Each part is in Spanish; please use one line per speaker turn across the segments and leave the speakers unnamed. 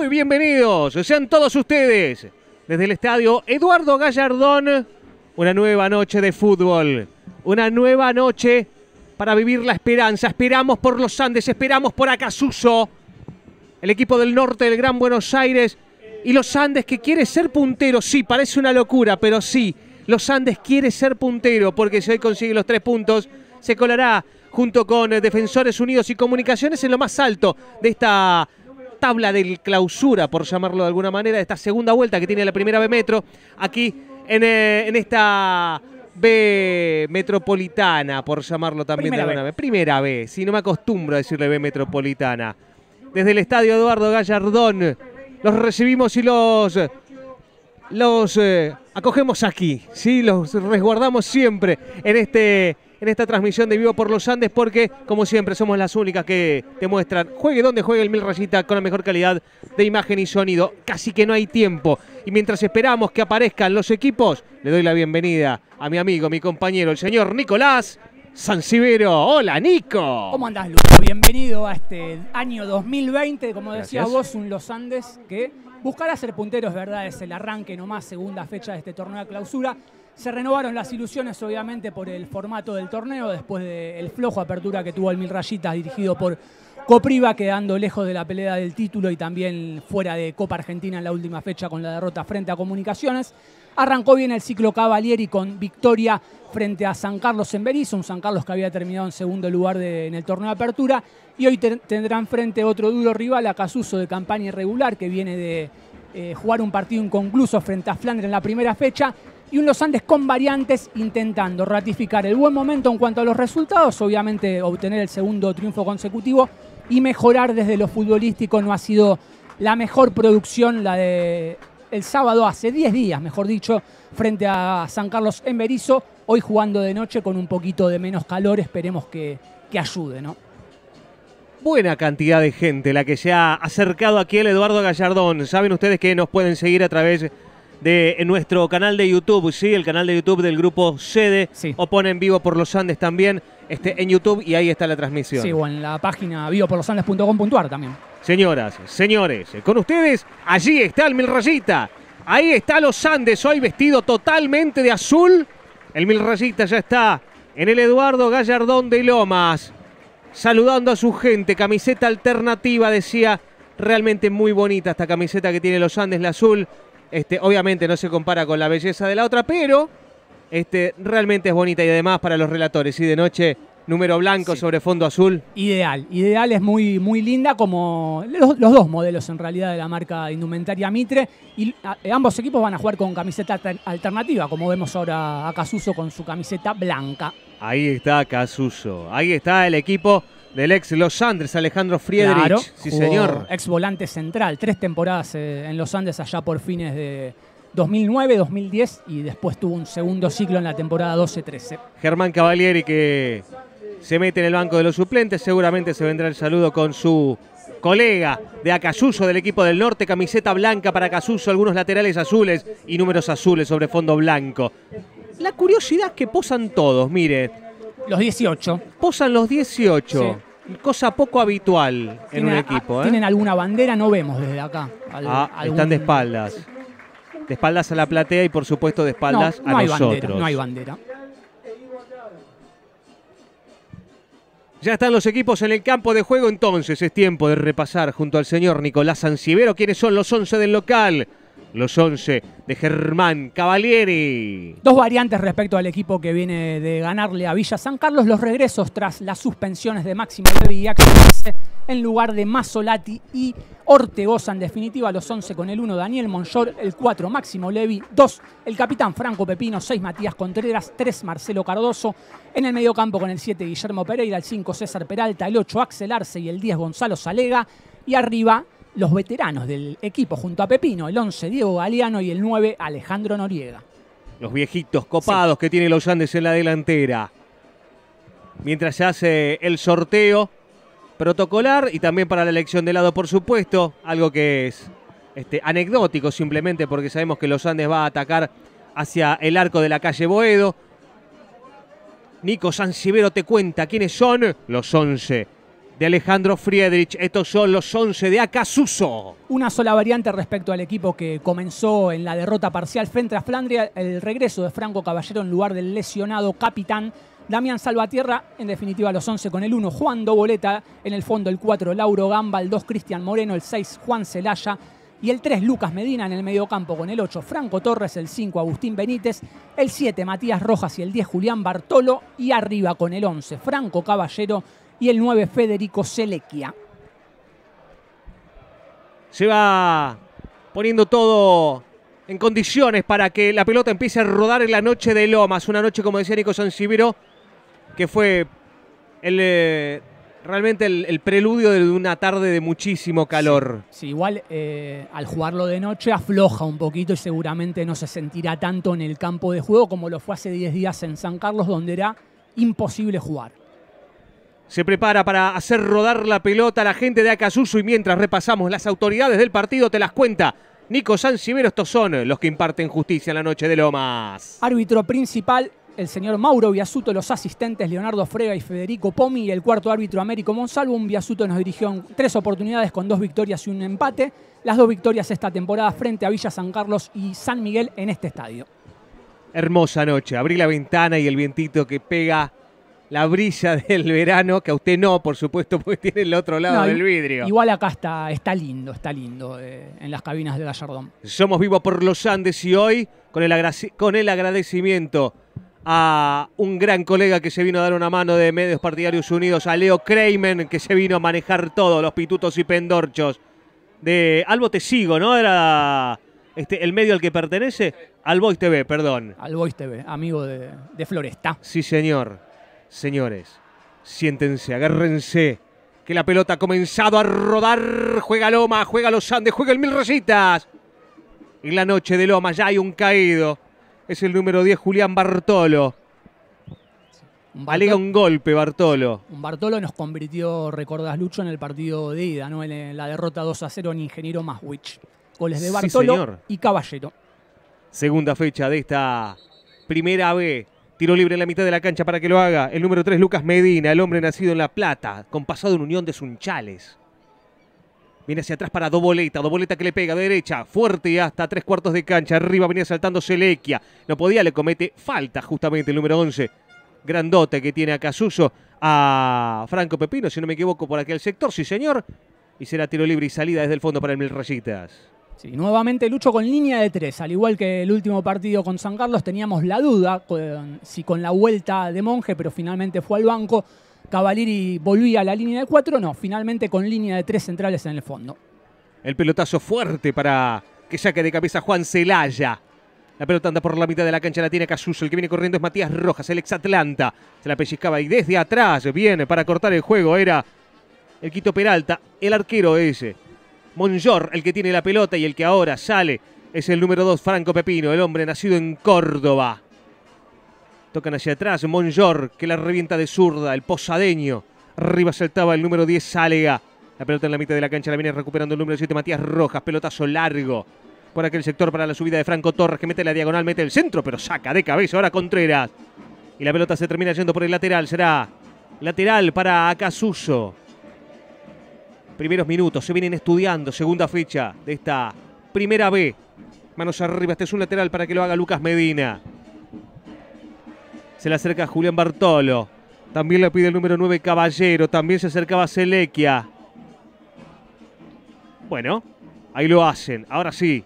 Muy bienvenidos, sean todos ustedes desde el estadio Eduardo Gallardón. Una nueva noche de fútbol, una nueva noche para vivir la esperanza. Esperamos por los Andes, esperamos por Acasuso, el equipo del norte del Gran Buenos Aires y los Andes que quiere ser puntero. Sí, parece una locura, pero sí, los Andes quiere ser puntero porque si hoy consigue los tres puntos se colará junto con Defensores Unidos y Comunicaciones en lo más alto de esta tabla del clausura, por llamarlo de alguna manera, esta segunda vuelta que tiene la primera B Metro, aquí en, eh, esta B metropolitana, por llamarlo también de alguna vez. Primera B, si no me acostumbro a decirle B metropolitana. Desde el estadio Eduardo Gallardón, los recibimos y los, los eh, acogemos aquí, ¿sí? los resguardamos siempre en este en esta transmisión de Vivo por los Andes porque, como siempre, somos las únicas que te muestran, juegue donde juegue el Mil Rayita con la mejor calidad de imagen y sonido. Casi que no hay tiempo. Y mientras esperamos que aparezcan los equipos, le doy la bienvenida a mi amigo, mi compañero, el señor Nicolás Sansibero. Hola, Nico. ¿Cómo
andás, Lucho? Bienvenido a este año 2020, como decía vos, un Los Andes que buscará ser puntero, es ¿verdad? Es el arranque nomás, segunda fecha de este torneo de clausura. Se renovaron las ilusiones, obviamente, por el formato del torneo, después del flojo apertura que tuvo el Mil Rayitas, dirigido por Copriva, quedando lejos de la pelea del título y también fuera de Copa Argentina en la última fecha con la derrota frente a Comunicaciones. Arrancó bien el ciclo Cavalieri con victoria frente a San Carlos en Berizo, un San Carlos que había terminado en segundo lugar en el torneo de apertura. Y hoy tendrán frente otro duro rival, a Casuso de campaña irregular, que viene de eh, jugar un partido inconcluso frente a Flandre en la primera fecha y un Los Andes con variantes intentando ratificar el buen momento en cuanto a los resultados, obviamente obtener el segundo triunfo consecutivo y mejorar desde lo futbolístico no ha sido la mejor producción, la de el sábado hace 10 días, mejor dicho, frente a San Carlos en Berizo, hoy jugando de noche con un poquito de menos calor, esperemos que, ayude, ¿no?
buena cantidad de gente la que se ha acercado aquí el Eduardo Gallardón. Saben ustedes que nos pueden seguir a través de nuestro canal de YouTube, sí, el canal de YouTube del grupo Sede, o o en Vivo por los Andes también este, en YouTube y ahí está la transmisión. Sí, o
en la página vivoporlosandes.com.ar también.
Señoras, señores, con ustedes, allí está el Mil Rayita, ahí está los Andes, hoy vestido totalmente de azul. El Mil Rayita ya está en el Eduardo Gallardón de Lomas, saludando a su gente, camiseta alternativa, decía, realmente muy bonita esta camiseta que tiene los Andes, la azul. Este, obviamente no se compara con la belleza de la otra, pero este, realmente es bonita y además para los relatores. Y de noche, número blanco sobre fondo azul.
Ideal, ideal, es muy, muy linda como los, dos modelos en realidad de la marca Indumentaria Mitre. Y eh, ambos equipos van a jugar con camiseta alternativa, como vemos ahora a Casuso con su camiseta blanca.
Ahí está Casuso, ahí está el equipo del ex Los Andes, Alejandro Friedrich. sí, señor.
Ex volante central, tres temporadas eh, en Los Andes allá por fines de 2009, 2010 y después tuvo un segundo ciclo en la temporada 12-13.
Germán Cavalieri que se mete en el banco de los suplentes, seguramente se vendrá el saludo con su colega de Acasuso del equipo del norte, camiseta blanca para Acasuso, algunos laterales azules y números azules sobre fondo blanco. La curiosidad que posan todos, mire, los 18. Posan los 18. Cosa poco habitual en un equipo. ¿eh? Tienen
alguna bandera, no vemos desde acá. ah, están de
espaldas. De espaldas a la platea y por supuesto de espaldas a nosotros. Bandera, no hay bandera. Ya están los equipos en el campo de juego entonces. Es tiempo de repasar junto al señor Nicolás Sancibero quiénes son los 11 del local los 11 de Germán Cavalieri.
Dos variantes respecto al equipo que viene de ganarle a Villa San Carlos. Los regresos tras las suspensiones de Máximo Levi y en lugar de Mazzolati y Ortegoza. En definitiva, los 11 con el 1 Daniel Monchor, el 4 Máximo Levi, 2 el capitán Franco Pepino, 6 Matías Contreras, 3 Marcelo Cardoso. En el mediocampo con el 7 Guillermo Pereira, el 5 César Peralta, el 8 Axel Arce y el 10 Gonzalo Salega. Y arriba los veteranos del equipo junto a Pepino, el 11 Diego Galeano y el 9 Alejandro Noriega.
Los viejitos copados que tiene los Andes en la delantera. Mientras se hace el sorteo protocolar y también para la elección de lado, por supuesto, algo que es este, anecdótico simplemente porque sabemos que los Andes va a atacar hacia el arco de la calle Boedo. Nico Sansivero te cuenta quiénes son los 11 de Alejandro Friedrich. Estos son los 11 de Acasuso.
Una sola variante respecto al equipo que comenzó en la derrota parcial frente a Flandria, el regreso de Franco Caballero en lugar del lesionado capitán. Damián Salvatierra, en definitiva los 11 con el 1, Juan Doboleta, en el fondo el 4, Lauro Gamba, el 2, Cristian Moreno, el 6, Juan Celaya, y el 3 Lucas Medina en el mediocampo con el 8 Franco Torres, el 5 Agustín Benítez, el 7 Matías Rojas y el 10 Julián Bartolo y arriba con el 11 Franco Caballero, y el 9 Federico Selequia.
Se va poniendo todo en condiciones para que la pelota empiece a rodar en la noche de Lomas. Una noche, como decía Nico Sansibiro, que fue el, eh, realmente el, preludio de una tarde de muchísimo calor.
Sí, igual eh, al jugarlo de noche afloja un poquito y seguramente no se sentirá tanto en el campo de juego como lo fue hace 10 días en San Carlos, donde era imposible jugar.
Se prepara para hacer rodar la pelota a la gente de Acasuso y mientras repasamos las autoridades del partido te las cuenta Nico Sancibero, estos son los que imparten justicia en la noche de
Lomas. Árbitro principal, el señor Mauro Viasuto, los asistentes Leonardo Frega y Federico Pomi, y el cuarto árbitro Américo Monsalvo. Un Viasuto nos dirigió tres oportunidades con dos victorias y un empate. Las dos victorias esta temporada frente a Villa San Carlos y San Miguel en este estadio.
Hermosa noche, abrí la ventana y el vientito que pega la brisa del verano, que a usted no, por supuesto, porque tiene el otro lado del vidrio. Igual
acá está, está lindo, está lindo eh, en las cabinas de Gallardón.
Somos vivos por los Andes y hoy, con el, con el agradecimiento a un gran colega que se vino a dar una mano de Medios Partidarios Unidos, a Leo Kreimen, que se vino a manejar todo, los pitutos y pendorchos. De Albo Te Sigo, ¿no? Era este, el medio al que pertenece. Albois TV, perdón. Albois TV, amigo de Floresta. Sí, señor. Señores, siéntense, agárrense. Que la pelota ha comenzado a rodar. Juega Loma, juega Los Andes, juega el Mil Rositas. En la noche de Loma ya hay un caído. Es el número 10, Julián Bartolo. Un un golpe Bartolo.
Bartolo nos convirtió, recordás Lucho, en el partido de ida, ¿no? en la derrota 2 a 0 en Ingeniero Maswich. Goles de Bartolo y Caballero.
Segunda fecha de esta primera vez. Tiro libre en la mitad de la cancha para que lo haga. El número 3, Lucas Medina, el hombre nacido en La Plata, con pasado en Unión de Sunchales. Viene hacia atrás para Doboleta. Doboleta que le pega derecha. Fuerte hasta tres cuartos de cancha. Arriba venía saltando Selequia. No podía, le comete falta justamente el número 11. Grandote que tiene a Casuso. A Franco Pepino, si no me equivoco, por aquel sector. Sí, señor. Y será tiro libre y salida desde el fondo para el Mil Rayitas.
Sí, nuevamente Lucho con línea de tres, al igual que el último partido con San Carlos teníamos la duda si con la vuelta de Monje, pero finalmente fue al banco, Cavalieri volvía a la línea de cuatro, no, finalmente con línea de tres centrales en el fondo.
El pelotazo fuerte para que saque de cabeza Juan Celaya. La pelota anda por la mitad de la cancha, la tiene Casuso. El que viene corriendo es Matías Rojas, el ex Atlanta. Se la pellizcaba y desde atrás viene para cortar el juego. Era el Quito Peralta, el arquero ese. Monjor, el que tiene la pelota y el que ahora sale, es el número 2, Franco Pepino, el hombre nacido en Córdoba. Tocan hacia atrás, Monjor, que la revienta de zurda, el posadeño. Arriba saltaba el número 10, salega. La pelota en la mitad de la cancha la viene recuperando el número 7, Matías Rojas. Pelotazo largo por aquel sector para la subida de Franco Torres, que mete la diagonal, mete el centro, pero saca de cabeza ahora Contreras. Y la pelota se termina yendo por el lateral. Será lateral para Acasuso primeros minutos. Se vienen estudiando. Segunda fecha de esta primera B. Manos arriba. Este es un lateral para que lo haga Lucas Medina. Se le acerca Julián Bartolo. También le pide el número 9 Caballero. También se acercaba Selequia. Bueno, ahí lo hacen. Ahora sí.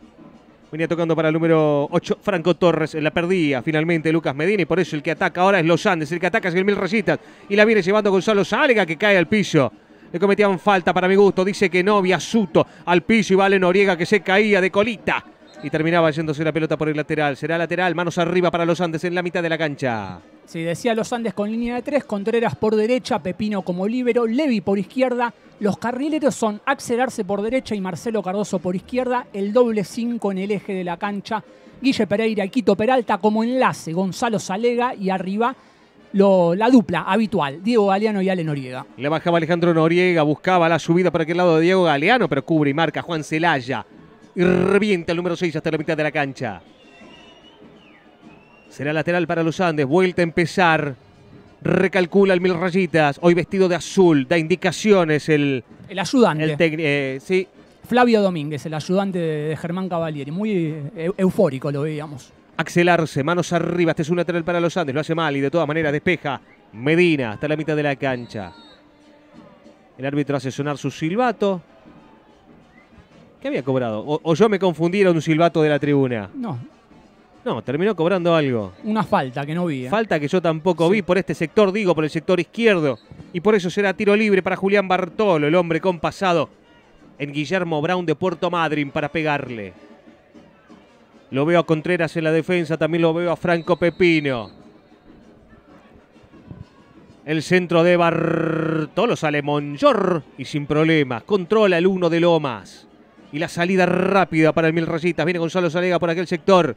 Venía tocando para el número 8, Franco Torres. La perdía finalmente Lucas Medina y por eso el que ataca ahora es Los Andes. El que ataca es el Mil Rayitas. Y la viene llevando Gonzalo Salga que cae al piso le cometían falta para mi gusto. Dice que no, Suto, al piso y vale Noriega que se caía de colita. Y terminaba yéndose la pelota por el lateral. Será lateral, manos arriba para los Andes en la mitad de la cancha.
Sí, decía los Andes con línea de tres, Contreras por derecha, Pepino como líbero, Levi por izquierda. Los carrileros son Axel Arce por derecha y Marcelo Cardoso por izquierda, el doble 5 en el eje de la cancha. Guille Pereira y Quito Peralta como enlace, Gonzalo Salega y arriba lo, la dupla habitual, Diego Galeano y Ale Noriega.
Le bajaba Alejandro Noriega, buscaba la subida para aquel lado de Diego Galeano, pero cubre y marca Juan Celaya. Y revienta el número 6 hasta la mitad de la cancha. Será lateral para los Andes, vuelta a empezar. Recalcula el mil rayitas, hoy vestido de azul, da indicaciones el...
El ayudante. El eh, sí. Flavio Domínguez, el ayudante de, Germán Cavalieri. Muy eh, eufórico lo veíamos.
Axelarse, manos arriba, este es un lateral para los Andes, lo hace mal y de todas maneras despeja Medina hasta la mitad de la cancha. El árbitro hace sonar su silbato. ¿Qué había cobrado? O, yo me confundí, era un silbato de la tribuna. No. No, terminó cobrando algo. Una falta que no vi. ¿eh? Falta que yo tampoco vi por este sector, digo, por el sector izquierdo. Y por eso será tiro libre para Julián Bartolo, el hombre compasado en Guillermo Brown de Puerto Madryn para pegarle. Lo veo a Contreras en la defensa, también lo veo a Franco Pepino. El centro de Bartolo sale Monjor y sin problemas. Controla el uno de Lomas. Y la salida rápida para el Mil Rayitas. Viene Gonzalo Salega por aquel sector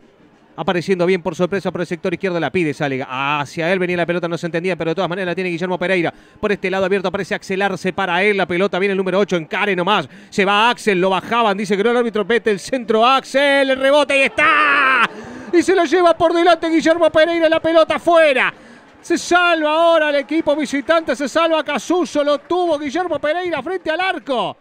apareciendo bien por sorpresa por el sector izquierdo, la pide sale hacia él venía la pelota, no se entendía, pero de todas maneras la tiene Guillermo Pereira, por este lado abierto aparece Axelarse para él, la pelota viene el número 8, encare nomás, se va Axel, lo bajaban, dice que no el árbitro, mete el centro, Axel, el rebote y está, y se lo lleva por delante Guillermo Pereira, la pelota fuera. Se salva ahora el equipo visitante, se salva Casuso, lo tuvo Guillermo Pereira frente al arco.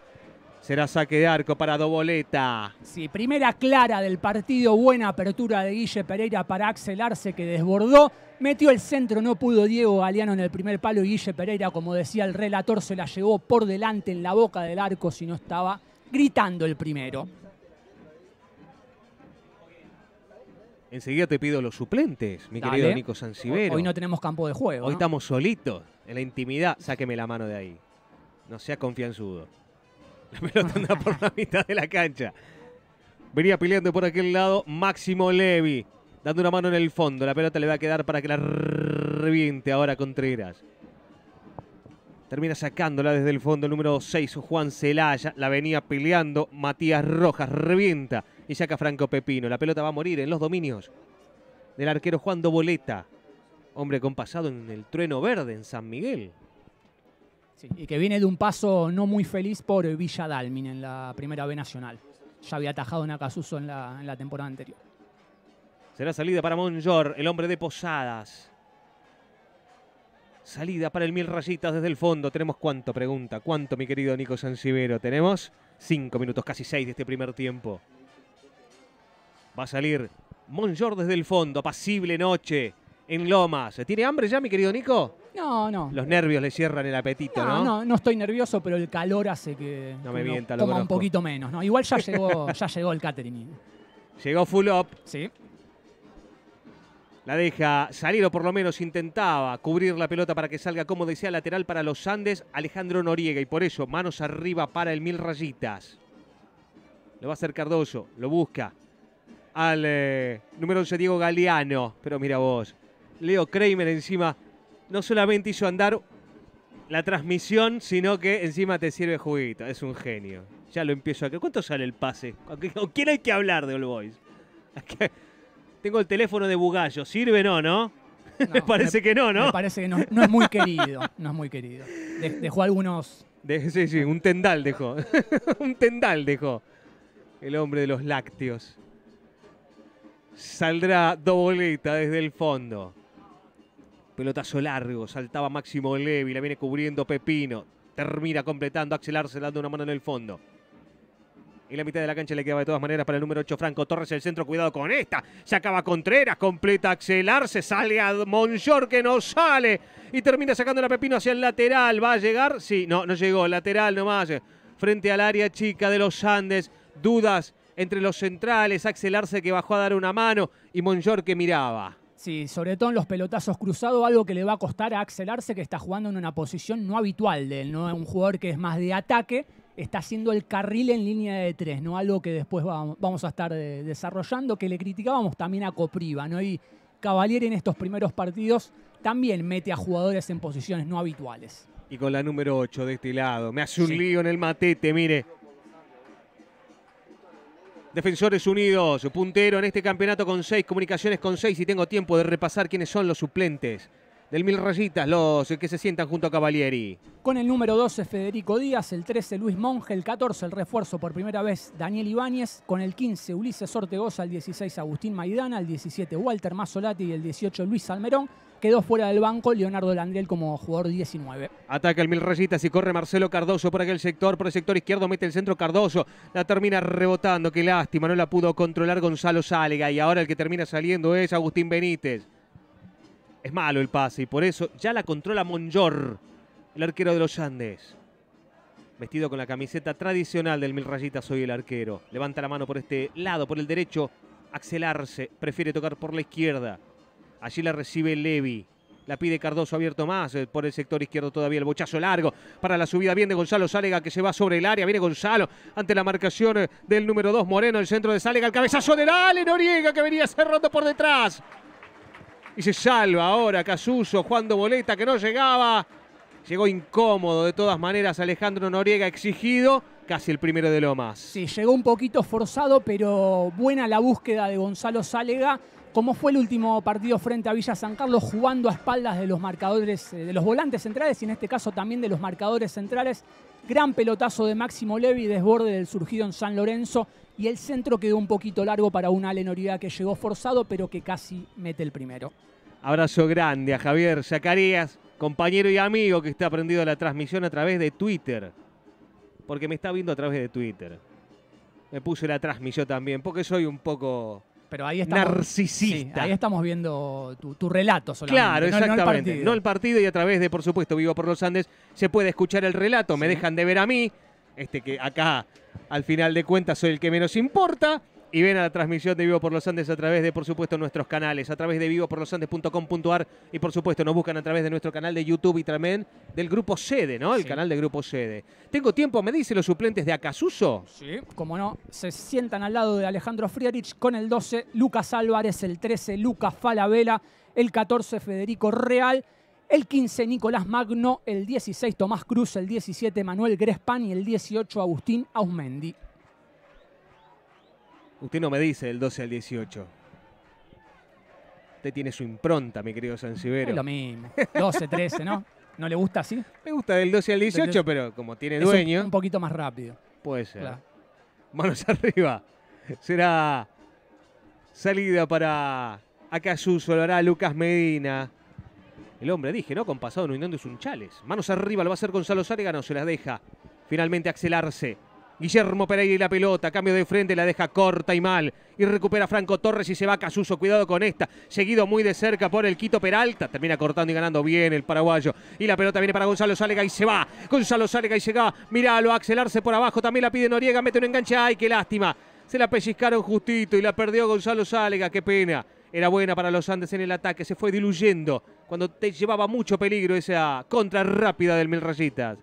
Será saque de arco para
Doboleta. Sí, primera clara del partido. Buena apertura de Guille Pereira para Axel que desbordó. Metió el centro, no pudo Diego Galeano en el primer palo. Y Guille Pereira, como decía el relator, se la llevó por delante en la boca del arco si no estaba gritando el primero.
Enseguida te pido los suplentes, mi querido Nico Sansivero. Hoy no tenemos campo de juego. Hoy estamos solitos,
en la intimidad.
Sáqueme la mano de ahí. No sea confianzudo. La pelota anda por la mitad de la cancha. Venía peleando por aquel lado Máximo Levi. Dando una mano en el fondo. La pelota le va a quedar para que la reviente ahora Contreras. Termina sacándola desde el fondo el número 6, Juan Celaya. La venía peleando Matías Rojas. Revienta y saca Franco Pepino. La pelota va a morir en los dominios del
arquero Juan Doboleta. Hombre compasado en el trueno verde en San Miguel y que viene de un paso no muy feliz por Villa Dalmin en la primera B nacional. Ya había atajado en la, en la temporada anterior.
Será salida para Monjor, el hombre de Posadas. Salida para el Mil Rayitas desde el fondo. Tenemos cuánto, pregunta. ¿Cuánto, mi querido Nico Sansibero? Tenemos cinco minutos, casi seis de este primer tiempo. Va a salir Monjor desde el fondo. Pasible noche en Lomas. ¿Tiene hambre ya, mi querido Nico? No, no. Los nervios le cierran el apetito, ¿no? No, no,
no estoy nervioso, pero el calor hace que, no me mienta, lo un poquito menos. ¿no? Igual ya llegó, ya llegó el catering.
Llegó full up. Sí. La deja salir o por lo menos intentaba cubrir la pelota para que salga como decía lateral para los Andes Alejandro Noriega y por eso manos arriba para el Mil Rayitas. Lo va a hacer Cardoso, lo busca al eh, número 11 Diego Galeano, pero mira vos, Leo Kramer encima no solamente hizo andar la transmisión, sino que encima te sirve juguito. Es un genio. Ya lo empiezo a. ¿Cuánto sale el pase? ¿Con quién hay que hablar de All Boys? Tengo el teléfono de Bugallo. ¿Sirve o no?
no me parece que no, ¿no? Me parece que no. No es muy querido. No es muy querido.
dejó algunos. sí, sí, un tendal dejó. un tendal dejó. El hombre de los lácteos. Saldrá Doboleta desde el fondo. Pelotazo largo, saltaba Máximo Levi, la viene cubriendo Pepino. Termina completando Axel Arce dando una mano en el fondo. Y la mitad de la cancha le quedaba de todas maneras para el número 8 Franco Torres el centro. Cuidado con esta. se acaba Contreras. Completa Axel Arce. Sale a Monchor que no sale. Y termina sacando la Pepino hacia el lateral. ¿Va a llegar? Sí, no, no llegó. Lateral nomás. Frente al área chica de los Andes. Dudas entre los centrales. Axel Arce que bajó a dar una mano. Y Monchor que miraba.
Sí, sobre todo en los pelotazos cruzados, algo que le va a costar a Axel que está jugando en una posición no habitual de él, ¿no? Un jugador que es más de ataque, está haciendo el carril en línea de tres, ¿no? Algo que después vamos a estar eh, desarrollando, que le criticábamos también a Copriva, ¿no? Y Cavalier en estos primeros partidos también mete a jugadores en posiciones no habituales.
Y con la número 8 de este lado, me hace un lío en el matete, mire. Defensores Unidos, puntero en este campeonato con seis, comunicaciones con seis y tengo tiempo de repasar quiénes son los suplentes del Mil Rayitas, los que se sientan junto a Cavalieri.
Con el número 12 Federico Díaz, el 13 Luis Monge, el 14 el refuerzo por primera vez Daniel Ibáñez, con el 15 Ulises Ortegoza, el 16 Agustín Maidana, el 17 Walter Mazzolati y el 18 Luis Salmerón quedó fuera del banco Leonardo Landriel como jugador 19.
Ataca el Mil Rayitas y corre Marcelo Cardoso por aquel sector, por el sector izquierdo mete el centro Cardoso, la termina rebotando, qué lástima, no la pudo controlar Gonzalo Sálega y ahora el que termina saliendo es Agustín Benítez. Es malo el pase y por eso ya la controla Monjor, el arquero de los Andes. Vestido con la camiseta tradicional del Mil Rayitas hoy el arquero. Levanta la mano por este lado, por el derecho, axelarse, prefiere tocar por la izquierda. Allí la recibe Levi. La pide Cardoso abierto más eh, por el sector izquierdo todavía. El bochazo largo para la subida. Bien de Gonzalo Sálega que se va sobre el área. Viene Gonzalo ante la marcación eh, del número 2 Moreno. El centro de Sálega. El cabezazo de Ale Noriega que venía cerrando por detrás. Y se salva ahora Casuso. Juan Boleta que no llegaba. Llegó incómodo de todas maneras Alejandro Noriega exigido. Casi el primero de Lomas.
Sí, llegó un poquito forzado, pero buena la búsqueda de Gonzalo Sálega Cómo fue el último partido frente a Villa San Carlos, jugando a espaldas de los marcadores, eh, de los volantes centrales y en este caso también de los marcadores centrales. Gran pelotazo de Máximo Levi, desborde del surgido en San Lorenzo y el centro quedó un poquito largo para una Lenorida que llegó forzado, pero que casi mete el primero.
Abrazo grande a Javier Zacarías, compañero y amigo que está aprendido la transmisión a través de Twitter. Porque me está viendo a través de Twitter. Me puse la transmisión también, porque soy un poco pero ahí estamos, narcisista. ahí
estamos viendo tu, relato solamente. Claro, exactamente. No el,
partido y a través de, por supuesto, Vivo por los Andes se puede escuchar el relato. Me dejan de ver a mí, este que acá al final de cuentas soy el que menos importa y ven a la transmisión de Vivo por los Andes a través de, por supuesto, nuestros canales, a través de vivoporlosandes.com.ar y, por supuesto, nos buscan a través de nuestro canal de YouTube y también del Grupo Sede, ¿no? El canal del Grupo Sede. ¿Tengo tiempo, me dicen los suplentes de Acasuso?
Sí. Como no, se sientan al lado de Alejandro Friarich con el 12, Lucas Álvarez el 13, Lucas Falavela, el 14, Federico Real, el 15 Nicolás Magno, el 16 Tomás Cruz, el 17 Manuel Grespan y el 18 Agustín Ausmendi.
Usted no me dice del 12 al 18. Usted tiene su impronta, mi querido Sibero Es lo mismo.
12, 13, ¿no? ¿No le gusta así? Me
gusta del 12 al 18, pero como tiene dueño.
Un, poquito más rápido.
Puede ser. Manos arriba. Será salida para Acasuso. Lo hará Lucas Medina. El hombre, dije, ¿no? Con pasado no es un chales. Manos arriba lo va a hacer Gonzalo No Se las deja. Finalmente axelarse Guillermo Pereira y la pelota, cambio de frente, la deja corta y mal. Y recupera Franco Torres y se va Casuso, cuidado con esta. Seguido muy de cerca por el Quito Peralta, termina cortando y ganando bien el paraguayo. Y la pelota viene para Gonzalo Sálega y se va. Gonzalo Sálega y se va. Míralo, axelarse por abajo, también la pide Noriega, mete un enganche, ay, qué lástima. Se la pellizcaron justito y la perdió Gonzalo Sálega, qué pena. Era buena para los Andes en el ataque, se fue diluyendo cuando te llevaba mucho peligro esa contra rápida del Mil Rayitas.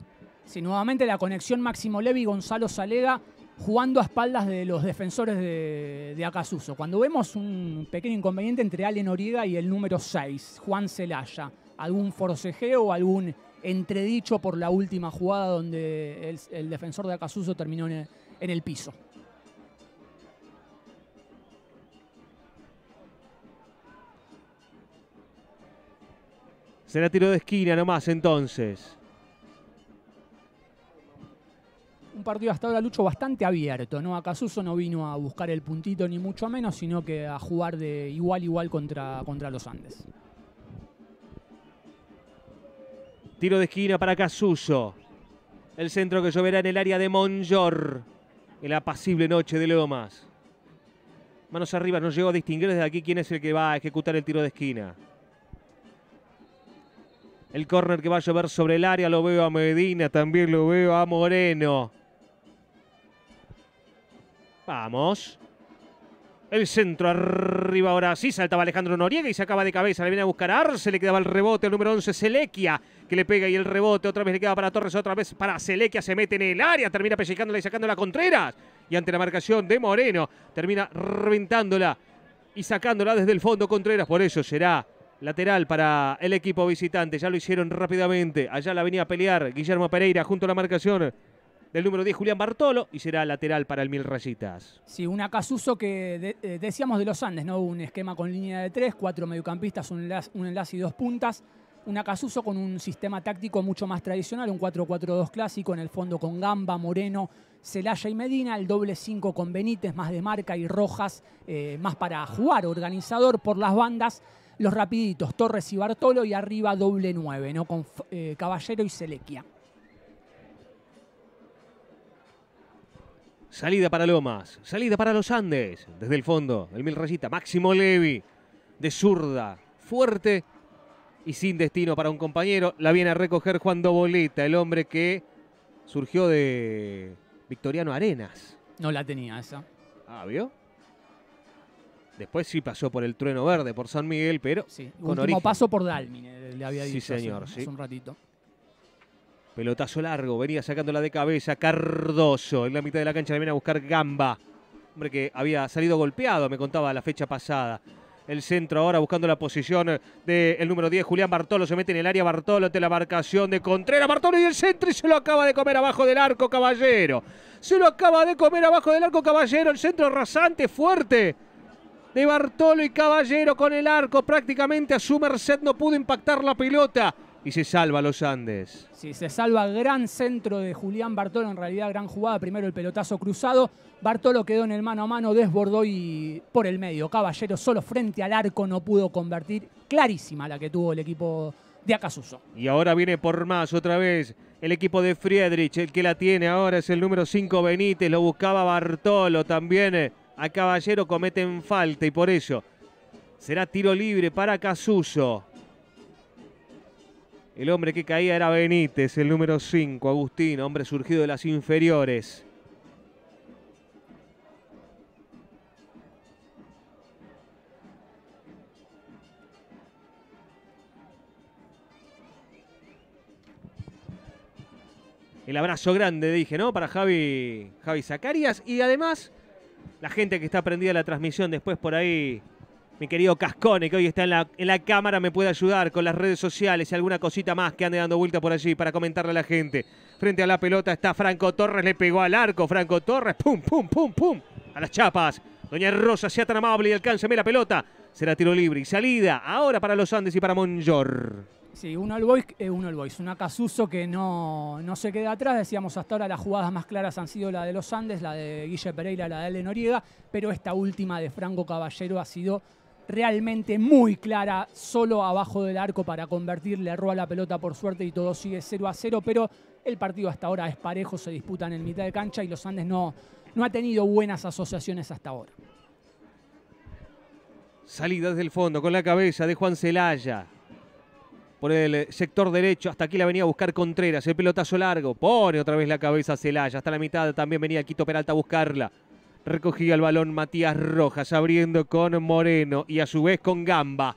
Sí, nuevamente la conexión Máximo Levi Gonzalo Salega jugando a espaldas de los defensores de, Acasuso. Cuando vemos un pequeño inconveniente entre Allen Noriega y el número 6, Juan Celaya, algún forcejeo o algún entredicho por la última jugada donde el, defensor de Acasuso terminó en el, en el piso.
Será tiro de esquina nomás entonces.
partido hasta ahora, Lucho, bastante abierto, ¿no? Casuso no vino a buscar el puntito ni mucho menos, sino que a jugar de igual igual contra, contra los Andes.
Tiro de esquina para Casuso. El centro que lloverá en el área de Monjor. En la pasible noche de Lomas. Manos arriba, no llegó a distinguir desde aquí quién es el que va a ejecutar el tiro de esquina. El córner que va a llover sobre el área, lo veo a Medina, también lo veo a Moreno. Vamos. El centro arriba ahora sí, saltaba Alejandro Noriega y se acaba de cabeza, le viene a buscar Arce, le quedaba el rebote al número 11, Selequia, que le pega y el rebote, otra vez le queda para Torres, otra vez para Selequia, se mete en el área, termina pellizcándola y sacándola Contreras. Y ante la marcación de Moreno, termina reventándola y sacándola desde el fondo Contreras, por eso será lateral para el equipo visitante, ya lo hicieron rápidamente, allá la venía a pelear Guillermo Pereira junto a la marcación del número 10 Julián Bartolo y será lateral para el Mil Rayitas.
Sí, una Casuso que eh, decíamos de los Andes, ¿no? Un esquema con línea de tres, cuatro mediocampistas, un enlace, y dos puntas. Una Casuso con un sistema táctico mucho más tradicional, un 4-4-2 clásico, en el fondo con Gamba, Moreno, Celaya y Medina, el doble 5 con Benítez, más de marca y Rojas, eh, más para jugar, organizador por las bandas, los rapiditos, Torres y Bartolo y arriba doble 9, ¿no? con eh, Caballero y Selequia.
Salida para Lomas, salida para los Andes. Desde el fondo, el Mil Rayita, Máximo Levi. De zurda, fuerte y sin destino para un compañero. La viene a recoger Juan Dobolita, el hombre que surgió de Victoriano Arenas.
No la tenía esa.
Ah, ¿vio? Después sí pasó por el Trueno Verde, por San Miguel, pero sí. con último paso por Dalmine, le había dicho sí, señor, sí. hace un ratito. Pelotazo largo, venía sacándola de cabeza Cardoso. En la mitad de la cancha también viene a buscar Gamba. Hombre que había salido golpeado, me contaba la fecha pasada. El centro ahora buscando la posición del número 10, Julián Bartolo. Se mete en el área Bartolo ante la marcación de Contreras. Bartolo y el centro y se lo acaba de comer abajo del arco, caballero. Se lo acaba de comer abajo del arco, caballero. El centro rasante, fuerte de Bartolo y Caballero con el arco prácticamente a su merced no pudo impactar la pelota y se salva los Andes. Sí,
se salva gran centro de Julián Bartolo, en realidad gran jugada, primero el pelotazo cruzado, Bartolo quedó en el mano a mano, desbordó y por el medio, Caballero solo frente al arco no pudo convertir, clarísima la que tuvo el equipo de Acasuso.
Y ahora viene por más otra vez el equipo de Friedrich, el que la tiene ahora es el número 5 Benítez, lo buscaba Bartolo también, a Caballero cometen falta y por eso será tiro libre para Casuso. El hombre que caía era Benítez, el número 5, Agustín, hombre surgido de las inferiores. El abrazo grande, dije, ¿no? Para Javi, Javi Zacarias. Y además, la gente que está prendida a la transmisión después por ahí mi querido Cascone, que hoy está en la, cámara, me puede ayudar con las redes sociales y alguna cosita más que ande dando vuelta por allí para comentarle a la gente. Frente a la pelota está Franco Torres, le pegó al arco, Franco Torres, pum, pum, pum, pum, a las chapas. Doña Rosa, sea tan amable y alcánceme la pelota. Será tiro libre y salida ahora para los Andes y para Monjor.
Sí, un al Boys, eh, uno un All Boys, una Casuso que no, no, se queda atrás. Decíamos hasta ahora las jugadas más claras han sido la de los Andes, la de Guille Pereira, la de Ale Noriega, pero esta última de Franco Caballero ha sido realmente muy clara, solo abajo del arco para convertirle Le roba la pelota por suerte y todo sigue 0 a 0, pero el partido hasta ahora es parejo, se disputa en el mitad de cancha y los Andes no, no ha tenido buenas asociaciones hasta ahora.
Salida desde el fondo con la cabeza de Juan Celaya. Por el eh, sector derecho, hasta aquí la venía a buscar Contreras, el pelotazo largo, pone otra vez la cabeza Celaya, hasta la mitad también venía Quito Peralta a buscarla. Recogía el balón Matías Rojas, abriendo con Moreno y a su vez con Gamba.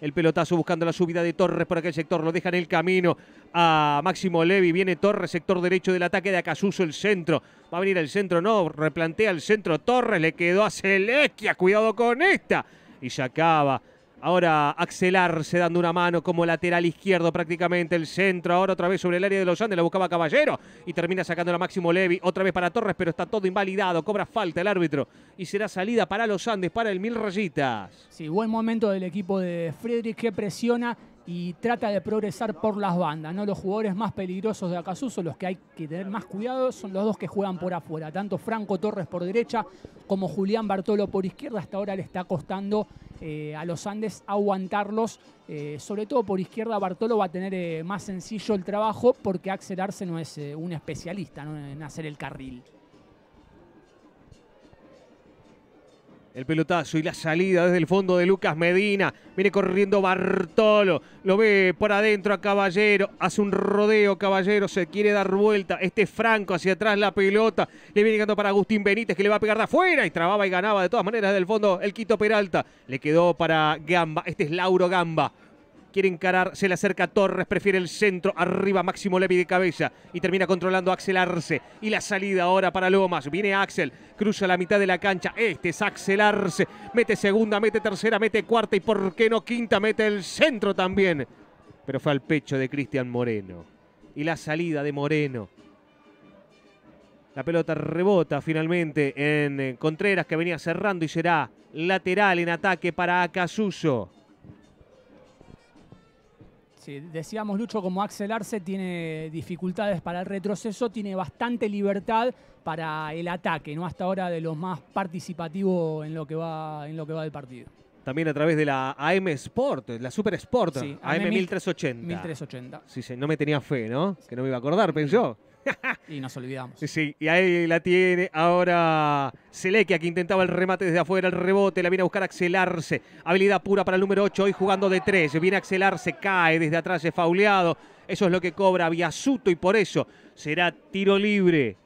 El pelotazo buscando la subida de Torres por aquel sector. Lo deja en el camino a Máximo Levi. Viene Torres, sector derecho del ataque de Acasuso, el centro. Va a venir el centro, no. Replantea el centro Torres. Le quedó a Selequia. Cuidado con esta. Y se acaba. Ahora Axelar se dando una mano como lateral izquierdo prácticamente. El centro ahora otra vez sobre el área de los Andes. La buscaba Caballero y termina sacando la Máximo Levi. Otra vez para Torres, pero está todo invalidado. Cobra falta el árbitro. Y será salida para los Andes, para el Mil Rayitas.
Sí, buen momento del equipo de Friedrich que presiona y trata de progresar por las bandas. Los jugadores más peligrosos de Acasuso, los que hay que tener más cuidado, son los dos que juegan por afuera. Tanto Franco Torres por derecha como Julián Bartolo por izquierda. Hasta ahora le está costando eh, a los Andes aguantarlos. Eh, sobre todo por izquierda Bartolo va a tener eh, más sencillo el trabajo porque Axel Arce no es un especialista en hacer el carril.
El pelotazo y la salida desde el fondo de Lucas Medina. Viene corriendo Bartolo. Lo ve por adentro a Caballero. Hace un rodeo Caballero. Se quiere dar vuelta. Este Franco hacia atrás la pelota. Le viene llegando para Agustín Benítez que le va a pegar de afuera. Y trababa y ganaba de todas maneras del fondo el Quito Peralta. Le quedó para Gamba. Este es Lauro Gamba. Quiere encarar, se le acerca Torres, prefiere el centro, arriba Máximo Levi de cabeza y termina controlando Axel Arce. Y la salida ahora para Lomas, viene Axel, cruza la mitad de la cancha, este es Axel Arce, mete segunda, mete tercera, mete cuarta y por qué no quinta, mete el centro también. Pero fue al pecho de Cristian Moreno. Y la salida de Moreno. La pelota rebota finalmente en eh, Contreras que venía cerrando y será lateral en ataque para Acasuso
decíamos Lucho, como Axel Arce tiene dificultades para el retroceso, tiene bastante libertad para el ataque, ¿no? Hasta ahora de los más participativo en lo que va, en lo que va del partido.
También a través de la AM Sport, la Super Sport, AM, 1380.
1380.
Sí, sí, no me tenía fe, ¿no? Que no me iba a acordar, pensó
y nos olvidamos.
Sí, y ahí la tiene ahora Selequia, que intentaba el remate desde afuera, el rebote, la viene a buscar acelerarse Habilidad pura para el número 8, hoy jugando de 3. Viene a Axelarse, cae desde atrás, es fauleado. Eso es lo que cobra Viasuto y por eso será tiro libre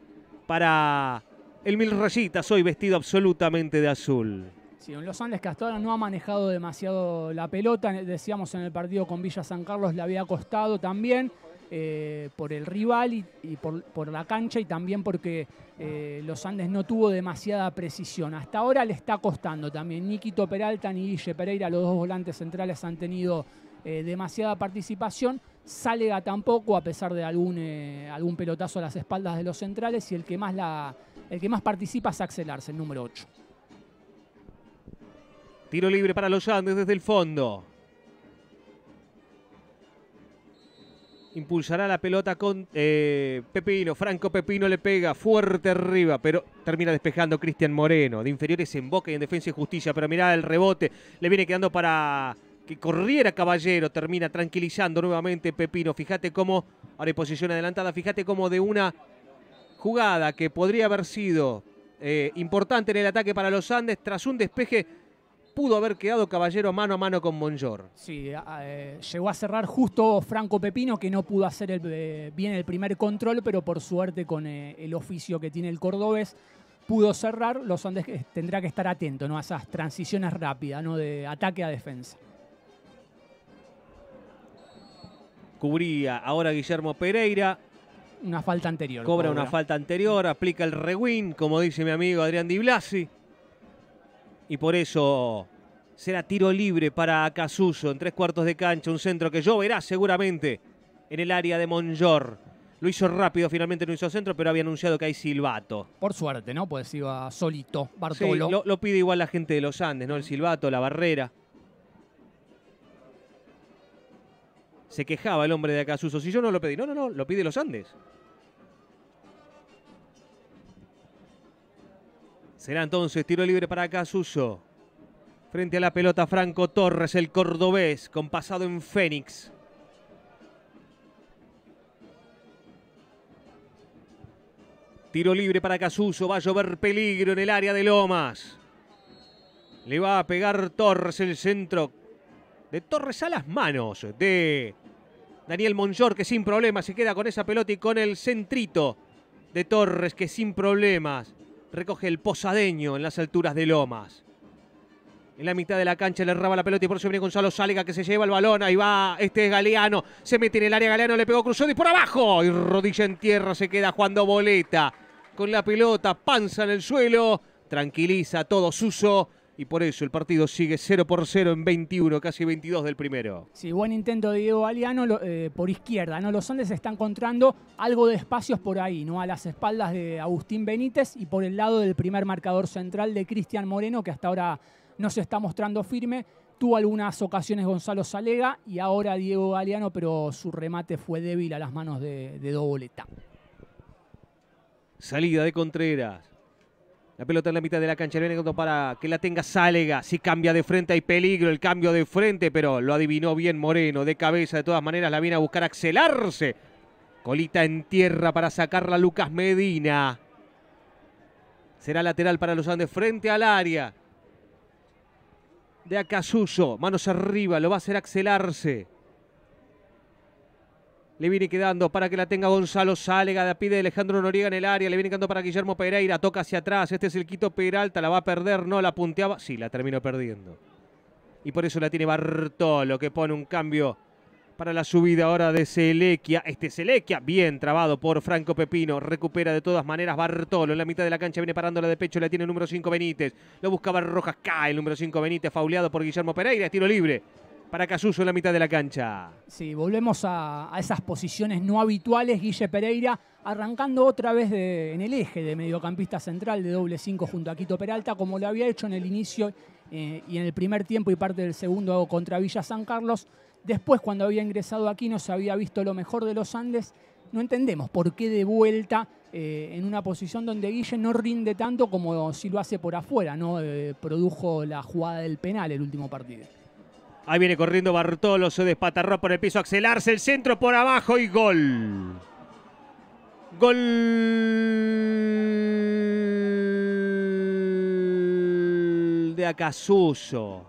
para el Mil Rayitas, hoy vestido absolutamente de azul.
Sí, en Los Andes ahora no ha manejado demasiado la pelota, decíamos en el partido con Villa San Carlos le había costado también. Eh, por el rival y, por, la cancha y también porque eh, los Andes no tuvo demasiada precisión. Hasta ahora le está costando también. Niquito Peralta ni Guille Pereira, los dos volantes centrales han tenido eh, demasiada participación. Salega tampoco, a pesar de algún, algún pelotazo a las espaldas de los centrales. Y el que más, la, el que más participa es Axel el número 8.
Tiro libre para los Andes desde el fondo. Impulsará la pelota con eh, Pepino. Franco Pepino le pega fuerte arriba, pero termina despejando Cristian Moreno. De inferiores en Boca y en Defensa y Justicia. Pero mirá el rebote. Le viene quedando para que corriera Caballero. Termina tranquilizando nuevamente Pepino. Fíjate cómo, ahora hay posición adelantada, fíjate cómo de una jugada que podría haber sido eh, importante en el ataque para los Andes, tras un despeje pudo haber quedado Caballero mano a mano con Monjor.
Sí, eh, llegó a cerrar justo Franco Pepino, que no pudo hacer eh, bien el primer control, pero por suerte con eh, el oficio que tiene el cordobés pudo cerrar. Los Andes tendrá que estar atento ¿no? a esas transiciones rápidas, ¿no? de ataque a defensa.
Cubría ahora Guillermo Pereira.
Una falta anterior. Cobra, una
falta anterior, aplica el rewin, como dice mi amigo Adrián Di Blasi y por eso será tiro libre para Casuso en tres cuartos de cancha, un centro que yo lloverá seguramente en el área de Monjor. Lo hizo rápido, finalmente no hizo centro, pero había anunciado que hay silbato.
Por suerte, ¿no? Pues iba solito Bartolo. Sí,
lo, lo pide igual la gente de los Andes, ¿no? El silbato, la barrera. Se quejaba el hombre de Acasuso. Si yo no lo pedí, no, no, no, lo pide los Andes. Será entonces tiro libre para Casuso. Frente a la pelota Franco Torres, el cordobés, con pasado en Fénix. Tiro libre para Casuso, va a llover peligro en el área de Lomas. Le va a pegar Torres el centro de Torres a las manos de Daniel Monjor que sin problemas se queda con esa pelota y con el centrito de Torres que sin problemas recoge el posadeño en las alturas de Lomas. En la mitad de la cancha le raba la pelota y por eso viene Gonzalo Sáliga que se lleva el balón. Ahí va, este es Galeano. Se mete en el área Galeano, le pegó cruzado y por abajo. Y rodilla en tierra se queda jugando boleta. Con la pelota, panza en el suelo. Tranquiliza todo Suso y por eso el partido sigue 0 por 0 en 21, casi 22 del primero.
Sí, buen intento de Diego Galeano eh, por izquierda, ¿no? Los Andes están encontrando algo de espacios por ahí, ¿no? A las espaldas de Agustín Benítez y por el lado del primer marcador central de Cristian Moreno, que hasta ahora no se está mostrando firme. Tuvo algunas ocasiones Gonzalo Salega y ahora Diego Galeano, pero su remate fue débil a las manos de, de Doboleta.
Salida de Contreras. La pelota en la mitad de la cancha. viene para que la tenga Sálega. Si cambia de frente hay peligro. El cambio de frente, pero lo adivinó bien Moreno. De cabeza, de todas maneras, la viene a buscar Axelarse. Colita en tierra para sacarla Lucas Medina. Será lateral para los Andes frente al área. De Acasuso. Manos arriba. Lo va a hacer Axelarse. Le viene quedando para que la tenga Gonzalo Sálega. La pide Alejandro Noriega en el área. Le viene quedando para Guillermo Pereira. Toca hacia atrás. Este es el Quito Peralta. La va a perder. No la punteaba. Sí, la terminó perdiendo. Y por eso la tiene Bartolo, que pone un cambio para la subida ahora de Selequia. Este Selequia, bien trabado por Franco Pepino. Recupera de todas maneras Bartolo. En la mitad de la cancha viene parándola de pecho. La tiene el número 5 Benítez. Lo buscaba Rojas. Cae el número 5 Benítez. Fauleado por Guillermo Pereira. Tiro libre para Casuso en la mitad de la cancha.
Sí, volvemos a, esas posiciones no habituales. Guille Pereira arrancando otra vez en el eje de mediocampista central de doble 5 junto a Quito Peralta, como lo había hecho en el inicio eh, y en el primer tiempo y parte del segundo contra Villa San Carlos. Después, cuando había ingresado aquí, no se había visto lo mejor de los Andes. No entendemos por qué de vuelta eh, en una posición donde Guille no rinde tanto como si lo hace por afuera, ¿no? Eh, produjo la jugada del penal el último partido. Ahí viene
corriendo Bartolo, se despatarró por el piso, Axelarse, el centro por abajo y gol. Gol de Acasuso.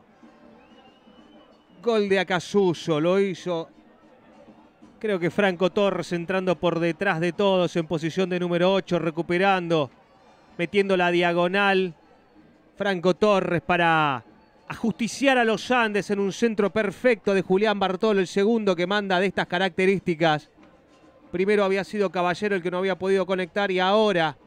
Gol de Acasuso, lo hizo creo que Franco Torres entrando por detrás de todos en posición de número 8, recuperando, metiendo la diagonal. Franco Torres para ajusticiar a los Andes en un centro perfecto de Julián Bartolo, el segundo que manda de estas características. Primero había sido Caballero el que no había podido conectar y ahora,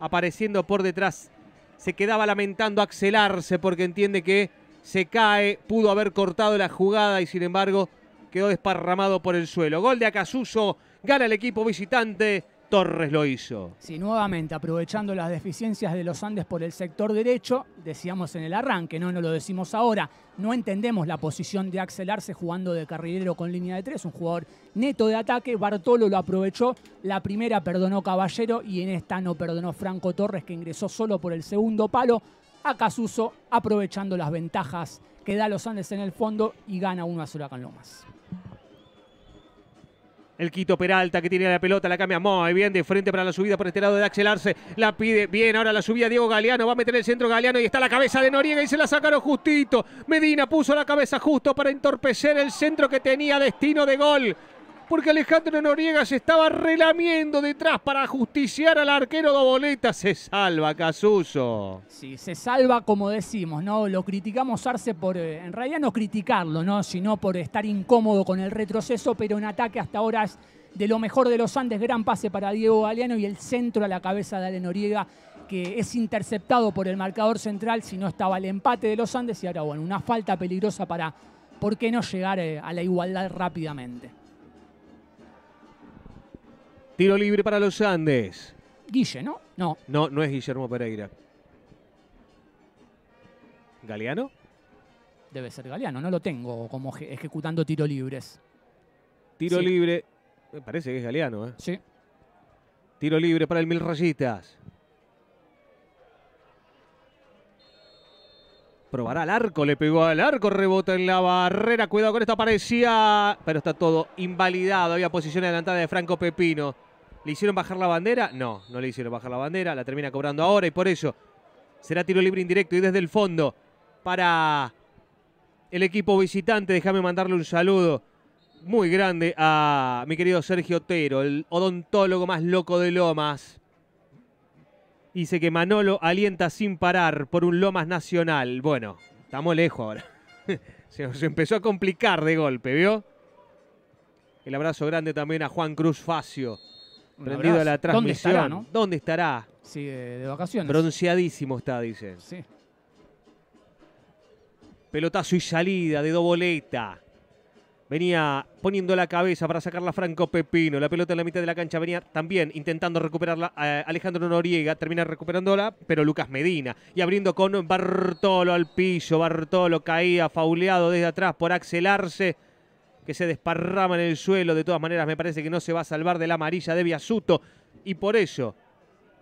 apareciendo por detrás, se quedaba lamentando axelarse porque entiende que se cae, pudo haber cortado la jugada y sin embargo quedó desparramado por el suelo. Gol de Acasuso, gana el equipo visitante. Torres lo hizo.
Sí, nuevamente, aprovechando las deficiencias de los Andes por el sector derecho, decíamos en el arranque, no, no lo decimos ahora, no entendemos la posición de Axel jugando de carrilero con línea de tres, un jugador neto de ataque, Bartolo lo aprovechó, la primera perdonó Caballero y en esta no perdonó Franco Torres que ingresó solo por el segundo palo, a aprovechando las ventajas que da los Andes en el fondo y gana 1 a 0 a Lomas.
El Quito Peralta que tiene la pelota, la cambia muy bien de frente para la subida por este lado de Axel Arce. La pide bien, ahora la subida Diego Galeano, va a meter el centro Galeano y está la cabeza de Noriega y se la sacaron justito. Medina puso la cabeza justo para entorpecer el centro que tenía destino de gol porque Alejandro Noriega se estaba relamiendo detrás para justiciar al arquero de boleta. Se salva Casuso.
Sí, se salva como decimos, ¿no? Lo criticamos Arce por, eh, en realidad no criticarlo, ¿no? Sino por estar incómodo con el retroceso, pero en ataque hasta ahora es de lo mejor de los Andes. Gran pase para Diego Galeano y el centro a la cabeza de Ale Noriega que es interceptado por el marcador central, si no estaba el empate de los Andes y ahora, bueno, una falta peligrosa para, ¿por qué no llegar eh, a la igualdad rápidamente?
Tiro libre para los Andes. Guille, ¿no? No. No, no es Guillermo Pereira. ¿Galeano?
Debe ser Galeano, no lo tengo como ejecutando tiro libres. Tiro
libre. Me parece que es Galeano, ¿eh? Sí. Tiro libre para el Mil Rayitas. Probará el arco, le pegó al arco, rebota en la barrera. Cuidado con esto, parecía, Pero está todo invalidado. Había posición adelantada de Franco Pepino. ¿Le hicieron bajar la bandera? No, no le hicieron bajar la bandera, la termina cobrando ahora y por eso será tiro libre indirecto y desde el fondo para el equipo visitante. Déjame mandarle un saludo muy grande a mi querido Sergio Otero, el odontólogo más loco de Lomas. Dice que Manolo alienta sin parar por un Lomas Nacional. Bueno, estamos lejos ahora. Se empezó a complicar de golpe, ¿vio? El abrazo grande también a Juan Cruz Facio prendido a la transmisión. ¿Dónde estará, Sí, de, vacaciones. Bronceadísimo está, dicen. Sí. Pelotazo y salida de doboleta. Venía poniendo la cabeza para sacarla Franco Pepino. La pelota en la mitad de la cancha venía también intentando recuperarla eh, Alejandro Noriega. Termina recuperándola, pero Lucas Medina. Y abriendo con Bartolo al piso. Bartolo caía fauleado desde atrás por Axelarse que se desparrama en el suelo. De todas maneras, me parece que no se va a salvar de la amarilla de Biasuto. Y por ello,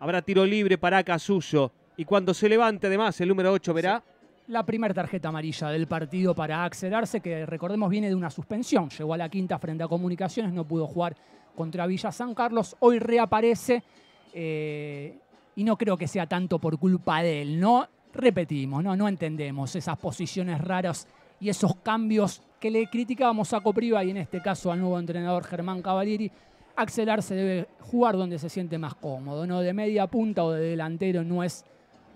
habrá tiro libre para Casuso. Y cuando se levante, además, el número 8 verá.
La primera tarjeta amarilla del partido para acelerarse, que recordemos viene de una suspensión. Llegó a la quinta frente a Comunicaciones, no pudo jugar contra Villa San Carlos. Hoy reaparece eh, y no creo que sea tanto por culpa de él, ¿no? Repetimos, ¿no? no entendemos esas posiciones raras y esos cambios que le criticábamos a Copriva y en este caso al nuevo entrenador Germán Cavalieri, Axelar se debe jugar donde se siente más cómodo, no de media punta o de delantero, no es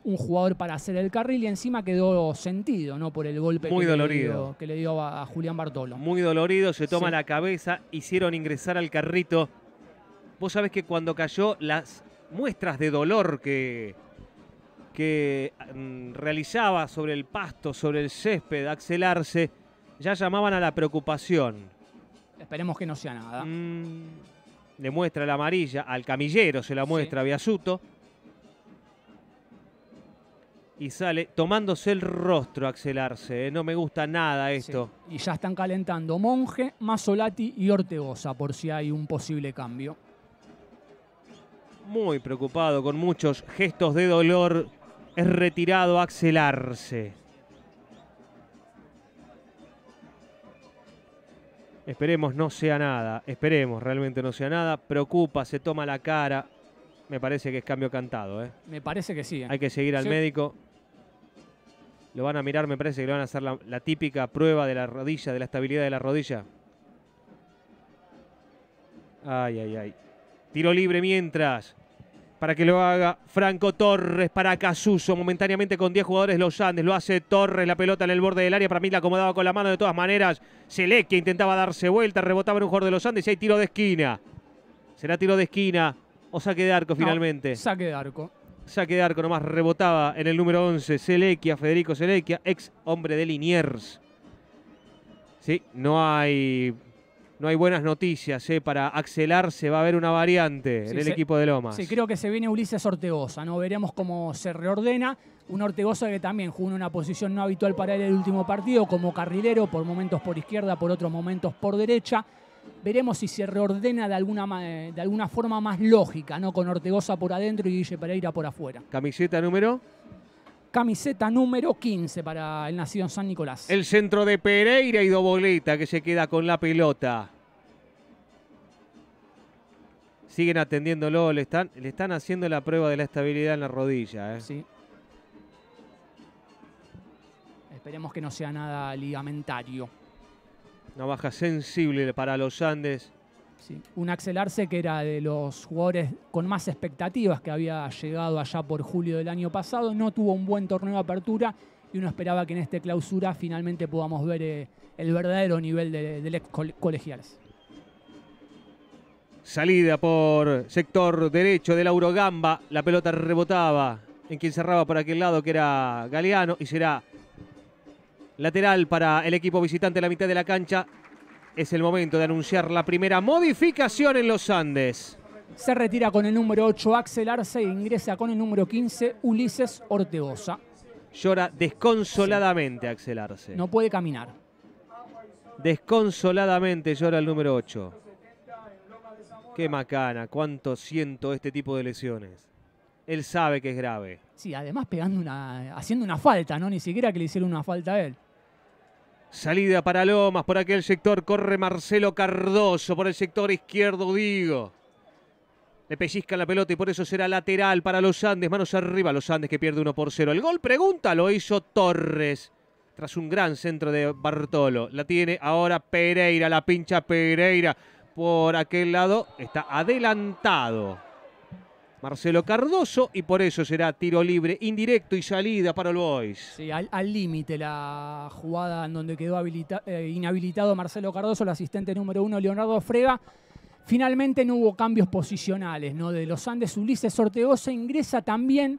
un jugador para hacer el carril y encima quedó sentido, ¿no? Por el golpe que, Le dio, a, Julián Bartolo. Muy dolorido, se toma la
cabeza, hicieron ingresar al carrito. Vos sabés que cuando cayó, las muestras de dolor que, que mm, realizaba sobre el pasto, sobre el césped, Axelarse ya llamaban a la preocupación.
Esperemos que no sea nada. Mm,
le muestra la amarilla, al camillero se la muestra a Biasuto. Y sale tomándose el rostro Axel Arce. ¿eh? No me gusta nada esto.
Y ya están calentando Monje, Masolati y Ortegoza por si hay un posible cambio.
Muy preocupado, con muchos gestos de dolor, es retirado Axel Arce. Esperemos no sea nada, esperemos realmente no sea nada. Preocupa, se toma la cara. Me parece que es cambio cantado. ¿eh?
Me parece que sí. ¿eh? Hay que seguir al médico.
Lo van a mirar, me parece que le van a hacer la típica prueba de la rodilla, de la estabilidad de la rodilla. Ay, ay, ay. Tiro libre mientras para que lo haga Franco Torres para Casuso. Momentáneamente con 10 jugadores los Andes. Lo hace Torres, la pelota en el borde del área. Para mí la acomodaba con la mano de todas maneras. Selequia intentaba darse vuelta, rebotaba en un jugador de los Andes y hay tiro de esquina. Será tiro de esquina o saque de arco finalmente. saque de arco. Saque de arco nomás, rebotaba en el número 11. Selequia, Federico Selequia, ex hombre de Liniers. Sí, no hay no hay buenas noticias. ¿eh? Para Axelar se va a haber una variante en el equipo de Lomas. Sí, creo
que se viene Ulises Ortegoza, ¿no? Veremos cómo se reordena. Un Ortegoza que también jugó en una posición no habitual para él el último partido, como carrilero, por momentos por izquierda, por otros momentos por derecha. Veremos si se reordena de alguna, de alguna forma más lógica, ¿no? Con Ortegoza por adentro y Guille Pereira por afuera.
¿Camiseta número?
camiseta número 15 para el nacido en San Nicolás. El
centro de Pereira y Doboleta que se queda con la pelota. Siguen atendiéndolo, le están, le están haciendo la prueba de la estabilidad en la rodilla. Eh. Sí.
Esperemos que no sea nada ligamentario.
Una baja sensible para los Andes.
Un Axel Arce que era de los jugadores con más expectativas que había llegado allá por julio del año pasado, no tuvo un buen torneo de apertura y uno esperaba que en esta clausura finalmente podamos ver eh, el verdadero nivel del de ex colegiales.
Salida por sector derecho de Lauro Gamba, la pelota rebotaba en quien cerraba por aquel lado que era Galeano y será lateral para el equipo visitante en la mitad de la cancha es el momento de anunciar la primera modificación en los Andes.
Se retira con el número 8 Axel Arce e ingresa con el número 15 Ulises Ortegoza.
Llora desconsoladamente Axel Arce. No
puede caminar.
Desconsoladamente llora el número 8. Qué macana, cuánto siento este tipo de lesiones. Él sabe que es grave.
Sí, además pegando una, haciendo una falta, ¿no? Ni siquiera que le hiciera una falta a él.
Salida para Lomas, por aquel sector corre Marcelo Cardoso, por el sector izquierdo Digo. Le pellizca la pelota y por eso será lateral para los Andes. Manos arriba los Andes que pierde 1 por 0. El gol, pregunta, lo hizo Torres. Tras un gran centro de Bartolo. La tiene ahora Pereira, la pincha Pereira. Por aquel lado está adelantado. Marcelo Cardoso y por eso será tiro libre, indirecto y salida para el Boys.
Sí, al límite la jugada en donde quedó eh, inhabilitado Marcelo Cardoso, el asistente número uno Leonardo Frega. Finalmente no hubo cambios posicionales, ¿no? De los Andes Ulises Sortegoza, ingresa también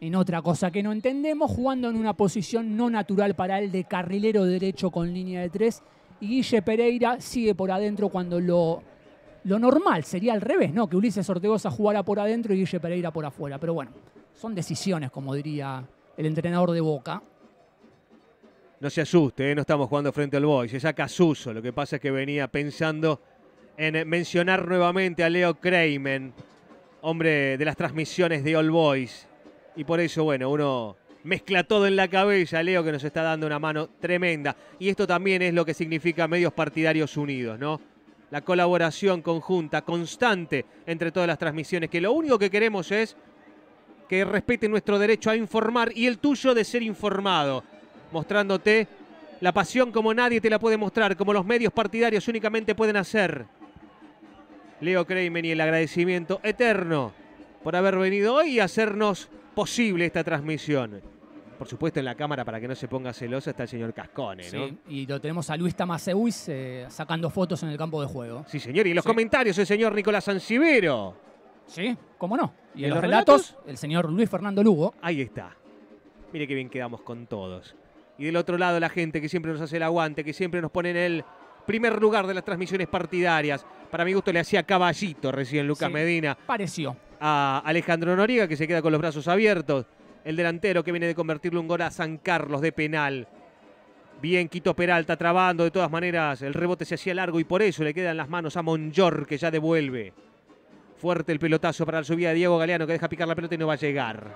en otra cosa que no entendemos, jugando en una posición no natural para él de carrilero derecho con línea de tres. Y Guille Pereira sigue por adentro cuando lo lo normal sería al revés, ¿no? Que Ulises Ortegoza jugara por adentro y Guille Pereira por afuera. Pero bueno, son decisiones, como diría el entrenador de Boca.
No se asuste, ¿eh? no estamos jugando frente al Boys. Es saca Casuso. Lo que pasa es que venía pensando en mencionar nuevamente a Leo Kreimen, hombre de las transmisiones de All Boys. Y por eso, bueno, uno mezcla todo en la cabeza, Leo, que nos está dando una mano tremenda. Y esto también es lo que significa medios partidarios unidos, ¿no? la colaboración conjunta, constante entre todas las transmisiones, que lo único que queremos es que respete nuestro derecho a informar y el tuyo de ser informado, mostrándote la pasión como nadie te la puede mostrar, como los medios partidarios únicamente pueden hacer. Leo Kreimen y el agradecimiento eterno por haber venido hoy y hacernos posible esta transmisión por supuesto, en la cámara para que no se ponga celosa, está el señor Cascone, ¿no? y
lo tenemos a Luis Tamaseuis eh, sacando fotos en el campo de juego. Sí, señor. Y en los comentarios el señor Nicolás Sansivero. Sí, cómo no. Y en, los, relatos, el señor Luis Fernando Lugo. Ahí está.
Mire qué bien quedamos con todos. Y del otro lado la gente que siempre nos hace el aguante, que siempre nos pone en el primer lugar de las transmisiones partidarias. Para mi gusto le hacía caballito recién Lucas Medina. Pareció. A Alejandro Noriega que se queda con los brazos abiertos el delantero que viene de convertirle un gol a San Carlos de penal. Bien, Quito Peralta trabando. De todas maneras, el rebote se hacía largo y por eso le quedan las manos a Monjor, que ya devuelve. Fuerte el pelotazo para la subida de Diego Galeano, que deja picar la pelota y no va a llegar.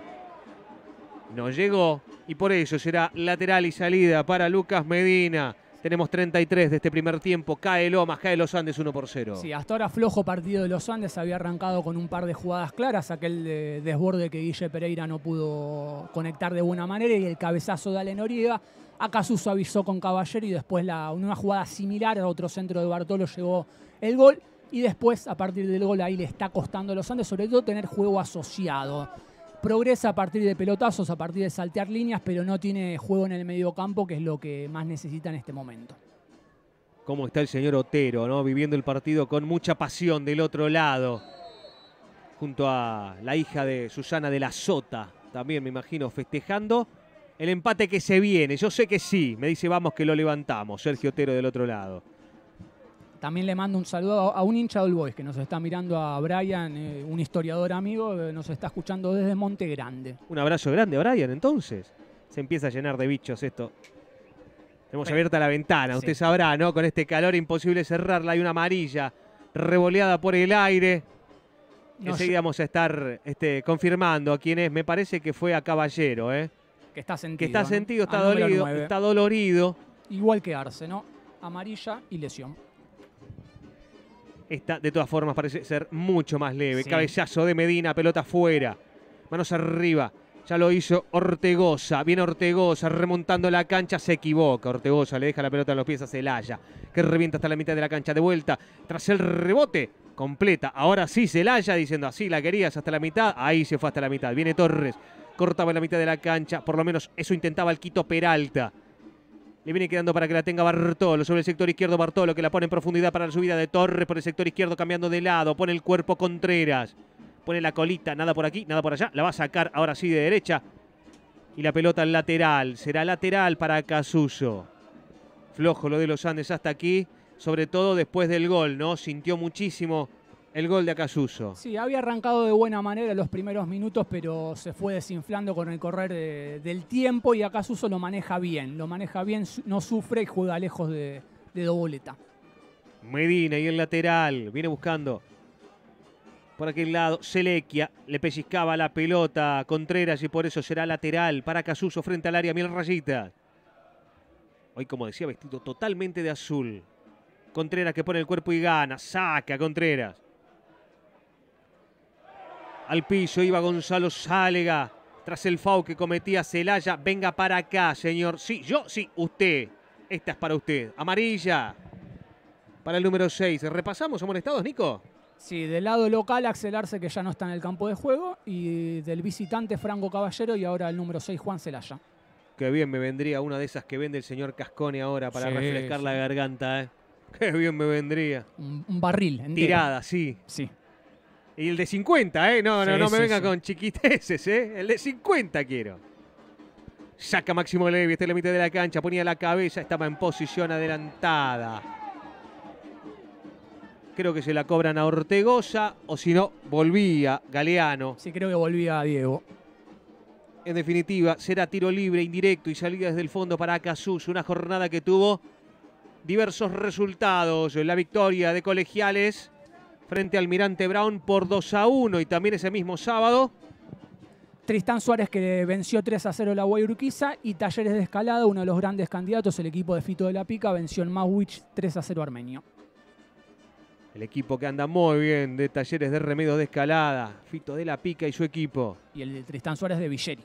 No llegó y por eso será lateral y salida para Lucas Medina. Tenemos 33 de este primer tiempo. Cae Lomas, cae Los Andes 1 por 0. Sí,
hasta ahora flojo partido de Los Andes. Había arrancado con un par de jugadas claras. Aquel desborde que Guille Pereira no pudo conectar de buena manera y el cabezazo de Ale Noriega. Acá avisó con Caballero y después la, una jugada similar a otro centro de Bartolo llegó el gol. Y después, a partir del gol, ahí le está costando a los Andes, sobre todo tener juego asociado progresa a partir de pelotazos, a partir de saltear líneas, pero no tiene juego en el medio campo, que es lo que más necesita en este momento.
Cómo está el señor Otero, ¿no? Viviendo el partido con mucha pasión del otro lado. Junto a la hija de Susana de la Sota, también me imagino festejando. El empate que se viene, yo sé que sí, me dice vamos que lo levantamos, Sergio Otero del otro
lado. También le mando un saludo a un hincha del Boys que nos está mirando a Brian, eh, un historiador amigo, nos está escuchando desde Monte Grande.
Un abrazo grande a Brian, entonces. Se empieza a llenar de bichos esto. Hemos abierta la ventana, usted sabrá, ¿no? Con este calor imposible cerrarla. Hay una amarilla revoleada por el aire. Enseguida vamos a estar este, confirmando a quién es. Me parece que fue a Caballero, ¿eh? Que está sentido. Que está sentido, está, ah, dolido, está
dolorido. Igual que Arce, ¿no? Amarilla y lesión. Esta, de
todas formas, parece ser mucho más leve. Cabellazo Cabezazo de Medina, pelota fuera. Manos arriba. Ya lo hizo Ortegosa Viene Ortegosa remontando la cancha. Se equivoca. Ortegoza le deja la pelota a los pies a Celaya. Que revienta hasta la mitad de la cancha. De vuelta. Tras el rebote. Completa. Ahora sí Celaya diciendo así la querías hasta la mitad. Ahí se fue hasta la mitad. Viene Torres. Cortaba en la mitad de la cancha. Por lo menos eso intentaba el Quito Peralta. Le viene quedando para que la tenga Bartolo. Sobre el sector izquierdo Bartolo que la pone en profundidad para la subida de Torres. Por el sector izquierdo cambiando de lado. Pone el cuerpo Contreras. Pone la colita. Nada por aquí, nada por allá. La va a sacar ahora sí de derecha. Y la pelota lateral. Será lateral para Casuso. Flojo lo de los Andes hasta aquí. Sobre todo después del gol, ¿no? Sintió muchísimo el gol de Acasuso.
Sí, había arrancado de buena manera los primeros minutos, pero se fue desinflando con el correr del tiempo y Acasuso lo maneja bien, lo maneja bien, no sufre y juega lejos de, de dobleta.
Medina y el lateral, viene buscando por aquel lado, Selequia le pellizcaba la pelota a Contreras y por eso será lateral para Casuso frente al área Miel Rayitas. Hoy, como decía, vestido totalmente de azul. Contreras que pone el cuerpo y gana, saca a Contreras. Al piso iba Gonzalo Sálega. Tras el foul que cometía Celaya. Venga para acá, señor. Sí, yo, sí, usted. Esta es para usted. Amarilla. Para el número 6. ¿Repasamos
amonestados, Nico? Sí, del lado local Axel Arce, que ya no está en el campo de juego, y del visitante Franco Caballero y ahora el número 6 Juan Celaya.
Qué bien me vendría una de esas que vende el señor Cascone ahora para reflejar refrescar la garganta, ¿eh? Qué bien me vendría. Un, barril. Tirada, sí. Sí. Y el de 50, ¿eh? No, no, no me venga con chiquiteces, ¿eh? El de 50 quiero. Saca Máximo Levi, la mitad de la cancha, ponía la cabeza, estaba en posición adelantada. Creo que se la cobran a Ortegoza, o si no, volvía Galeano. Sí, creo que volvía Diego. En definitiva, será tiro libre, indirecto y salida desde el fondo para Acasus. Una jornada que tuvo diversos resultados. en La victoria de Colegiales frente al Almirante Brown por 2
a 1 y también ese mismo sábado. Tristán Suárez que venció 3 a 0 la Guayurquiza y Talleres de Escalada, uno de los grandes candidatos, el equipo de Fito de la Pica, venció en Mawich 3 a 0 Armenio.
El equipo que anda muy bien de Talleres de Remedio de Escalada, Fito de la Pica y su equipo. Y el de Tristán Suárez de Villeri.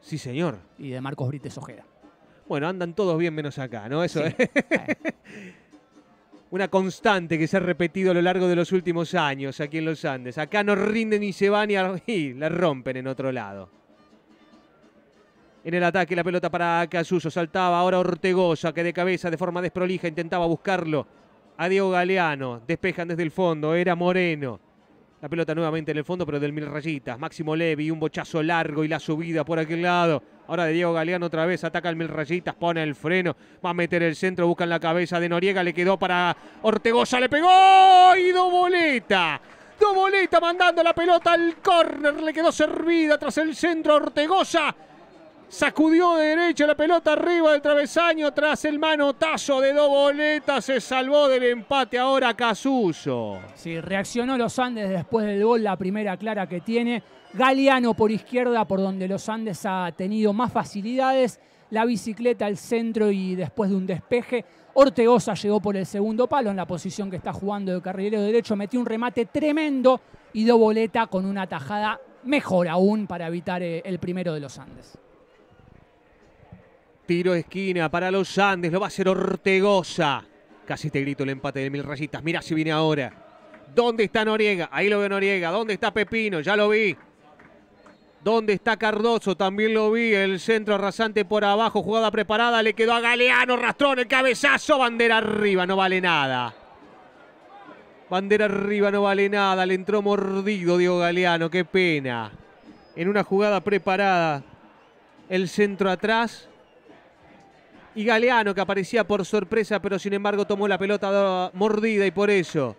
Sí, señor. Y de Marcos Brites Ojeda. Bueno, andan todos bien menos acá, ¿no? Eso es. una constante que se ha repetido a lo largo de los últimos años aquí en los Andes. Acá no rinden ni se van y, la rompen en otro lado. En el ataque la pelota para Casuso, saltaba ahora Ortegosa que de cabeza de forma desprolija intentaba buscarlo a Diego Galeano, despejan desde el fondo, era Moreno. La pelota nuevamente en el fondo, pero del mil rayitas. Máximo Levi, un bochazo largo y la subida por aquel lado. Ahora de Diego Galeano otra vez, ataca el mil rayitas, pone el freno, va a meter el centro, busca en la cabeza de Noriega, le quedó para Ortegoza, le pegó y doboleta! boleta. mandando la pelota al córner, le quedó servida tras el centro Ortegoza. Sacudió de derecha la pelota arriba del travesaño tras el manotazo de dos boletas.
Se salvó del empate ahora Casuso. Sí, reaccionó los Andes después del gol, la primera clara que tiene. Galeano por izquierda, por donde los Andes ha tenido más facilidades. La bicicleta al centro y después de un despeje. Ortegoza llegó por el segundo palo en la posición que está jugando de carrilero derecho. Metió un remate tremendo y do boleta con una tajada mejor aún para evitar eh, el primero de los Andes.
Tiro esquina para los Andes, lo va a hacer Ortegosa. Casi te grito el empate de mil rayitas. Mira si viene ahora. ¿Dónde está Noriega? Ahí lo veo Noriega. ¿Dónde está Pepino? Ya lo vi. ¿Dónde está Cardoso? También lo vi. El centro arrasante por abajo. Jugada preparada. Le quedó a Galeano. Rastrón. El cabezazo. Bandera arriba. No vale nada. Bandera arriba. No vale nada. Le entró mordido Diego Galeano. Qué pena. En una jugada preparada. El centro atrás y Galeano que aparecía por sorpresa, pero sin embargo tomó la pelota mordida y por eso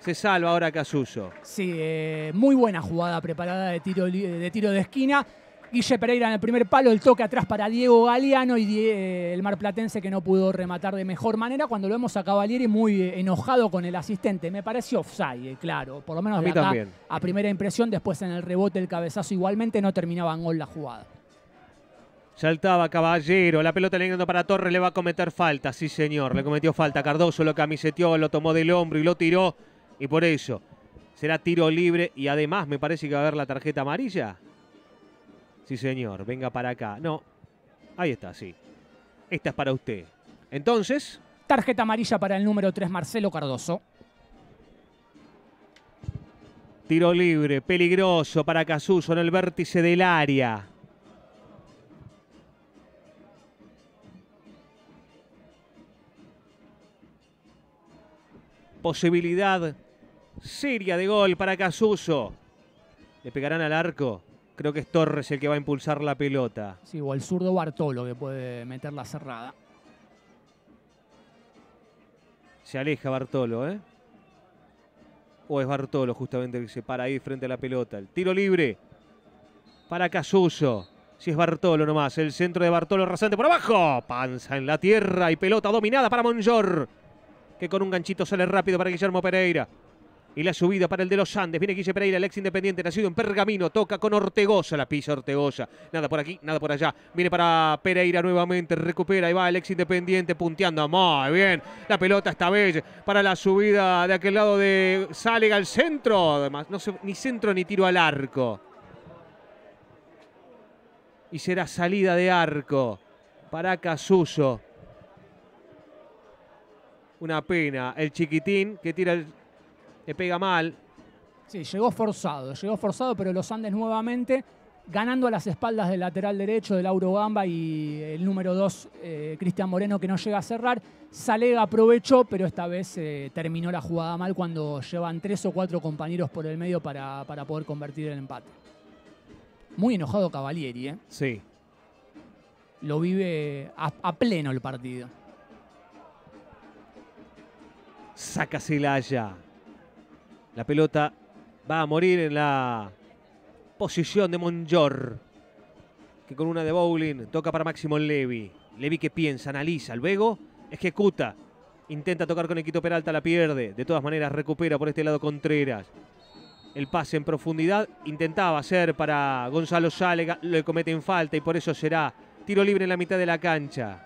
se salva ahora Casuso.
Sí, eh, muy buena jugada preparada de tiro de, esquina. Guille Pereira en el primer palo, el toque atrás para Diego Galeano y el eh, el marplatense que no pudo rematar de mejor manera. Cuando lo vemos a Cavalieri muy eh, enojado con el asistente, me pareció offside, claro. Por lo menos a, a primera impresión, después en el rebote, el cabezazo igualmente no terminaba en gol la jugada.
Saltaba Caballero, la pelota le para Torres, le va a cometer falta, sí señor, le cometió falta. Cardoso lo camiseteó, lo tomó del hombro y lo tiró. Y por eso será tiro libre y además me parece que va a haber la tarjeta amarilla. Sí señor, venga para acá.
No, ahí está, sí. Esta es para usted. Entonces... Tarjeta amarilla para el número 3, Marcelo Cardoso.
Tiro libre, peligroso para Casuso en el vértice del área. posibilidad seria de gol para Casuso. Le pegarán al arco. Creo que es Torres el que va a impulsar la pelota.
Sí, o el zurdo Bartolo que puede meterla cerrada.
Se aleja Bartolo, ¿eh? O es Bartolo justamente el que se para ahí frente a la pelota. El tiro libre para Casuso. Si es Bartolo nomás, el centro de Bartolo rasante por abajo. Panza en la tierra y pelota dominada para Monjor que con un ganchito sale rápido para Guillermo Pereira. Y la subida para el de los Andes. Viene Guillermo Pereira, el ex independiente, nacido en Pergamino. Toca con Ortegoza, la pisa Ortegoza. Nada por aquí, nada por allá. Viene para Pereira nuevamente, recupera. y va el ex independiente punteando. Muy bien. La pelota esta vez para la subida de aquel lado de salega al centro. Además, no ni centro ni tiro al arco. Y será salida de arco para Casuso. Una pena. El chiquitín que tira el, le pega mal.
Sí, llegó forzado, llegó forzado, pero los Andes nuevamente ganando a las espaldas del lateral derecho de Lauro Gamba y el número 2, eh, Cristian Moreno, que no llega a cerrar. Salega aprovechó, pero esta vez eh, terminó la jugada mal cuando llevan tres o cuatro compañeros por el medio para, para poder convertir el empate. Muy enojado Cavalieri, ¿eh? Sí. Lo vive a pleno el partido. Saca Celaya. La pelota va
a morir en la posición de Monjor. Que con una de bowling toca para Máximo Levi. Levi que piensa, analiza, luego ejecuta. Intenta tocar con Equito Peralta, la pierde. De todas maneras recupera por este lado Contreras. El pase en profundidad intentaba hacer para Gonzalo le comete en falta y por eso será tiro libre en la mitad de la cancha.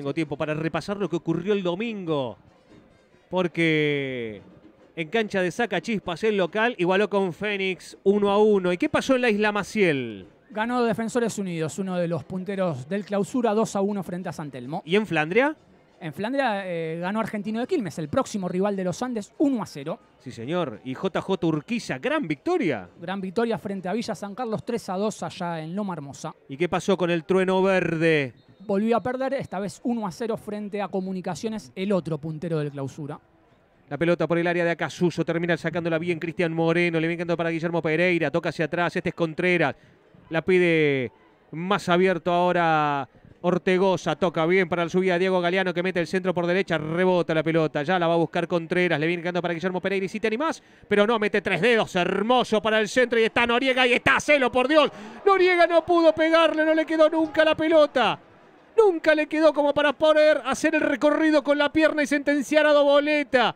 tengo tiempo para repasar lo que ocurrió el domingo. Porque en cancha de saca chispas el local igualó con Fénix 1 a 1. ¿Y qué pasó en la Isla Maciel?
Ganó Defensores Unidos, uno de los punteros del clausura, 2 a 1 frente a Santelmo. ¿Y en Flandria? En Flandria eh, ganó Argentino de Quilmes, el próximo rival de los Andes, 1 a 0. Sí,
señor. Y JJ
Urquiza, gran
victoria.
Gran victoria frente a Villa San Carlos, 3 a 2 allá en Loma Hermosa.
¿Y qué pasó con el trueno verde?
volvió a perder, esta vez 1 a 0 frente a Comunicaciones, el otro puntero del clausura.
La pelota por el área de acá, termina sacándola bien Cristian Moreno, le viene quedando para Guillermo Pereira, toca hacia atrás, este es Contreras, la pide más abierto ahora Ortegoza, toca bien para la subida Diego Galeano que mete el centro por derecha, rebota la pelota, ya la va a buscar Contreras, le viene quedando para Guillermo Pereira y si te más, pero no, mete tres dedos, hermoso para el centro y está Noriega y está Celo, por Dios, Noriega no pudo pegarle, no le quedó nunca la pelota. Nunca le quedó como para poder hacer el recorrido con la pierna y sentenciar a Doboleta.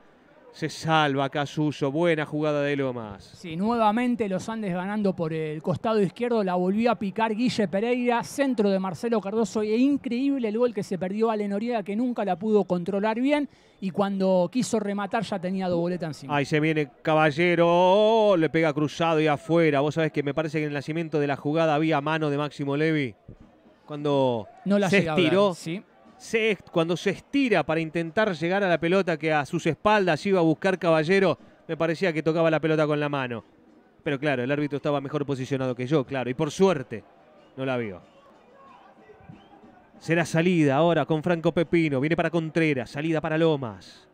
Se salva Casuso, buena jugada de Lomas.
Sí, nuevamente los Andes ganando por el costado izquierdo, la volvió a picar Guille Pereira, centro de Marcelo Cardoso e increíble el gol que se perdió a que nunca la pudo controlar bien y cuando quiso rematar ya tenía Doboleta encima.
Ahí se viene Caballero, oh, le pega cruzado y afuera. Vos sabés que me parece que en el nacimiento de la jugada había mano de Máximo Levi cuando se estiró. cuando se estira para intentar llegar a la pelota que a sus espaldas iba a buscar Caballero, me parecía que tocaba la pelota con la mano. Pero claro, el árbitro estaba mejor posicionado que yo, claro, y por suerte no la vio. Será salida ahora con Franco Pepino. Viene para Contreras, salida para Lomas.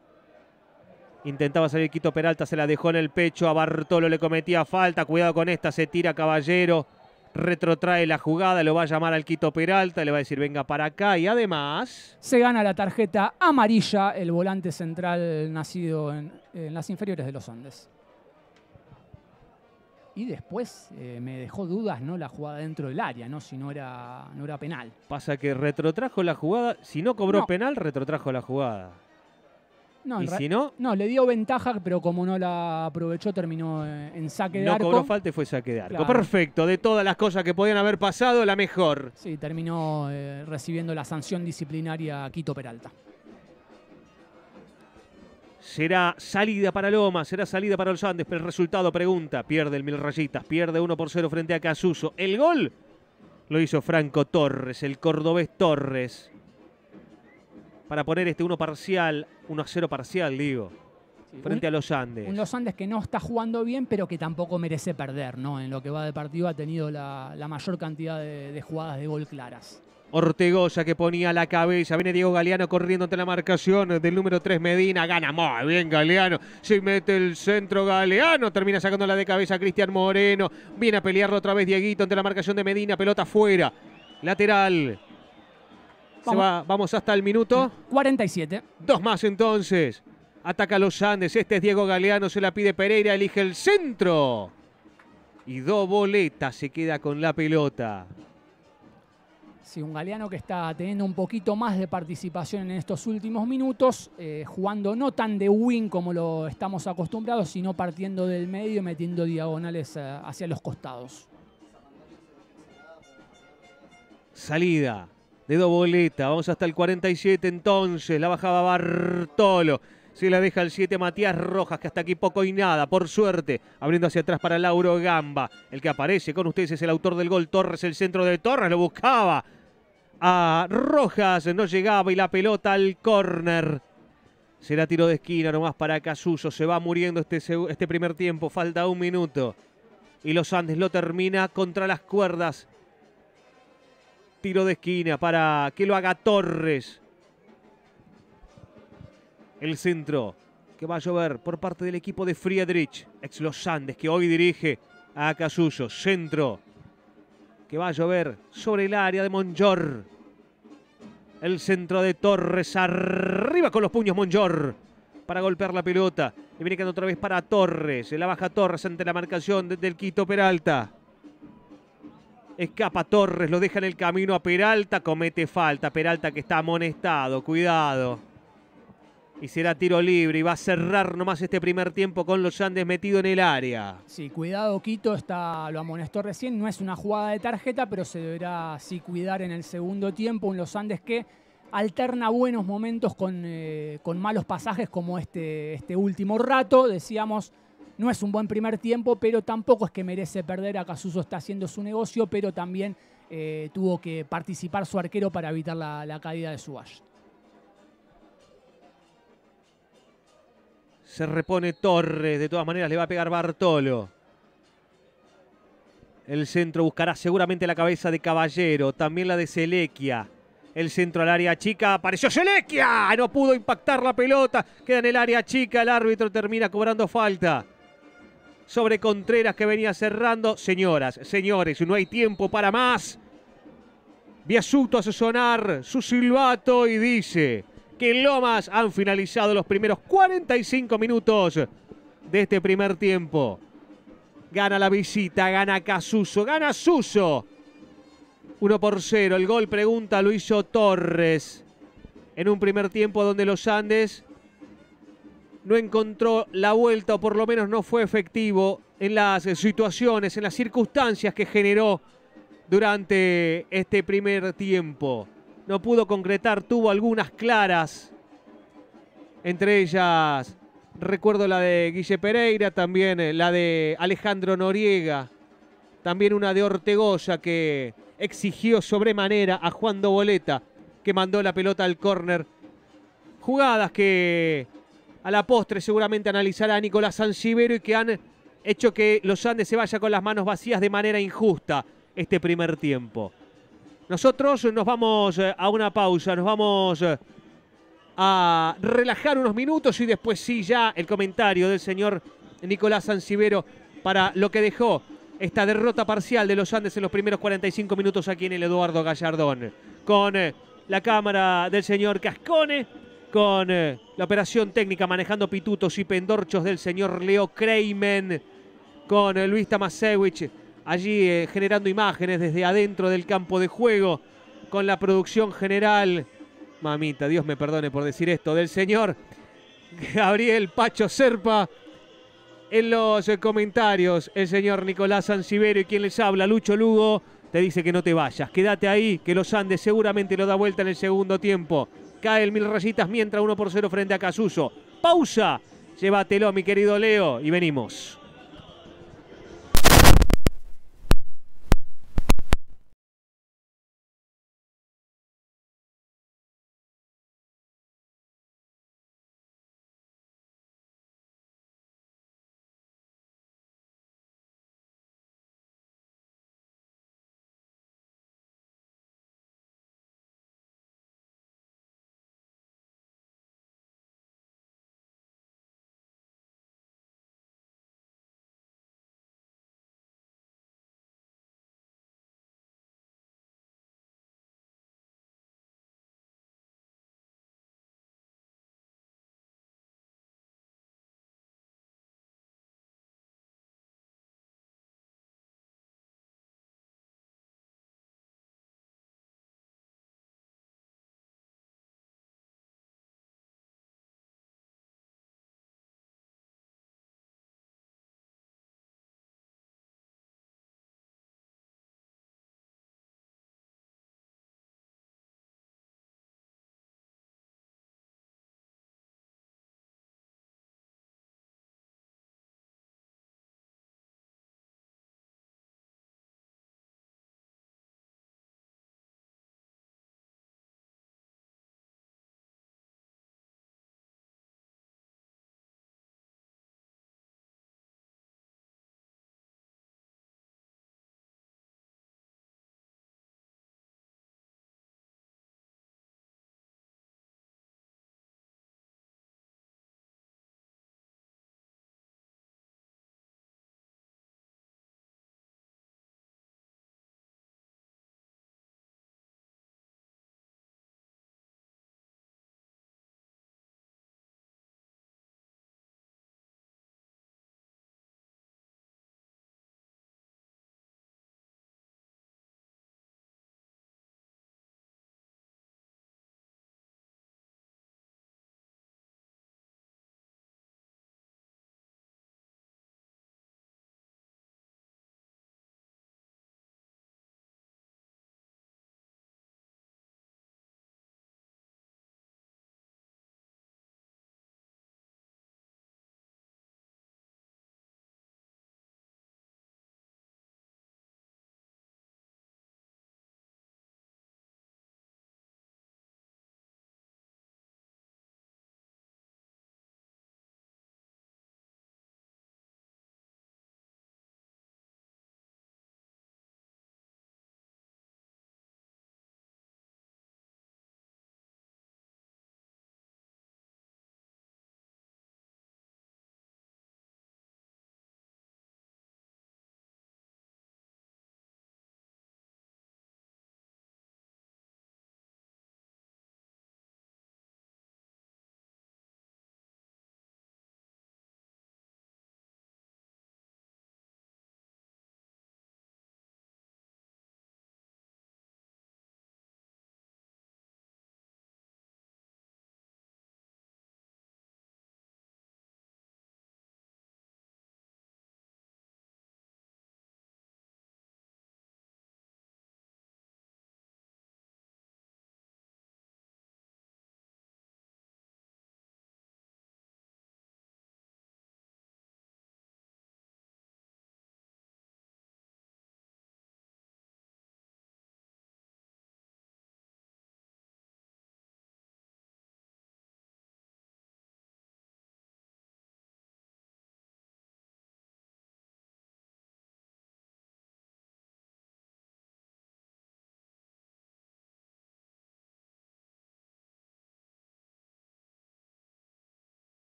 Intentaba salir Quito Peralta, se la dejó en el pecho. A Bartolo le cometía falta. Cuidado con esta, se tira Caballero retrotrae la jugada, lo va a llamar al Quito Peralta, le va a decir venga para acá y además...
Se gana la tarjeta amarilla el volante central nacido en, las inferiores de los Andes. Y después eh, me dejó dudas no la jugada dentro del área, no si no era, no era penal.
Pasa que retrotrajo la jugada, si no cobró penal, retrotrajo la jugada.
No, si no. No, le dio ventaja, pero como no la aprovechó, terminó eh, en saque de arco. No cobró falta
y fue saque de arco.
Perfecto. De todas las cosas que podían haber pasado, la mejor. Sí, terminó eh, recibiendo la sanción disciplinaria Quito Peralta.
Será salida para Loma, será salida para los Andes, pero el resultado pregunta. Pierde el Mil Rayitas, pierde 1 por 0 frente a Casuso. El gol lo hizo Franco Torres, el cordobés Torres para poner este 1 parcial, 1 a 0 parcial, digo, frente a los Andes. Un
Los Andes que no está jugando bien, pero que tampoco merece perder, ¿no? En lo que va de partido ha tenido la, mayor cantidad de, jugadas de gol claras.
Ortegoza que ponía la cabeza. Viene Diego Galeano corriendo ante la marcación del número 3 Medina. Gana muy bien Galeano. Se mete el centro Galeano. Termina sacándola de cabeza Cristian Moreno. Viene a pelearlo otra vez Dieguito ante la marcación de Medina. Pelota fuera. Lateral. Vamos. hasta el minuto. 47. Dos más entonces. Ataca a los Andes. Este es Diego Galeano. Se la pide Pereira. Elige el centro. Y dos boletas se queda con la pelota.
Sí, un Galeano que está teniendo un poquito más de participación en estos últimos minutos, eh, jugando no tan de win como lo estamos acostumbrados, sino partiendo del medio y metiendo diagonales eh, hacia los costados.
Salida, de boleta. Vamos hasta el 47 entonces. La bajaba Bartolo. Se la deja el 7 Matías Rojas, que hasta aquí poco y nada, por suerte. Abriendo hacia atrás para Lauro Gamba. El que aparece con ustedes es el autor del gol, Torres, el centro de Torres, lo buscaba. A Rojas no llegaba y la pelota al córner. Será tiro de esquina nomás para Casuso. Se va muriendo este, este primer tiempo, falta un minuto. Y los Andes lo termina contra las cuerdas. Tiro de esquina para que lo haga Torres. El centro que va a llover por parte del equipo de Friedrich, ex Los Andes, que hoy dirige a Casullo. Centro que va a llover sobre el área de Monjor. El centro de Torres arriba con los puños Monjor para golpear la pelota. Y viene quedando otra vez para Torres. La baja Torres ante la marcación del Quito Peralta. Escapa Torres, lo deja en el camino a Peralta, comete falta. Peralta que está amonestado, cuidado. Y será tiro libre y va a cerrar nomás este primer tiempo con los Andes metido en el área. Sí,
cuidado Quito, está, lo amonestó recién, no es una jugada de tarjeta, pero se deberá sí cuidar en el segundo tiempo. Un los Andes que alterna buenos momentos con, eh, malos pasajes como este, este último rato. Decíamos no es un buen primer tiempo, pero tampoco es que merece perder. Acasuso está haciendo su negocio, pero también eh, tuvo que participar su arquero para evitar la, caída de Subash.
Se repone Torres, de todas maneras le va a pegar Bartolo. El centro buscará seguramente la cabeza de Caballero, también la de Selequia. El centro al área chica, apareció Selequia, no pudo impactar la pelota, queda en el área chica, el árbitro termina cobrando falta sobre Contreras que venía cerrando. Señoras, señores, no hay tiempo para más. Biasuto hace sonar su silbato y dice que Lomas han finalizado los primeros 45 minutos de este primer tiempo. Gana la visita, gana Casuso, gana Suso. 1 por 0. El gol, pregunta, Luis hizo Torres. En un primer tiempo donde los Andes no encontró la vuelta o por lo menos no fue efectivo en las situaciones, en las circunstancias que generó durante este primer tiempo. No pudo concretar, tuvo algunas claras, entre ellas recuerdo la de Guille Pereira, también eh, la de Alejandro Noriega, también una de Ortegoya que exigió sobremanera a Juan Doboleta, que mandó la pelota al córner. Jugadas que a la postre seguramente analizará a Nicolás Sancibero y que han hecho que los Andes se vaya con las manos vacías de manera injusta este primer tiempo. Nosotros nos vamos eh, a una pausa, nos vamos eh, a relajar unos minutos y después sí ya el comentario del señor Nicolás Sancibero para lo que dejó esta derrota parcial de los Andes en los primeros 45 minutos aquí en el Eduardo Gallardón. Con eh, la cámara del señor Cascone con eh, la operación técnica manejando pitutos y pendorchos del señor Leo Kreimen, con eh, Luis Tamasewicz allí eh, generando imágenes desde adentro del campo de juego, con la producción general, mamita, Dios me perdone por decir esto, del señor Gabriel Pacho Serpa. En los comentarios, el señor Nicolás Sansivero y quien les habla, Lucho Lugo, te dice que no te vayas. Quédate ahí, que los Andes seguramente lo da vuelta en el segundo tiempo. Cae el Mil Rayitas mientras 1 por 0 frente a Casuso. Pausa. Llévatelo, mi querido Leo, y venimos.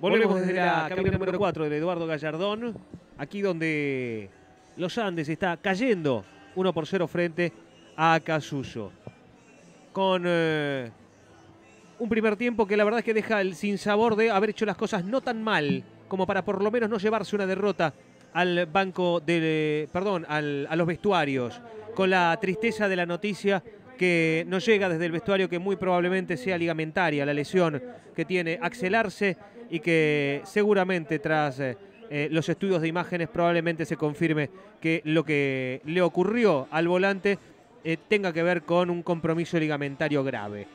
Volvemos desde la camioneta número 4 de Eduardo Gallardón, aquí donde los Andes está cayendo 1 por 0 frente a Casuso. Con eh, un primer tiempo que la verdad es que deja el sinsabor de haber hecho las cosas no tan mal como para por lo menos no llevarse una derrota al banco de, perdón, a los vestuarios, con la tristeza de la noticia que nos llega desde el vestuario que muy probablemente sea ligamentaria la lesión que tiene Axelarse y que seguramente tras eh, eh, los estudios de imágenes probablemente se confirme que lo que le ocurrió al volante eh, tenga que ver con un compromiso ligamentario grave.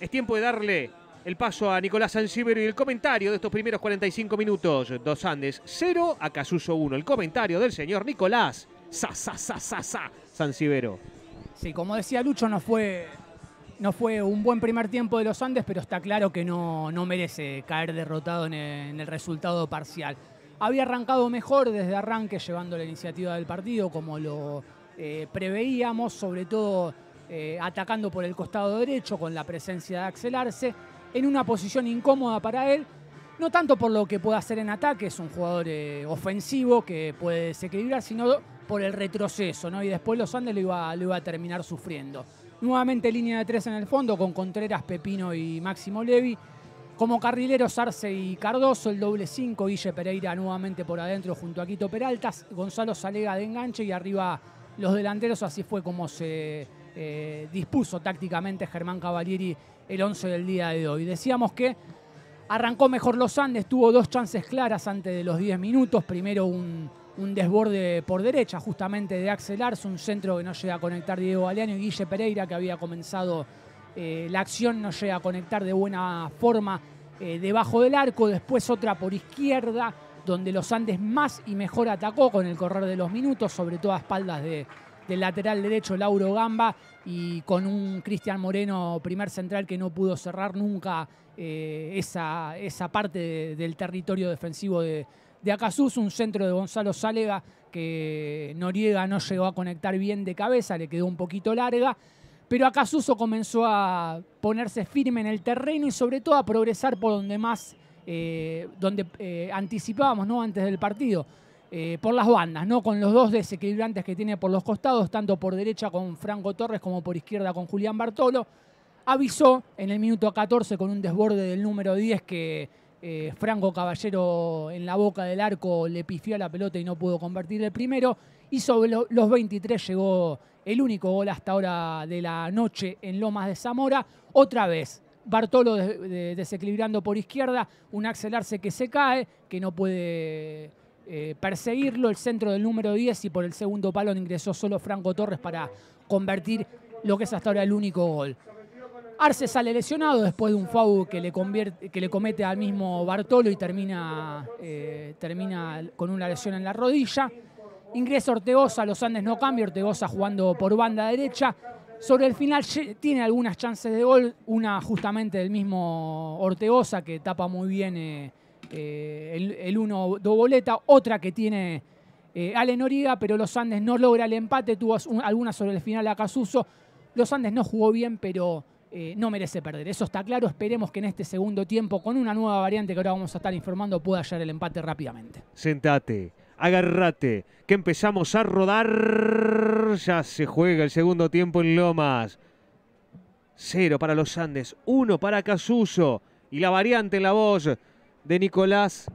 Es tiempo de darle el paso a Nicolás Sancibero y el comentario de estos primeros 45 minutos. Dos Andes cero a Casuso, uno. El comentario del señor Nicolás sa,
Sí, como decía Lucho, no fue no fue un buen primer tiempo de los Andes, pero está claro que no, merece caer derrotado en el, resultado parcial. Había arrancado mejor desde arranque, llevando la iniciativa del partido, como lo eh, preveíamos, sobre todo eh, atacando por el costado derecho con la presencia de Axel Arce, en una posición incómoda para él, no tanto por lo que puede hacer en ataque, es un jugador eh, ofensivo que puede desequilibrar, sino por el retroceso, ¿no? Y después los Andes lo iba, lo iba a terminar sufriendo. Nuevamente línea de tres en el fondo con Contreras, Pepino y Máximo Levi. Como carrileros Arce y Cardoso, el doble 5, Guille Pereira nuevamente por adentro junto a Quito Peraltas, Gonzalo Salega de enganche y arriba los delanteros, así fue como se eh, dispuso tácticamente Germán Cavalieri el 11 del día de hoy. Decíamos que arrancó mejor los Andes, tuvo dos chances claras antes de los 10 minutos, primero un un desborde por derecha justamente de Axel Ars, un centro que no llega a conectar Diego Galeano y Guille Pereira que había comenzado eh, la acción, no llega a conectar de buena forma eh, debajo del arco, después otra por izquierda donde los Andes más y mejor atacó con el correr de los minutos, sobre todo a espaldas de, del lateral derecho Lauro Gamba y con un Cristian Moreno, primer central, que no pudo cerrar nunca eh, esa, esa, parte del territorio defensivo de, de Acasuso, un centro de Gonzalo Sálega que Noriega no llegó a conectar bien de cabeza, le quedó un poquito larga. Pero Acasuso comenzó a ponerse firme en el terreno y sobre todo a progresar por donde más, eh, donde eh, anticipábamos ¿no? antes del partido, eh, por las bandas, ¿no? con los dos desequilibrantes que tiene por los costados, tanto por derecha con Franco Torres como por izquierda con Julián Bartolo. Avisó en el minuto 14 con un desborde del número 10 que eh, Franco Caballero en la boca del arco le pifió la pelota y no pudo convertir el primero. Y sobre los 23 llegó el único gol hasta ahora de la noche en Lomas de Zamora. Otra vez, Bartolo desequilibrando por izquierda, un Axel que se cae, que no puede eh, perseguirlo, el centro del número 10 y por el segundo palo ingresó solo Franco Torres para convertir lo que es hasta ahora el único gol. Arce sale lesionado después de un FAU que le, comete al mismo Bartolo y termina, eh, termina con una lesión en la rodilla. Ingresa Ortegoza, los Andes no cambia, Ortegoza jugando por banda derecha. Sobre el final tiene algunas chances de gol, una justamente del mismo Ortegoza que tapa muy bien eh, eh, el, el, uno boleta, otra que tiene Ale Origa, pero los Andes no logra el empate, tuvo algunas sobre el final a Casuso. Los Andes no jugó bien, pero eh, no merece perder. Eso está claro. Esperemos que en este segundo tiempo, con una nueva variante que ahora vamos a estar informando, pueda hallar el empate rápidamente.
Sentate, agárrate, que empezamos a rodar. Ya se juega el segundo tiempo en Lomas. Cero para los Andes, uno para Casuso. Y la variante en la voz de Nicolás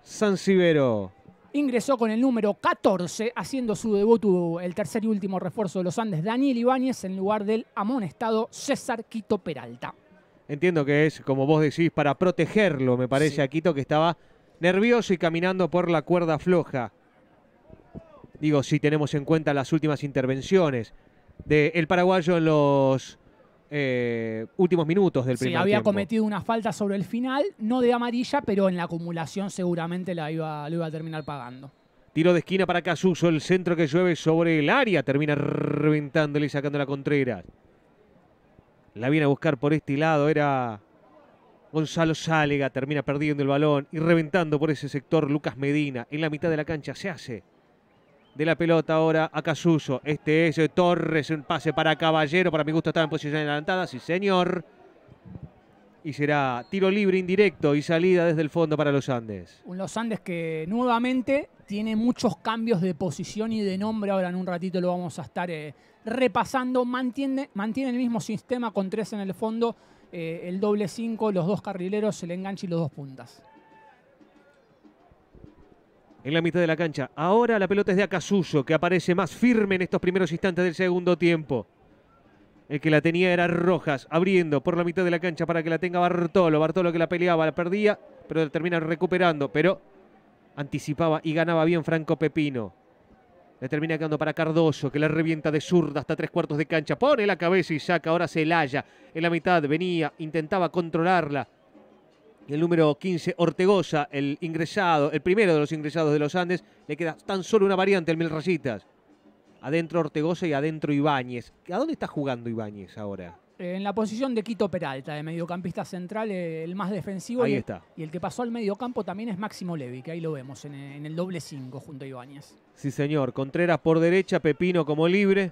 Sansivero
ingresó con el número 14, haciendo su debut el tercer y último refuerzo de los Andes, Daniel Ibáñez, en lugar del amonestado César Quito Peralta.
Entiendo que es, como vos decís, para protegerlo, me parece, a Quito, que estaba nervioso y caminando por la cuerda floja. Digo, si tenemos en cuenta las últimas intervenciones del paraguayo en los eh, últimos minutos del primer tiempo. había cometido
una falta sobre el final, no de amarilla, pero en la acumulación seguramente la iba, lo iba a terminar pagando.
Tiro de esquina para Casuso, el centro que llueve sobre el área, termina reventándole y sacando la contrera La viene a buscar por este lado, era Gonzalo Sálega, termina perdiendo el balón y reventando por ese sector Lucas Medina. En la mitad de la cancha se hace de la pelota ahora a Casuso. Este es eh, Torres, un pase para Caballero. Para mi gusto estaba en posición adelantada, sí señor. Y será tiro libre indirecto y salida desde el fondo para los Andes.
Un Los Andes que nuevamente tiene muchos cambios de posición y de nombre. Ahora en un ratito lo vamos a estar eh, repasando. Mantiene, mantiene el mismo sistema con tres en el fondo, eh, el doble cinco, los dos carrileros, el enganche y los dos puntas
en la mitad de la cancha. Ahora la pelota es de Acasuso, que aparece más firme en estos primeros instantes del segundo tiempo. El que la tenía era Rojas, abriendo por la mitad de la cancha para que la tenga Bartolo. Bartolo que la peleaba, la perdía, pero termina recuperando. Pero anticipaba y ganaba bien Franco Pepino. Le termina quedando para Cardoso, que la revienta de zurda hasta tres cuartos de cancha. Pone la cabeza y saca. Ahora Celaya en la mitad. Venía, intentaba controlarla el número 15, Ortegoza, el ingresado, el primero de los ingresados de los Andes. Le queda tan solo una variante el Mil Rayitas. Adentro Ortegoza y adentro Ibáñez. ¿A dónde está jugando Ibáñez ahora?
Eh, en la posición de Quito Peralta, de mediocampista central, eh, el más defensivo. Ahí está. Y el que pasó al mediocampo también es Máximo Levi, que ahí lo vemos en el doble 5 junto a Ibáñez.
Sí, señor. Contreras por derecha, Pepino como libre.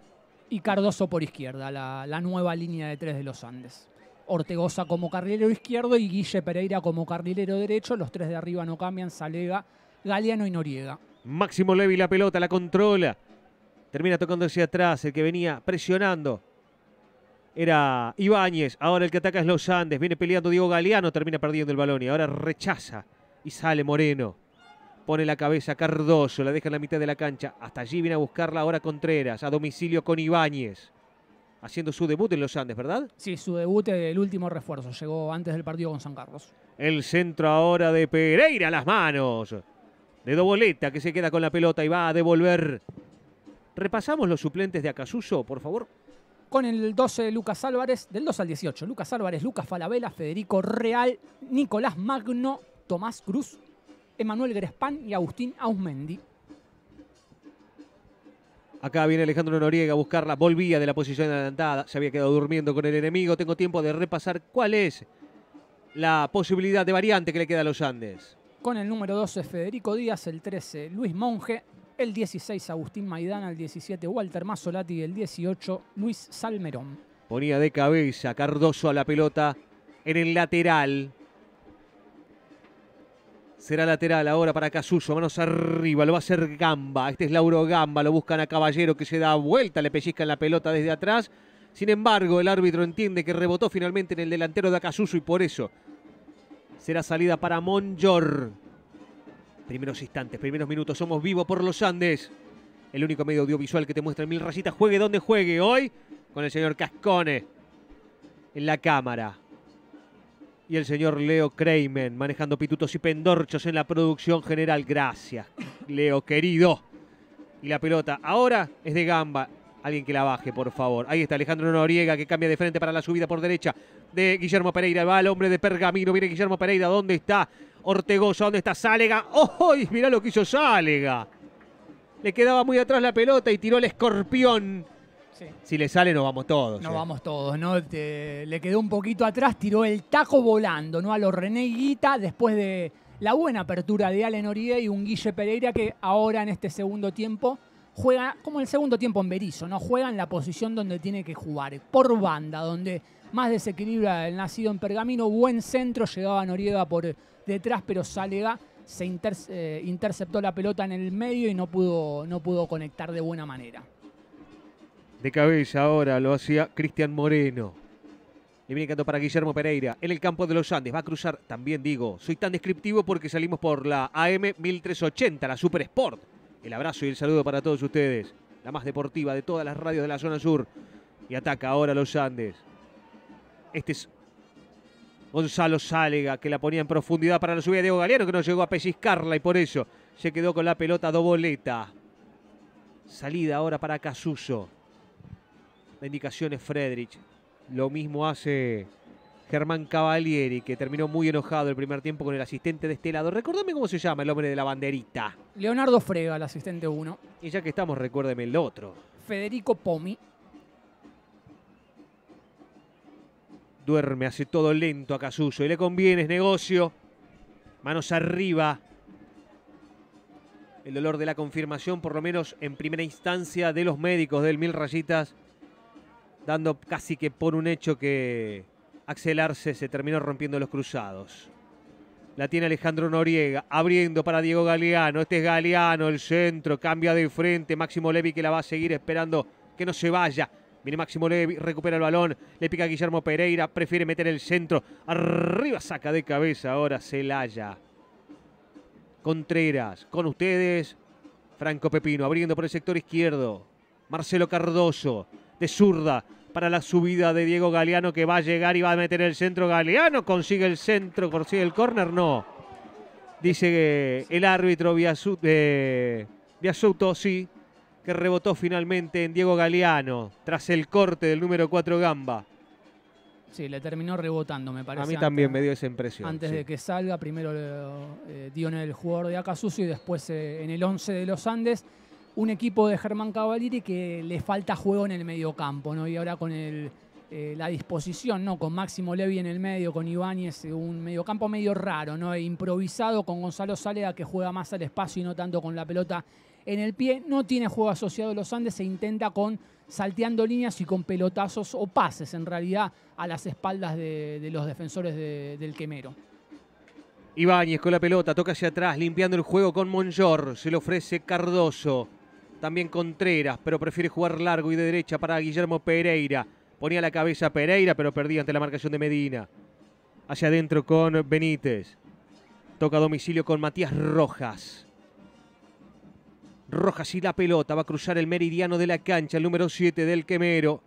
Y Cardoso por izquierda, la nueva línea de tres de los Andes. Ortegoza como carrilero izquierdo y Guille Pereira como carrilero derecho. Los tres de arriba no cambian, Salega, Galeano y Noriega.
Máximo Levi la pelota, la controla. Termina tocando hacia atrás, el que venía presionando. Era Ibáñez, ahora el que ataca es Los Andes. Viene peleando Diego Galeano, termina perdiendo el balón y ahora rechaza y sale Moreno. Pone la cabeza Cardoso, la deja en la mitad de la cancha. Hasta allí viene a buscarla ahora Contreras, a domicilio con Ibáñez haciendo su debut en los Andes, ¿verdad?
Sí, su debut el último refuerzo. Llegó antes del partido con San Carlos.
El centro ahora de Pereira, a las manos. De Doboleta que se queda con la pelota y va a devolver. Repasamos los suplentes de Acasuso, por favor.
Con el 12 Lucas Álvarez, del 2 al 18, Lucas Álvarez, Lucas Falavela, Federico Real, Nicolás Magno, Tomás Cruz, Emanuel Grespan y Agustín Ausmendi.
Acá viene Alejandro Noriega a buscarla. Volvía de la posición adelantada. Se había quedado durmiendo con el enemigo. Tengo tiempo de repasar cuál es la posibilidad de variante que le queda a los Andes.
Con el número 12 Federico Díaz, el 13 Luis Monge, el 16 Agustín Maidana, el 17 Walter Mazzolati y el 18 Luis Salmerón.
Ponía de cabeza Cardoso a la pelota en el lateral. Será lateral ahora para Casuso, manos arriba, lo va a hacer Gamba. Este es Lauro Gamba, lo buscan a Caballero que se da vuelta, le pellizcan la pelota desde atrás. Sin embargo, el árbitro entiende que rebotó finalmente en el delantero de Casuso y por eso será salida para Monjor. Primeros instantes, primeros minutos, somos vivos por los Andes. El único medio audiovisual que te muestra mil rayitas, juegue donde juegue hoy con el señor Cascone en la cámara y el señor Leo Kreimen, manejando pitutos y pendorchos en la producción general. Gracias, Leo, querido. Y la pelota ahora es de Gamba. Alguien que la baje, por favor. Ahí está Alejandro Noriega que cambia de frente para la subida por derecha de Guillermo Pereira. Va el hombre de Pergamino. Mire Guillermo Pereira, ¿dónde está? Ortegoza, ¿dónde está Sálega? ¡Oh! Mirá lo que hizo Sálega. Le quedaba muy atrás la pelota y tiró el escorpión si le sale,
nos vamos todos. Nos eh. vamos todos, ¿no? le quedó un poquito atrás, tiró el taco volando, ¿no? A los René Guita después de la buena apertura de Ale Noriega y un Guille Pereira que ahora en este segundo tiempo juega, como el segundo tiempo en Berizo, ¿no? Juega en la posición donde tiene que jugar, por banda, donde más desequilibra el nacido en Pergamino, buen centro, llegaba Noriega por detrás, pero Salega se eh, interceptó la pelota en el medio y no no pudo conectar de buena manera
de cabeza ahora lo hacía Cristian Moreno. Le viene canto para Guillermo Pereira. En el campo de los Andes va a cruzar, también digo, soy tan descriptivo porque salimos por la AM 1380, la Super Sport. El abrazo y el saludo para todos ustedes. La más deportiva de todas las radios de la zona sur. Y ataca ahora los Andes. Este es Gonzalo Sálega, que la ponía en profundidad para la subida de Diego Galeano, que no llegó a pellizcarla y por eso se quedó con la pelota doboleta. Salida ahora para Casuso. La indicación es Friedrich. Lo mismo hace Germán Cavalieri, que terminó muy enojado el primer tiempo con el asistente de este lado. Recuérdame cómo se llama el hombre de la banderita. Leonardo
Frega, el asistente 1.
Y ya que estamos, recuérdeme el otro.
Federico Pomi.
Duerme, hace todo lento a Casuso. Y le conviene, es negocio. Manos arriba. El dolor de la confirmación, por lo menos en primera instancia, de los médicos del Mil Rayitas dando casi que por un hecho que Axel Arce se terminó rompiendo los cruzados. La tiene Alejandro Noriega, abriendo para Diego Galeano. Este es Galeano, el centro, cambia de frente. Máximo Levi que la va a seguir esperando que no se vaya. Viene Máximo Levi, recupera el balón, le pica a Guillermo Pereira, prefiere meter el centro. Arriba saca de cabeza ahora Celaya. Contreras, con ustedes, Franco Pepino, abriendo por el sector izquierdo. Marcelo Cardoso, zurda para la subida de Diego Galeano que va a llegar y va a meter el centro. Galeano consigue el centro, consigue el córner, no. Dice el árbitro vía eh, sí, que rebotó finalmente en Diego Galeano tras el corte del número 4 Gamba.
Sí, le terminó rebotando, me parece. A mí también
me dio esa impresión. Antes de que
salga, primero eh, dio en el jugador de Acasucio y después eh, en el 11 de los Andes un equipo de Germán Cavalieri que le falta juego en el mediocampo, ¿no? Y ahora con eh, la disposición, ¿no? Con Máximo Levi en el medio, con Ibáñez, eh, un mediocampo medio raro, ¿no? E improvisado con Gonzalo Saleda que juega más al espacio y no tanto con la pelota en el pie. No tiene juego asociado los Andes, se intenta con salteando líneas y con pelotazos o pases, en realidad, a las espaldas de, los defensores del quemero.
Ibáñez con la pelota, toca hacia atrás, limpiando el juego con Monjor. Se le ofrece Cardoso. También Contreras, pero prefiere jugar largo y de derecha para Guillermo Pereira. Ponía la cabeza Pereira, pero perdía ante la marcación de Medina. Hacia adentro con Benítez. Toca domicilio con Matías Rojas. Rojas y la pelota. Va a cruzar el meridiano de la cancha, el número 7 del Quemero.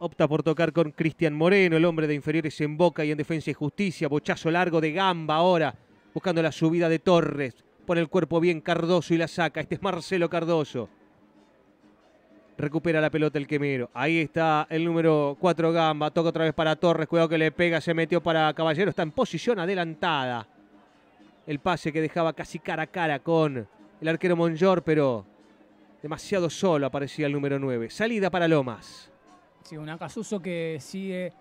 Opta por tocar con Cristian Moreno, el hombre de inferiores en Boca y en Defensa y Justicia. Bochazo largo de gamba ahora, buscando la subida de Torres el cuerpo bien Cardoso y la saca. Este es Marcelo Cardoso. Recupera la pelota el quemero. Ahí está el número 4 Gamba. Toca otra vez para Torres. Cuidado que le pega. Se metió para Caballero. Está en posición adelantada. El pase que dejaba casi cara a cara con el arquero Monjor, pero demasiado solo aparecía el número 9. Salida para
Lomas. Sí, un Acasuso que sigue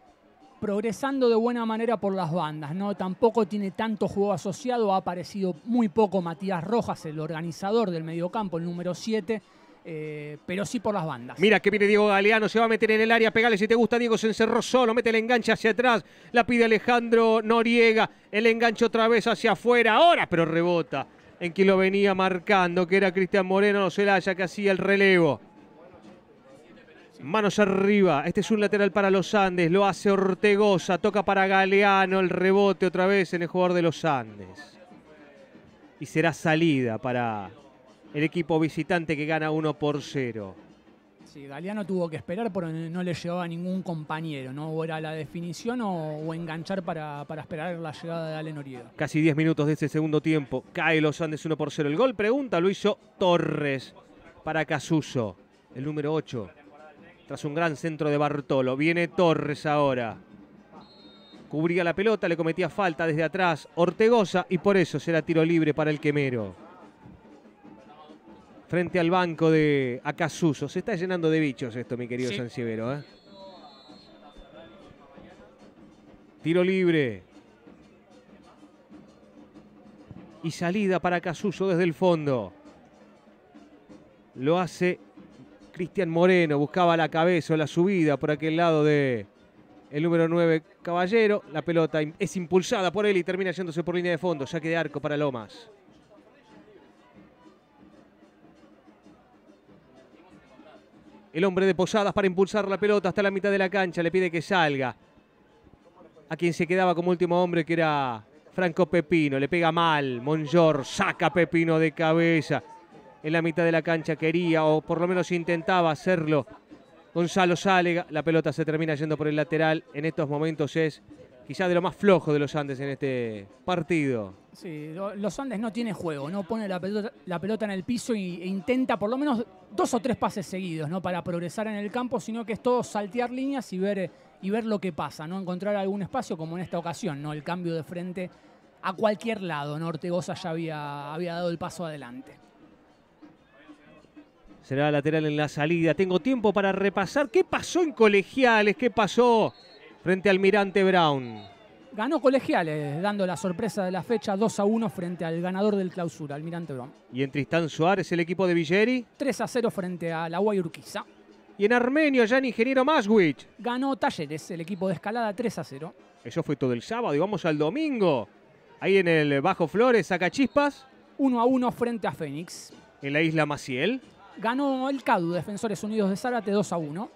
progresando de buena manera por las bandas, ¿no? Tampoco tiene tanto juego asociado, ha aparecido muy poco Matías Rojas, el organizador del mediocampo, el número 7. Eh, pero sí por las bandas. Mira que viene Diego
Galeano, se va a meter en el área, pegale si te gusta, Diego se encerró solo, mete el enganche hacia atrás, la pide Alejandro Noriega, el enganche otra vez hacia afuera, ahora pero rebota en quien lo venía marcando, que era Cristian Moreno, no se la haya que hacía el relevo. Manos arriba, este es un lateral para los Andes, lo hace Ortegosa, toca para Galeano, el rebote otra vez en el jugador de los Andes. Y será salida para el equipo visitante que gana 1 por 0.
Sí, Galeano tuvo que esperar pero no le llevaba ningún compañero, ¿no? O era la definición o, enganchar para, esperar la llegada de Ale Noriega.
Casi 10 minutos de este segundo tiempo, cae los Andes 1 por 0. El gol, pregunta, lo hizo Torres para Casuso, el número 8. Tras un gran centro de Bartolo. Viene Torres ahora. Cubría la pelota, le cometía falta desde atrás Ortegoza y por eso será tiro libre para el quemero. Frente al banco de Acasuso. Se está llenando de bichos esto, mi querido San ¿eh? Tiro libre. Y salida para Casuso desde el fondo. Lo hace Cristian Moreno buscaba la cabeza o la subida por aquel lado de el número 9 Caballero. La pelota es impulsada por él y termina yéndose por línea de fondo. Saque de arco para Lomas. El hombre de Posadas para impulsar la pelota hasta la mitad de la cancha. Le pide que salga. A quien se quedaba como último hombre que era Franco Pepino. Le pega mal. Monjor saca Pepino de cabeza en la mitad de la cancha, quería o por lo menos intentaba hacerlo. Gonzalo Sálega, la pelota se termina yendo por el lateral, en estos momentos es quizá de lo más flojo de los Andes en este partido.
Sí, los Andes no tiene juego, no pone la pelota, en el piso e intenta por lo menos dos o tres pases seguidos, ¿no? Para progresar en el campo, sino que es todo saltear líneas y ver, y ver lo que pasa, ¿no? Encontrar algún espacio como en esta ocasión, ¿no? El cambio de frente a cualquier lado, ¿no? ya había, había dado el paso adelante.
Será lateral en la salida. Tengo tiempo para repasar qué pasó en colegiales, qué pasó frente al Mirante Brown.
Ganó colegiales, dando la sorpresa de la fecha 2 a 1 frente al ganador del clausura, Almirante Brown.
¿Y en Tristán Suárez el equipo de Villeri?
3 a 0 frente a la Guayurquiza. Y en Armenio, ya Ingeniero Maswich. Ganó Talleres, el equipo de escalada 3 a 0.
Eso fue todo el sábado y
vamos al domingo. Ahí en el Bajo Flores, saca chispas. 1 a 1 frente a Fénix. En la isla Maciel ganó el CADU, Defensores Unidos de Zárate 2 a 1.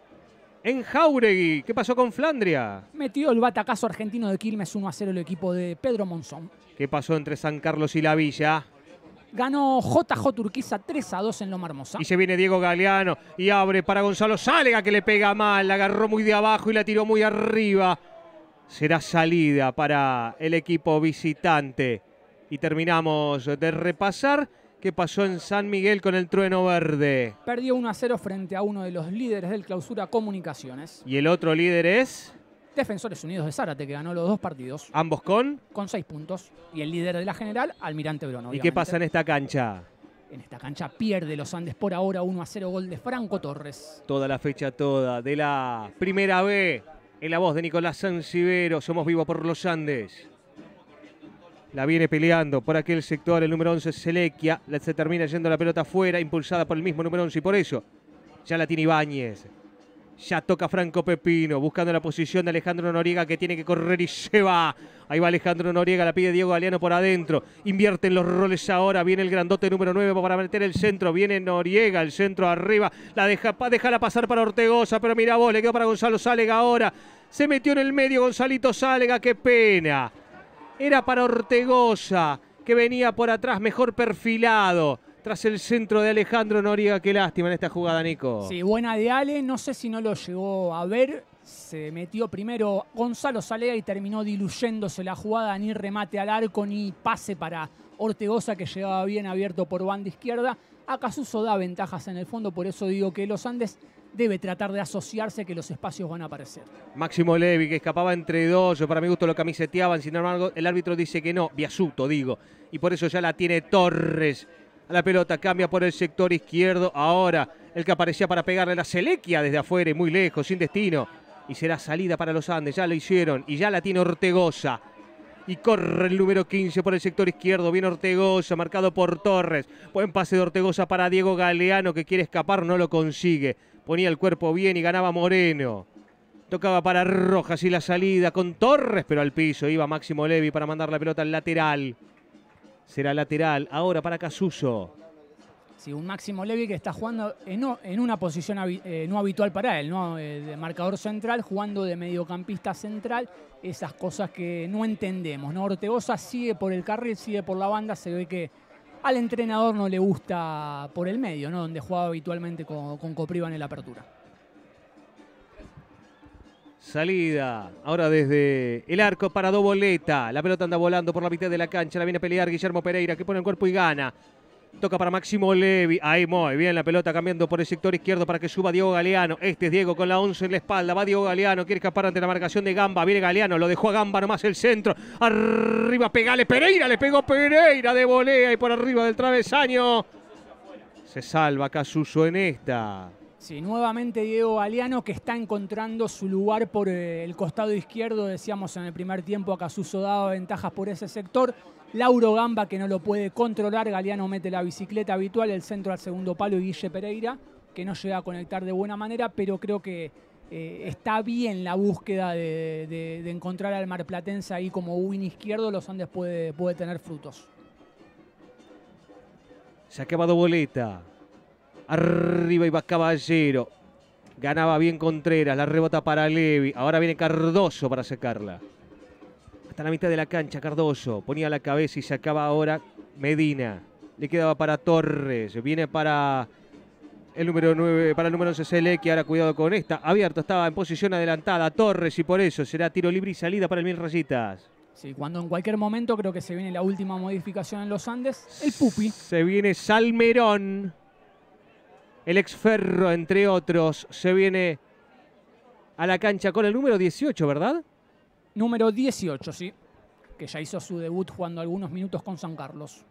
En Jauregui, ¿qué pasó con Flandria? Metió el batacazo argentino de Quilmes 1 a 0 el equipo de Pedro Monzón.
¿Qué pasó entre San Carlos y la Villa?
Ganó JJ Turquiza 3 a 2 en Loma Hermosa. Y se
viene Diego Galeano y abre para Gonzalo Sálega que le pega mal, la agarró muy de abajo y la tiró muy arriba. Será salida para el equipo visitante. Y terminamos de repasar. ¿Qué pasó en San Miguel con el trueno verde.
Perdió 1 a 0 frente a uno de los líderes del clausura Comunicaciones.
¿Y el otro líder es?
Defensores Unidos de Zárate, que ganó los dos partidos. ¿Ambos con? Con seis puntos. Y el líder de la general, Almirante Bruno. ¿Y qué pasa en
esta cancha?
En esta cancha pierde los Andes por ahora 1 a 0 gol de Franco Torres.
Toda la fecha toda de la primera B. En la voz de Nicolás Sancibero somos vivos por los Andes. La viene peleando por aquel sector el número 11 Selequia. Se termina yendo la pelota afuera, impulsada por el mismo número 11 y por eso ya la tiene Ibáñez. Ya toca Franco Pepino, buscando la posición de Alejandro Noriega que tiene que correr y se va. Ahí va Alejandro Noriega, la pide Diego Galeano por adentro. Invierten los roles ahora. Viene el grandote número 9 para meter el centro. Viene Noriega, el centro arriba. La deja, déjala pasar para Ortegoza, pero mira vos, le quedó para Gonzalo Sálega ahora. Se metió en el medio Gonzalito Sálega, qué pena. Era para Ortegoza, que venía por atrás mejor perfilado. Tras el centro de Alejandro Noriega, qué lástima en esta jugada, Nico. Sí,
buena de Ale, no sé si no lo llegó a ver. Se metió primero Gonzalo Salea y terminó diluyéndose la jugada, ni remate al arco, ni pase para Ortegoza, que llegaba bien abierto por banda izquierda. Acasuso da ventajas en el fondo, por eso digo que los Andes debe tratar de asociarse que los espacios van a aparecer.
Máximo Levi, que escapaba entre dos, yo para mi gusto lo camiseteaban, sin embargo el árbitro dice que no, Viasuto digo, y por eso ya la tiene Torres. A la pelota cambia por el sector izquierdo, ahora el que aparecía para pegarle la Selequia desde afuera muy lejos, sin destino. Y será salida para los Andes, ya lo hicieron, y ya la tiene Ortegoza. Y corre el número 15 por el sector izquierdo. Viene Ortegoza, marcado por Torres. Buen pase de Ortegoza para Diego Galeano, que quiere escapar, no lo consigue ponía el cuerpo bien y ganaba Moreno. Tocaba para Rojas y la salida con Torres, pero al piso iba Máximo Levi para mandar la pelota al lateral. Será lateral, ahora para Casuso.
Sí, un Máximo Levi que está jugando en, en una posición eh, no habitual para él, ¿no? Eh, de marcador central, jugando de mediocampista central, esas cosas que no entendemos, ¿no? Ortegoza sigue por el carril, sigue por la banda, se ve que al entrenador no le gusta por el medio, ¿no? Donde jugaba habitualmente con, con en la apertura.
Salida, ahora desde el arco para Doboleta. La pelota anda volando por la mitad de la cancha. La viene a pelear Guillermo Pereira que pone el cuerpo y gana. Toca para Máximo Levi. Ahí muy bien la pelota cambiando por el sector izquierdo para que suba Diego Galeano. Este es Diego con la 11 en la espalda. Va Diego Galeano. Quiere escapar ante la marcación de Gamba. Viene Galeano. Lo dejó a Gamba nomás el centro. Arriba pegale Pereira. Le pegó Pereira de volea y por arriba del travesaño. Se salva Casuso en esta.
Sí, nuevamente Diego Galeano que está encontrando su lugar por eh, el costado izquierdo. Decíamos en el primer tiempo a Casuso daba ventajas por ese sector. Lauro Gamba que no lo puede controlar, Galeano mete la bicicleta habitual, el centro al segundo palo y Guille Pereira que no llega a conectar de buena manera, pero creo que eh, está bien la búsqueda de, encontrar al marplatense ahí como win izquierdo, los Andes puede, puede tener frutos.
Se ha acabado boleta. Arriba iba Caballero. Ganaba bien Contreras, la rebota para Levi. Ahora viene Cardoso para secarla a la mitad de la cancha Cardoso, ponía la cabeza y sacaba ahora Medina. Le quedaba para Torres, viene para el número 9, para el número 11 que ahora cuidado con esta. Abierto, estaba en posición adelantada Torres y por eso será tiro libre y salida para el Mil Rayitas. Sí,
cuando en cualquier momento creo que se viene la última modificación en los Andes, el Pupi.
Se viene Salmerón, el exferro, entre otros. Se viene
a la cancha con el número 18, ¿verdad? número 18, sí, que ya hizo su debut jugando algunos minutos con San Carlos.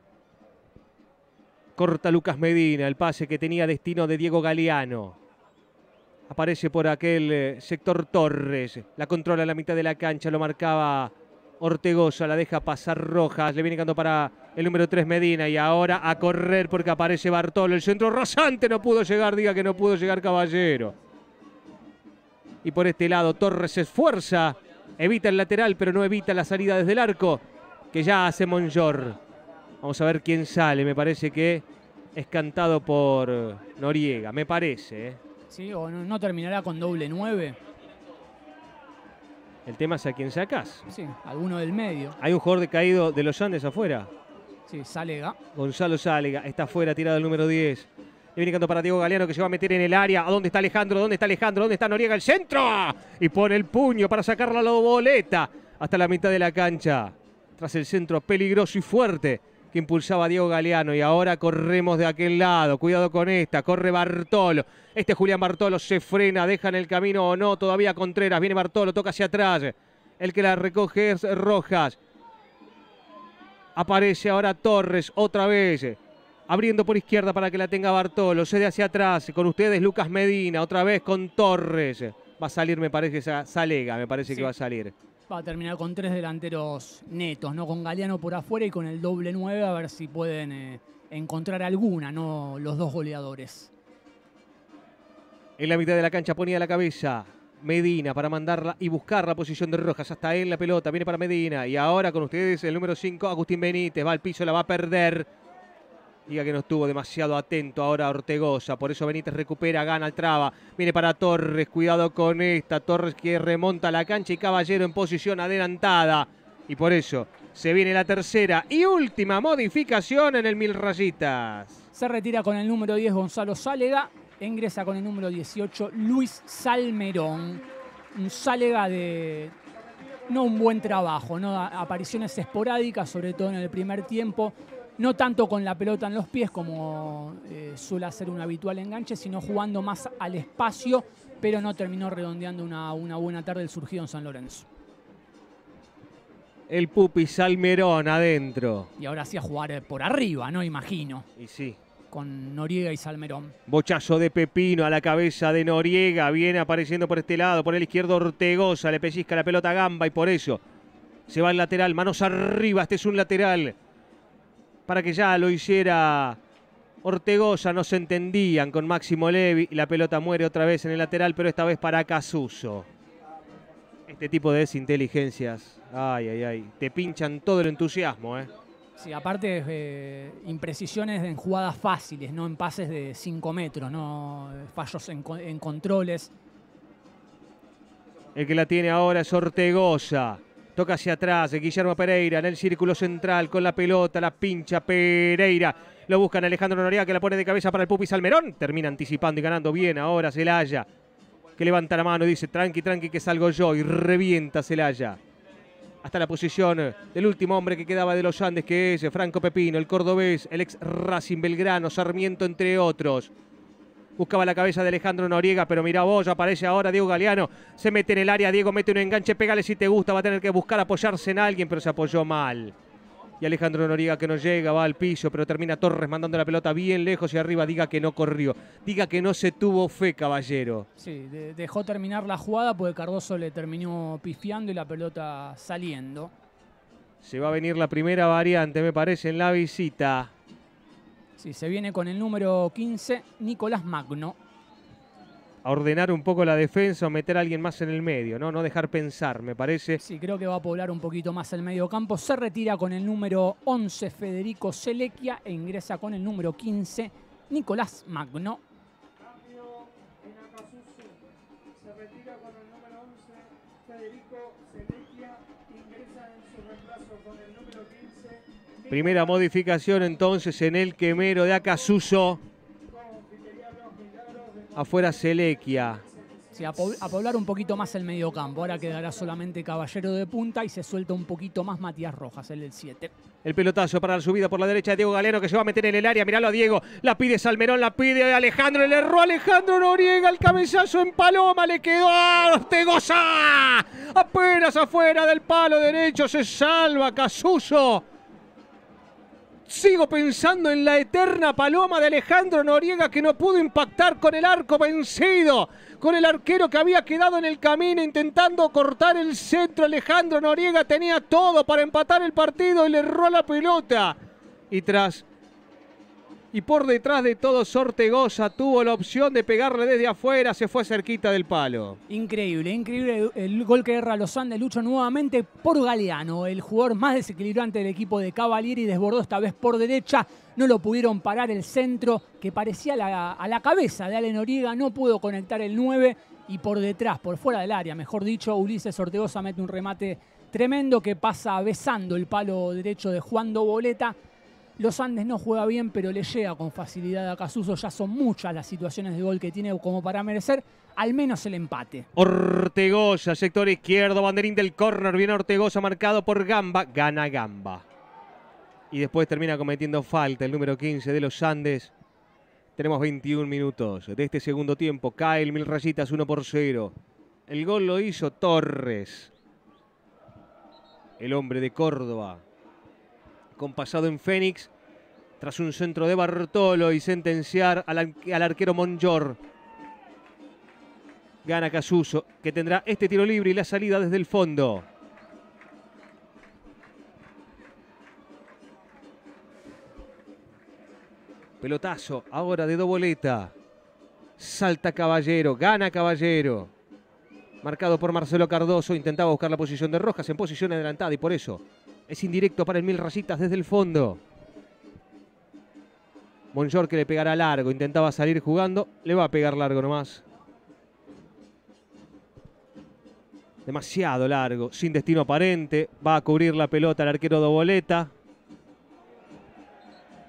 Corta Lucas Medina, el pase que tenía destino de Diego Galeano. Aparece por aquel eh, sector Torres, la controla en la mitad de la cancha, lo marcaba Ortegosa, la deja pasar Rojas, le viene quedando para el número 3 Medina y ahora a correr porque aparece Bartolo, el centro rasante no pudo llegar, diga que no pudo llegar Caballero. Y por este lado Torres se esfuerza, Evita el lateral, pero no evita la salida desde el arco, que ya hace Monjor. Vamos a ver quién sale. Me parece que es cantado por Noriega, me parece. ¿eh?
Sí, o no, terminará con doble nueve.
El tema es a quién sacas.
Sí, alguno del medio.
Hay un jugador caído de los Andes afuera.
Sí, Sálega.
Gonzalo Salega está afuera, tirado el número 10 viene para Diego Galeano que se va a meter en el área. ¿A dónde está Alejandro? ¿Dónde está Alejandro? ¿Dónde está Noriega? ¡El centro! Y pone el puño para sacarla la boleta hasta la mitad de la cancha. Tras el centro peligroso y fuerte que impulsaba Diego Galeano. Y ahora corremos de aquel lado. Cuidado con esta. Corre Bartolo. Este Julián Bartolo se frena. Deja en el camino o no. Todavía Contreras. Viene Bartolo. Toca hacia atrás. El que la recoge es Rojas. Aparece ahora Torres otra vez abriendo por izquierda para que la tenga Bartolo, cede hacia atrás, con ustedes Lucas Medina, otra vez con Torres. Va a salir, me parece, esa Salega, me parece que va a salir.
Va a terminar con tres delanteros netos, ¿no? Con Galeano por afuera y con el doble 9, a ver si pueden eh, encontrar alguna, ¿no? Los dos goleadores.
En la mitad de la cancha ponía la cabeza Medina para mandarla y buscar la posición de Rojas. Hasta en la pelota, viene para Medina. Y ahora con ustedes el número 5, Agustín Benítez. Va al piso, la va a perder. Diga que no estuvo demasiado atento ahora Ortegoza. Por eso Benítez recupera, gana el traba. Viene para Torres. Cuidado con esta. Torres que remonta la cancha y Caballero en posición adelantada. Y por eso se viene la tercera y última modificación en el Mil Rayitas.
Se retira con el número 10 Gonzalo Sálega. Ingresa con el número 18 Luis Salmerón. Un Sálega de no un buen trabajo, ¿no? apariciones esporádicas, sobre todo en el primer tiempo no tanto con la pelota en los pies como eh, suele hacer un habitual enganche, sino jugando más al espacio, pero no terminó redondeando una, una buena tarde el surgido en San Lorenzo.
El Pupi Salmerón adentro.
Y ahora sí a jugar eh, por arriba, ¿no? Imagino. Y sí. Con Noriega y Salmerón.
Bochazo de Pepino a la cabeza de Noriega. Viene apareciendo por este lado, por el izquierdo Ortegosa. Le pellizca la pelota a Gamba y por eso se va el lateral. Manos arriba, este es un lateral para que ya lo hiciera Ortegoza, No se entendían con Máximo Levi y la pelota muere otra vez en el lateral, pero esta vez para Casuso. Este tipo de desinteligencias, ay, ay, ay, te pinchan todo el entusiasmo, ¿eh?
Sí, aparte eh, imprecisiones en jugadas fáciles, no en pases de 5 metros, no fallos en, en controles.
El que la tiene ahora es Ortegoza. Toca hacia atrás, Guillermo Pereira en el círculo central con la pelota, la pincha Pereira. Lo buscan Alejandro Noriega que la pone de cabeza para el Pupi Salmerón. Termina anticipando y ganando bien ahora Celaya. Que levanta la mano y dice, tranqui, tranqui, que salgo yo. Y revienta Celaya. Hasta la posición del último hombre que quedaba de los Andes, que es Franco Pepino, el cordobés, el ex Racing Belgrano, Sarmiento, entre otros buscaba la cabeza de Alejandro Noriega, pero mira vos, aparece ahora Diego Galeano, se mete en el área, Diego mete un enganche, pégale si te gusta, va a tener que buscar apoyarse en alguien, pero se apoyó mal. Y Alejandro Noriega que no llega, va al piso, pero termina Torres mandando la pelota bien lejos y arriba. Diga que no corrió, diga que no se tuvo fe, caballero.
Sí, dejó terminar la jugada porque Cardoso le terminó pifiando y la pelota saliendo.
Se va a venir la primera variante, me parece, en la visita. Sí,
se viene con el número 15, Nicolás Magno. A ordenar un poco la defensa
o meter a alguien más
en el medio, ¿no? No dejar pensar, me parece. Sí, creo que va a poblar un poquito más el medio campo. Se retira con el número 11, Federico Selequia, e ingresa con el número 15, Nicolás Magno. Primera
modificación entonces en el quemero de Acasuso. Afuera Selequia.
a, poblar un poquito más el campo. Ahora quedará solamente Caballero de punta y se suelta un poquito más Matías Rojas, el del 7.
El pelotazo para la subida por la derecha de Diego Galeno que se va a meter en el área. Miralo a Diego. La pide Salmerón, la pide Alejandro. El erró Alejandro Noriega. El cabezazo en paloma le quedó a goza. Apenas afuera del palo derecho se salva Casuso. Sigo pensando en la eterna paloma de Alejandro Noriega que no pudo impactar con el arco vencido, con el arquero que había quedado en el camino intentando cortar el centro. Alejandro Noriega tenía todo para empatar el partido y le erró la pelota. Y tras y por detrás de todo Sortegoza tuvo la opción de pegarle desde afuera, se fue cerquita del palo.
Increíble, increíble el gol que erra Los de Lucho nuevamente por Galeano, el jugador más desequilibrante del equipo de Cavalieri, desbordó esta vez por derecha, no lo pudieron parar el centro que parecía a la cabeza de Allen Noriega, no pudo conectar el 9 y por detrás, por fuera del área, mejor dicho, Ulises Ortegoza mete un remate tremendo que pasa besando el palo derecho de Juan Doboleta. Los Andes no juega bien, pero le llega con facilidad a Casuso. Ya son muchas las situaciones de gol que tiene como para merecer al menos el empate.
Ortegoza, sector izquierdo, banderín del córner. Viene Ortegoza, marcado por Gamba. Gana Gamba. Y después termina cometiendo falta el número 15 de los Andes. Tenemos 21 minutos de este segundo tiempo. Cae el Mil Rayitas 1 por 0. El gol lo hizo Torres. El hombre de Córdoba con pasado en Fénix, tras un centro de Bartolo y sentenciar al, arquero Monjor. Gana Casuso, que tendrá este tiro libre y la salida desde el fondo. Pelotazo, ahora de doboleta. Salta Caballero, gana Caballero. Marcado por Marcelo Cardoso, intentaba buscar la posición de Rojas en posición adelantada y por eso es indirecto para el Mil Rayitas desde el fondo. Monjor que le pegará largo. Intentaba salir jugando. Le va a pegar largo nomás. Demasiado largo. Sin destino aparente. Va a cubrir la pelota el arquero Doboleta.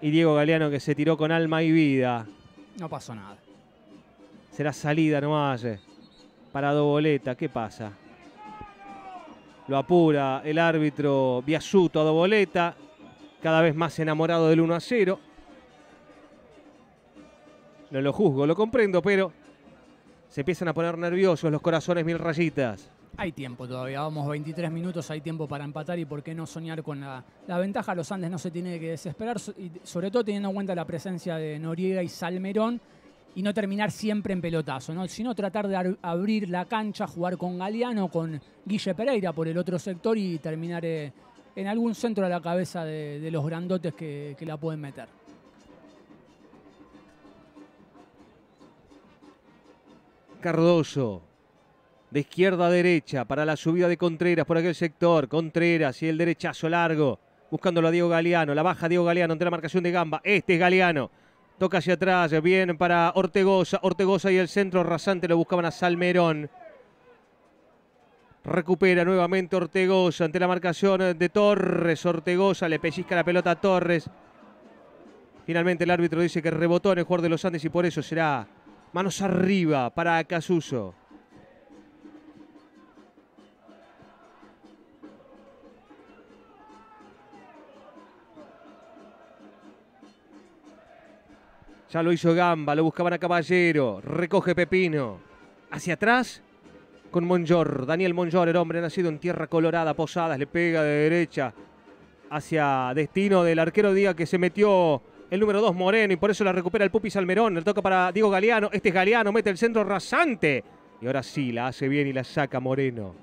Y Diego Galeano que se tiró con alma y vida. No pasó nada. Será salida nomás. Eh, para Doboleta. ¿Qué pasa? Lo apura el árbitro Biasuto a Doboleta, cada vez más enamorado del 1 a 0. No lo juzgo, lo comprendo, pero se empiezan a poner nerviosos los corazones mil rayitas.
Hay tiempo todavía, vamos 23 minutos, hay tiempo para empatar y por qué no soñar con la, la ventaja. Los Andes no se tiene que desesperar, sobre todo teniendo en cuenta la presencia de Noriega y Salmerón, y no terminar siempre en pelotazo, sino tratar de abrir la cancha, jugar con Galeano, con Guille Pereira por el otro sector y terminar eh, en algún centro a la cabeza de, los grandotes que, la pueden meter.
Cardoso, de izquierda a derecha para la subida de Contreras por aquel sector. Contreras y el derechazo largo, buscándolo a Diego Galeano. La baja Diego Galeano ante la marcación de Gamba. Este es Galeano. Toca hacia atrás, bien para Ortegoza. Ortegoza y el centro rasante lo buscaban a Salmerón. Recupera nuevamente Ortegoza ante la marcación de Torres. Ortegoza le pellizca la pelota a Torres. Finalmente el árbitro dice que rebotó en el jugador de los Andes y por eso será manos arriba para Casuso. Ya lo hizo Gamba, lo buscaban a Caballero. Recoge Pepino. Hacia atrás con Monjor. Daniel Monjor, el hombre nacido en Tierra Colorada, Posadas, le pega de derecha hacia destino del arquero Díaz que se metió el número 2 Moreno y por eso la recupera el Pupi Salmerón. le toca para Diego Galeano. Este es Galeano, mete el centro rasante. Y ahora sí, la hace bien y la saca Moreno.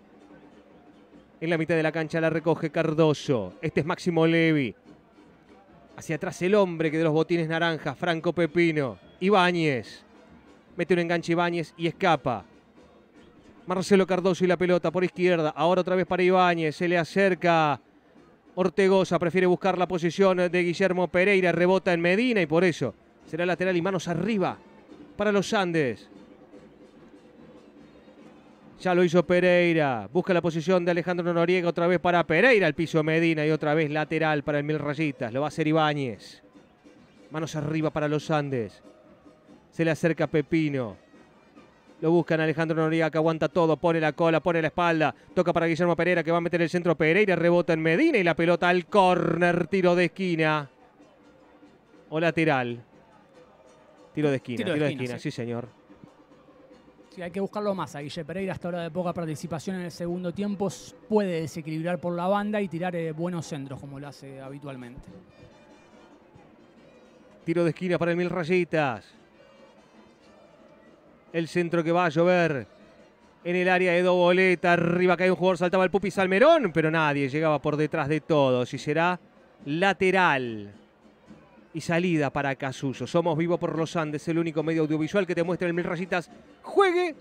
En la mitad de la cancha la recoge Cardoso. Este es Máximo Levi. Hacia atrás el hombre que de los botines naranjas, Franco Pepino. Ibáñez. Mete un enganche Ibáñez y escapa. Marcelo Cardoso y la pelota por izquierda. Ahora otra vez para Ibáñez. Se le acerca Ortegoza. Prefiere buscar la posición de Guillermo Pereira. Rebota en Medina y por eso será lateral y manos arriba para los Andes. Ya lo hizo Pereira. Busca la posición de Alejandro Noriega otra vez para Pereira. El piso Medina y otra vez lateral para el Mil Rayitas. Lo va a hacer Ibáñez. Manos arriba para los Andes. Se le acerca Pepino. Lo buscan Alejandro Noriega que aguanta todo. Pone la cola, pone la espalda. Toca para Guillermo Pereira que va a meter el centro. Pereira rebota en Medina y la pelota al córner. Tiro de esquina. O lateral. Tiro de esquina. Tiro de, esquina, sí señor
hay que buscarlo más a Guille Pereira. Hasta ahora de poca participación en el segundo tiempo puede desequilibrar por la banda y tirar eh, buenos centros como lo hace habitualmente.
Tiro de esquina para el Mil Rayitas. El centro que va a llover en el área de Doboleta. Arriba cae un jugador, saltaba el Pupi Salmerón, pero nadie llegaba por detrás de todos. Y será lateral y salida para Casuso. Somos Vivo por los Andes, el único medio audiovisual que te muestra en mil rayitas. Juegue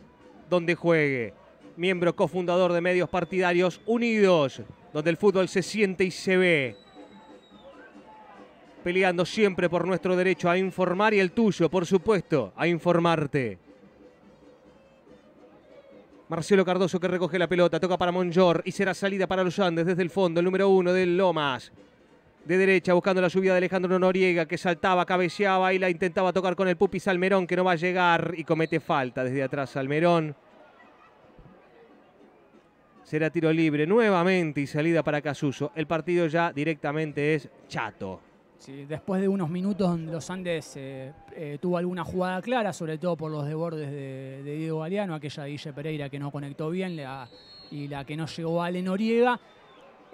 donde juegue. Miembro cofundador de Medios Partidarios Unidos, donde el fútbol se siente y se ve. Peleando siempre por nuestro derecho a informar y el tuyo, por supuesto, a informarte. Marcelo Cardoso que recoge la pelota, toca para Monjor y será salida para los Andes desde el fondo, el número uno de Lomas de derecha buscando la subida de Alejandro Noriega que saltaba, cabeceaba y la intentaba tocar con el pupi Salmerón que no va a llegar y comete falta desde atrás Salmerón. Será tiro libre nuevamente y salida para Casuso. El partido ya directamente es chato.
después de unos minutos los Andes eh, eh, tuvo alguna jugada clara, sobre todo por los desbordes de, de Diego Galeano, aquella de Pereira que no conectó bien la, y la que no llegó a Ale Noriega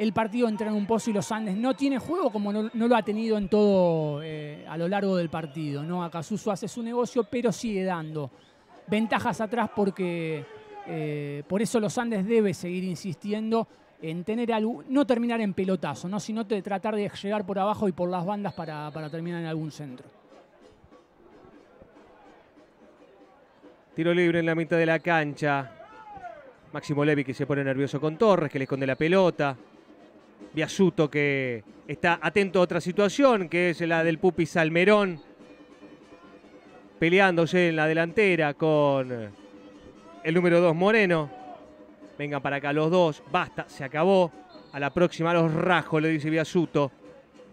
el partido entra en un pozo y los Andes no tiene juego como no, lo ha tenido en todo eh, a lo largo del partido. ¿no? Acasuso hace su negocio, pero sigue dando ventajas atrás porque eh, por eso los Andes debe seguir insistiendo en tener no terminar en pelotazo, ¿no? sino tratar de llegar por abajo y por las bandas para, para terminar en algún centro.
Tiro libre en la mitad de la cancha. Máximo Levi que se pone nervioso con Torres, que le esconde la pelota. Biasuto que está atento a otra situación, que es la del Pupi Salmerón, peleándose en la delantera con el número 2 Moreno. Vengan para acá los dos, basta, se acabó. A la próxima a los rajos, le dice Biasuto.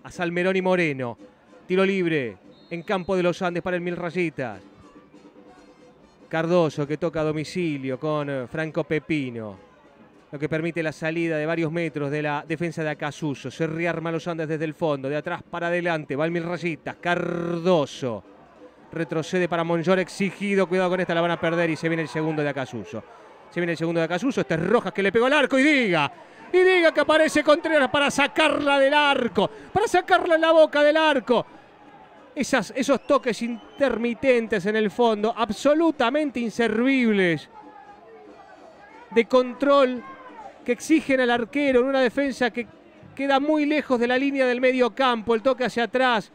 A Salmerón y Moreno. Tiro libre en campo de los Andes para el Mil Rayitas. Cardoso que toca a domicilio con eh, Franco Pepino lo que permite la salida de varios metros de la defensa de Acasuso. Se rearma los Andes desde el fondo, de atrás para adelante, Valmir rayitas, Cardoso. Retrocede para Monjor, exigido, cuidado con esta, la van a perder y se viene el segundo de Acasuso. Se viene el segundo de Acasuso, este es Rojas que le pegó al arco y diga, y diga que aparece Contreras para sacarla del arco, para sacarla en la boca del arco. Esas, esos toques intermitentes en el fondo, absolutamente inservibles, de control que exigen al arquero en una defensa que queda muy lejos de la línea del medio campo. El toque hacia atrás,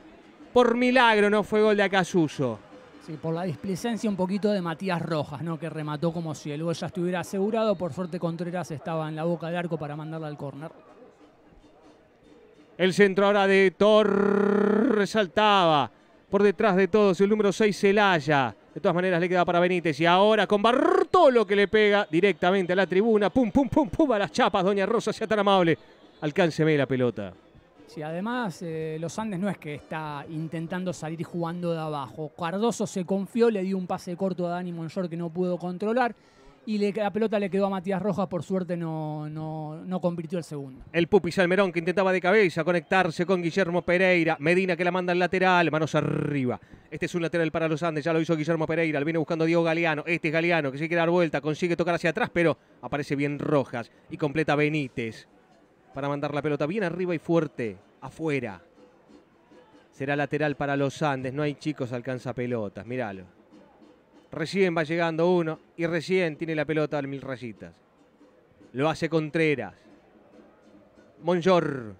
por milagro no fue gol de Acasuso.
Sí, por la displicencia un poquito de Matías Rojas, ¿no? Que remató como si el gol ya estuviera asegurado. Por suerte Contreras estaba en la boca del arco para mandarla al córner.
El centro ahora de Torres saltaba. Por detrás de todos el número 6 Celaya. De todas maneras le queda para Benítez. Y ahora con Barr lo que le pega directamente a la tribuna. Pum, pum, pum, pum a las chapas. Doña Rosa, sea tan amable. Alcánceme la pelota.
Sí, además eh, los Andes no es que está intentando salir jugando de abajo. Cardoso se confió, le dio un pase corto a Dani Monchor que no pudo controlar y la pelota le quedó a Matías Rojas, por suerte no, no, convirtió el segundo.
El Pupi Salmerón que intentaba de cabeza conectarse con Guillermo Pereira, Medina que la manda al lateral, manos arriba. Este es un lateral para los Andes, ya lo hizo Guillermo Pereira, al viene buscando Diego Galeano, este es Galeano que se quiere dar vuelta, consigue tocar hacia atrás, pero aparece bien Rojas y completa Benítez para mandar la pelota bien arriba y fuerte, afuera. Será lateral para los Andes, no hay chicos alcanza pelotas, míralo. Recién va llegando uno y recién tiene la pelota al mil rayitas. Lo hace Contreras. Monjor.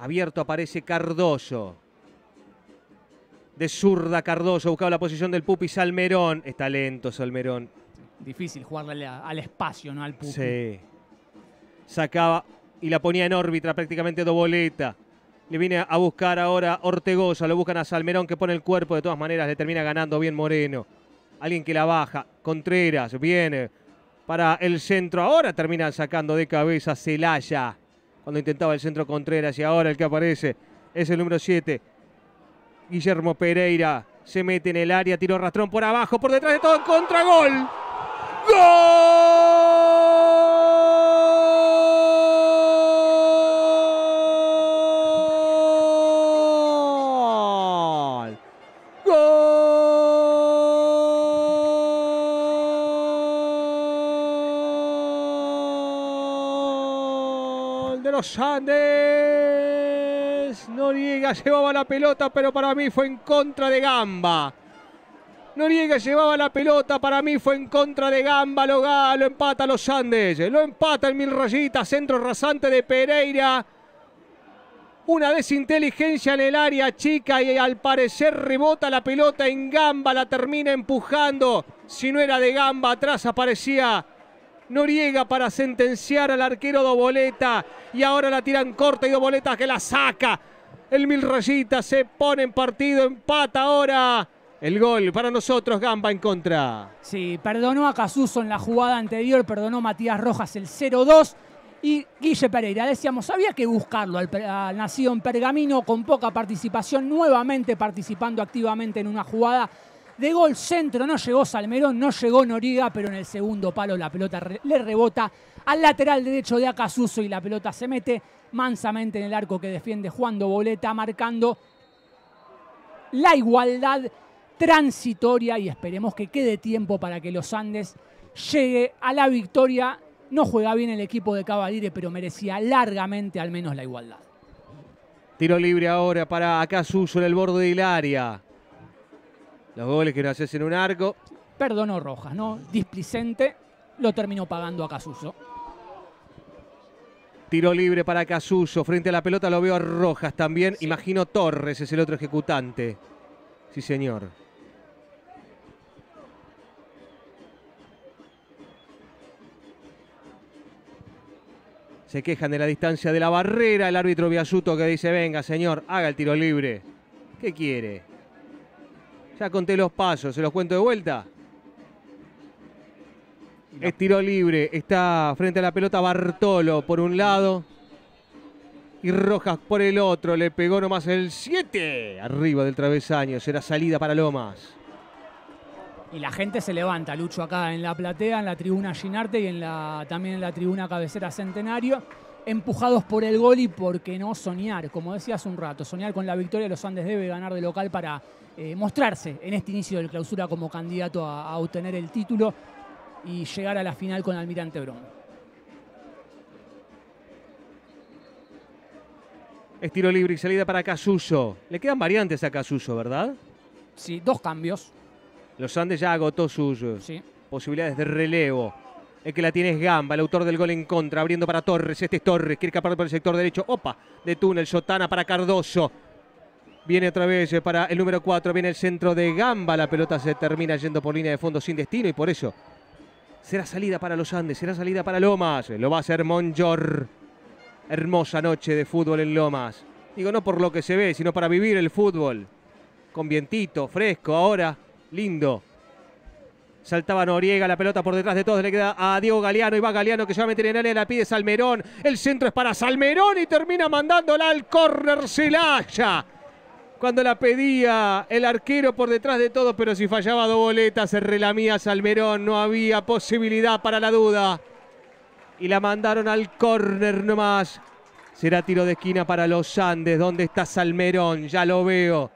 Abierto aparece Cardoso. De zurda Cardoso, buscaba la posición del Pupi Salmerón. Está lento Salmerón. Difícil jugarle al, espacio, ¿no? Al Pupi. Sí. Sacaba y la ponía en órbita prácticamente boleta. Le viene a buscar ahora Ortegoza, lo buscan a Salmerón que pone el cuerpo, de todas maneras le termina ganando bien Moreno. Alguien que la baja, Contreras, viene para el centro. Ahora termina sacando de cabeza Celaya cuando intentaba el centro Contreras y ahora el que aparece es el número 7. Guillermo Pereira se mete en el área, tiro rastrón por abajo, por detrás de todo, contragol. ¡Gol! Los Andes, Noriega llevaba la pelota, pero para mí fue en contra de Gamba. Noriega llevaba la pelota, para mí fue en contra de Gamba, lo, lo empata los Andes, lo empata el Mil Rayitas, centro rasante de Pereira. Una desinteligencia en el área chica y al parecer rebota la pelota en Gamba, la termina empujando. Si no era de Gamba, atrás aparecía Noriega para sentenciar al arquero Doboleta. Y ahora la tiran corta y Doboleta que la saca. El Mil se pone en partido, empata ahora. El gol para nosotros, Gamba en contra.
Sí, perdonó a Casuso en la jugada anterior, perdonó Matías Rojas el 0-2. Y Guille Pereira, decíamos, había que buscarlo al, nacido en Pergamino con poca participación, nuevamente participando activamente en una jugada de gol centro. No llegó Salmerón, no llegó Noriga, pero en el segundo palo la pelota le rebota al lateral derecho de Acasuso y la pelota se mete mansamente en el arco que defiende Juan Doboleta, marcando la igualdad transitoria y esperemos que quede tiempo para que los Andes llegue a la victoria. No juega bien el equipo de Cavalire, pero merecía largamente al menos la igualdad.
Tiro libre ahora para Acasuso en el borde de área los goles que no haces en un arco.
Perdonó Rojas, ¿no? Displicente, lo terminó pagando a Casuso.
Tiro libre para Casuso. Frente a la pelota lo veo a Rojas también. Imagino Torres es el otro ejecutante. Sí, señor. Se quejan de la distancia de la barrera. El árbitro Biasuto que dice, venga señor, haga el tiro libre. ¿Qué quiere? Ya conté los pasos, se los cuento de vuelta. Es tiro libre, está frente a la pelota Bartolo por un lado y Rojas por el otro. Le pegó nomás el
7 arriba
del travesaño. Será salida para Lomas.
Y la gente se levanta, Lucho, acá en la platea, en la tribuna Ginarte y en la, también en la tribuna Cabecera Centenario empujados por el gol y por qué no soñar, como decía hace un rato, soñar con la victoria, los Andes debe ganar de local para eh, mostrarse en este inicio la clausura como candidato a, obtener el título y llegar a la final con Almirante Brown.
Estilo libre y salida para Casuso. Le quedan variantes a Casuso, ¿verdad? Sí, dos cambios. Los Andes ya agotó sus posibilidades de relevo. El que la tiene es Gamba, el autor del gol en contra, abriendo para Torres. Este es Torres, quiere escapar por el sector derecho. Opa, de túnel, Sotana para Cardoso. Viene otra vez para el número 4, viene el centro de Gamba. La pelota se termina yendo por línea de fondo sin destino y por eso será salida para los Andes, será salida para Lomas. Lo va a hacer Monjor. Hermosa noche de fútbol en Lomas. Digo, no por lo que se ve, sino para vivir el fútbol. Con vientito, fresco, ahora lindo. Saltaba Noriega, la pelota por detrás de todos. Le queda a Diego Galeano. Y va Galeano que se va a meter en área. La pide Salmerón. El centro es para Salmerón y termina mandándola al córner Celaya. Cuando la pedía el arquero por detrás de todos, pero si fallaba dos boletas, se relamía Salmerón. No había posibilidad para la duda. Y la mandaron al córner nomás. Será tiro de esquina para los Andes. ¿Dónde está Salmerón? Ya lo veo.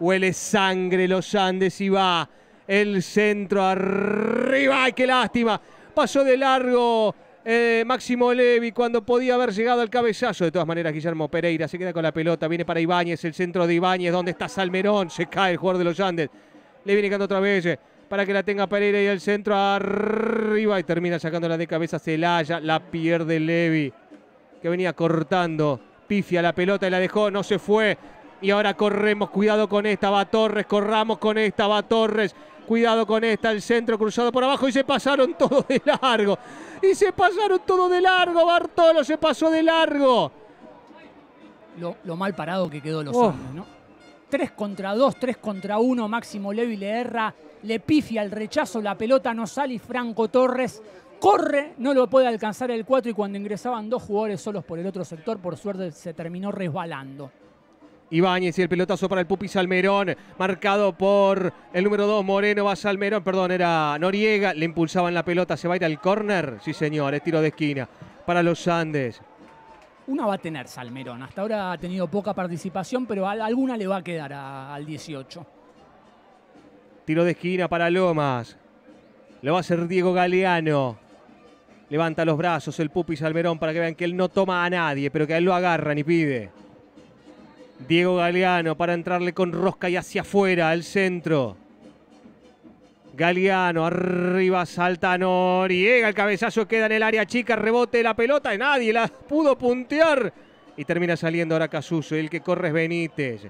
Huele sangre los Andes y va el centro arriba. ¡Ay, qué lástima! Pasó de largo eh, Máximo Levi cuando podía haber llegado al cabezazo. De todas maneras, Guillermo Pereira se queda con la pelota. Viene para Ibáñez, el centro de Ibáñez. ¿Dónde está Salmerón? Se cae el jugador de los Andes. Le viene quedando otra vez eh, para que la tenga Pereira y el centro arriba. Y termina sacándola de cabeza Celaya. La pierde Levi, que venía cortando. Pifia la pelota y la dejó. No se fue. Y ahora corremos, cuidado con esta, va Torres, corramos con esta, va Torres. Cuidado con esta, el centro cruzado por abajo y se pasaron todo de
largo. Y se pasaron todo de largo, Bartolo se pasó de largo. Lo, mal parado que quedó los oh. ¿no? 3 contra dos, tres contra uno. Máximo Levi le erra, le pifia el rechazo, la pelota no sale y Franco Torres corre, no lo puede alcanzar el 4 y cuando ingresaban dos jugadores solos por el otro sector, por suerte se terminó resbalando.
Ibáñez y el pelotazo para el Pupi Salmerón, marcado por el número 2, Moreno, va Salmerón, perdón, era Noriega, le impulsaban la pelota, se va a ir al córner, sí señor, es tiro de esquina para los Andes.
Una va a tener Salmerón, hasta ahora ha tenido poca participación, pero alguna le va a quedar al 18.
Tiro de esquina para Lomas, lo va a hacer Diego Galeano. Levanta los brazos el Pupi Salmerón para que vean que él no toma a nadie, pero que a él lo agarran y pide. Diego Galeano para entrarle con rosca y hacia afuera, al centro. Galeano, arriba salta Noriega, el cabezazo queda en el área chica, rebote la pelota, y nadie la pudo puntear. Y termina saliendo ahora Casuso, el que corre es Benítez.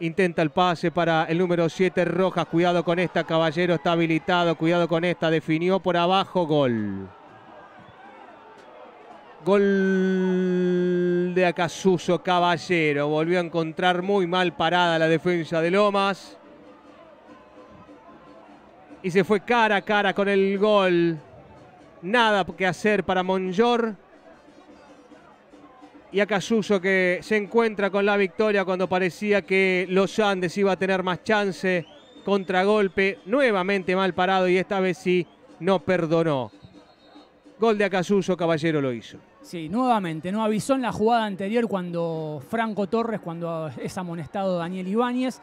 Intenta el pase para el número 7 Rojas, cuidado con esta, Caballero está habilitado, cuidado con esta, definió por abajo, gol. Gol de Acasuso Caballero. Volvió a encontrar muy mal parada la defensa de Lomas. Y se fue cara a cara con el gol. Nada que hacer para Monjor. Y Acasuso que se encuentra con la victoria cuando parecía que los Andes iba a tener más chance. Contragolpe, nuevamente mal parado y esta vez sí no perdonó. Gol de Acasuso, Caballero lo hizo.
Sí, nuevamente, no avisó en la jugada anterior cuando Franco Torres, cuando es amonestado Daniel Ibáñez.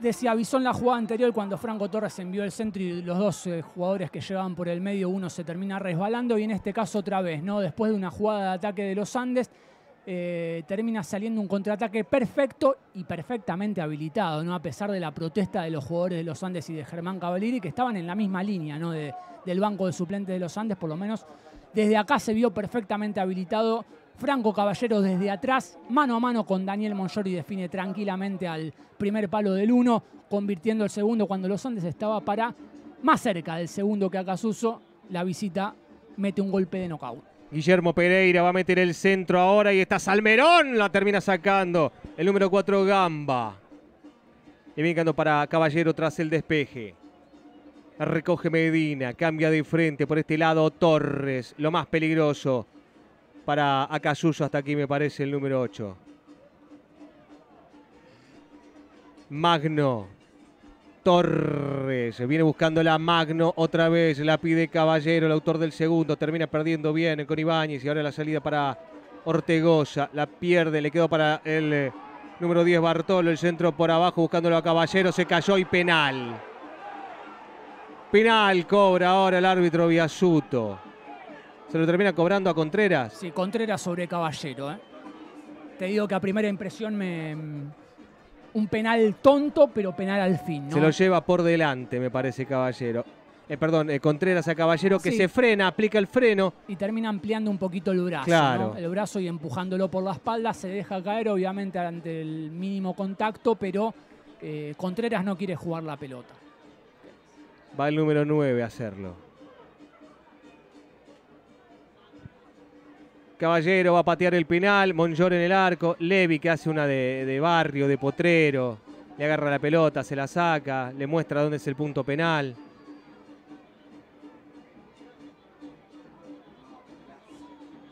Decía, avisó en la jugada anterior cuando Franco Torres envió el centro y los dos eh, jugadores que llevaban por el medio, uno se termina resbalando y en este caso otra vez, ¿no? Después de una jugada de ataque de los Andes, eh, termina saliendo un contraataque perfecto y perfectamente habilitado, ¿no? A pesar de la protesta de los jugadores de los Andes y de Germán Cavalieri, que estaban en la misma línea, ¿no? del banco de suplentes de los Andes, por lo menos desde acá se vio perfectamente habilitado Franco Caballero desde atrás, mano a mano con Daniel Monjori, define tranquilamente al primer palo del uno, convirtiendo el segundo cuando los Andes estaba para más cerca del segundo que Acasuso. La visita mete un golpe de nocaut.
Guillermo Pereira va a meter el centro ahora y está Salmerón, la termina sacando el número 4 Gamba. Y viene para Caballero tras el despeje. Recoge Medina, cambia de frente por este lado Torres, lo más peligroso para Acasuso hasta aquí me parece el número 8. Magno, Torres, viene buscando la Magno otra vez, la pide Caballero, el autor del segundo, termina perdiendo bien con Ibáñez y ahora la salida para Ortegoza, la pierde, le quedó para el eh, número 10 Bartolo, el centro por abajo buscándolo a Caballero, se cayó y penal. Penal cobra ahora el árbitro Villasuto. Se lo termina cobrando a Contreras. Sí, Contreras sobre Caballero.
¿eh? Te digo que a primera impresión me... Mm, un penal tonto, pero penal al fin. Se lo
lleva por delante, me parece, Caballero. Eh, perdón, eh, Contreras a Caballero que se frena, aplica el freno.
Y termina ampliando un poquito el brazo. El brazo y empujándolo por la espalda. Se deja caer, obviamente, ante el mínimo contacto, pero Contreras no quiere jugar la pelota.
Va el número 9 a hacerlo. Caballero va a patear el penal, Monjor en el arco, Levi que hace una de, de, barrio, de potrero, le agarra la pelota, se la saca, le muestra dónde es el punto penal.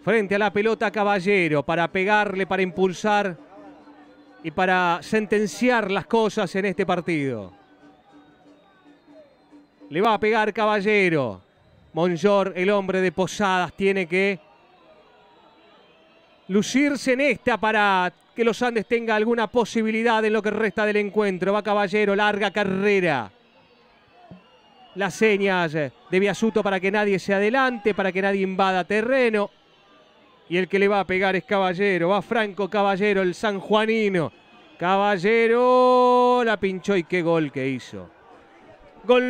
Frente a la pelota Caballero para pegarle, para impulsar y para sentenciar las cosas en este partido. Le va a pegar Caballero. Monjor, el hombre de Posadas, tiene que lucirse en esta para que los Andes tenga alguna posibilidad en lo que resta del encuentro. Va Caballero, larga carrera. Las señas de Biasuto para que nadie se adelante, para que nadie invada terreno. Y el que le va a pegar es Caballero. Va Franco Caballero, el sanjuanino. Caballero la pinchó y qué gol que hizo. Gol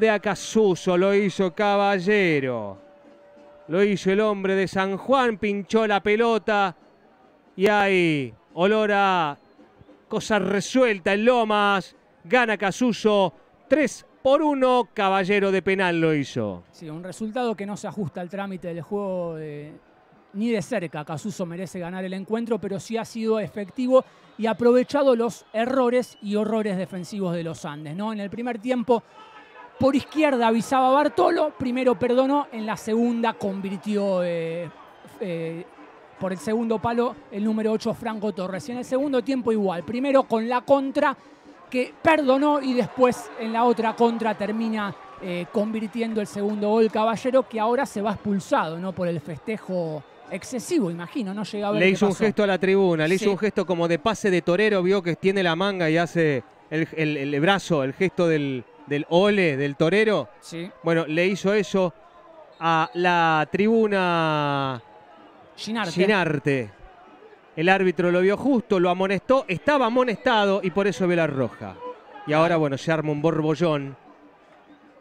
de Acasuso, lo hizo Caballero. Lo hizo el hombre de San Juan, pinchó la pelota. Y ahí, Olora, cosa resuelta en Lomas. Gana Casuso 3 por 1. Caballero de penal lo hizo. Sí,
un resultado que no se ajusta al trámite del juego de, ni de cerca Casuso merece ganar el encuentro, pero sí ha sido efectivo y ha aprovechado los errores y horrores defensivos de los Andes. ¿no? En el primer tiempo, por izquierda avisaba Bartolo, primero perdonó, en la segunda convirtió eh, eh, por el segundo palo el número 8 Franco Torres. Y en el segundo tiempo igual, primero con la contra que perdonó y después en la otra contra termina eh, convirtiendo el segundo gol Caballero, que ahora se va expulsado ¿no? por el festejo excesivo, imagino, no llegaba. Le hizo un gesto
a la tribuna, le hizo un gesto como de pase de torero, vio que extiende la manga y hace el, brazo, el gesto del, ole, del torero. Sí. Bueno, le hizo eso a la tribuna Ginarte. Ginarte. El árbitro lo vio justo, lo amonestó, estaba amonestado y por eso ve la roja. Y ahora, ah. bueno, se arma un borbollón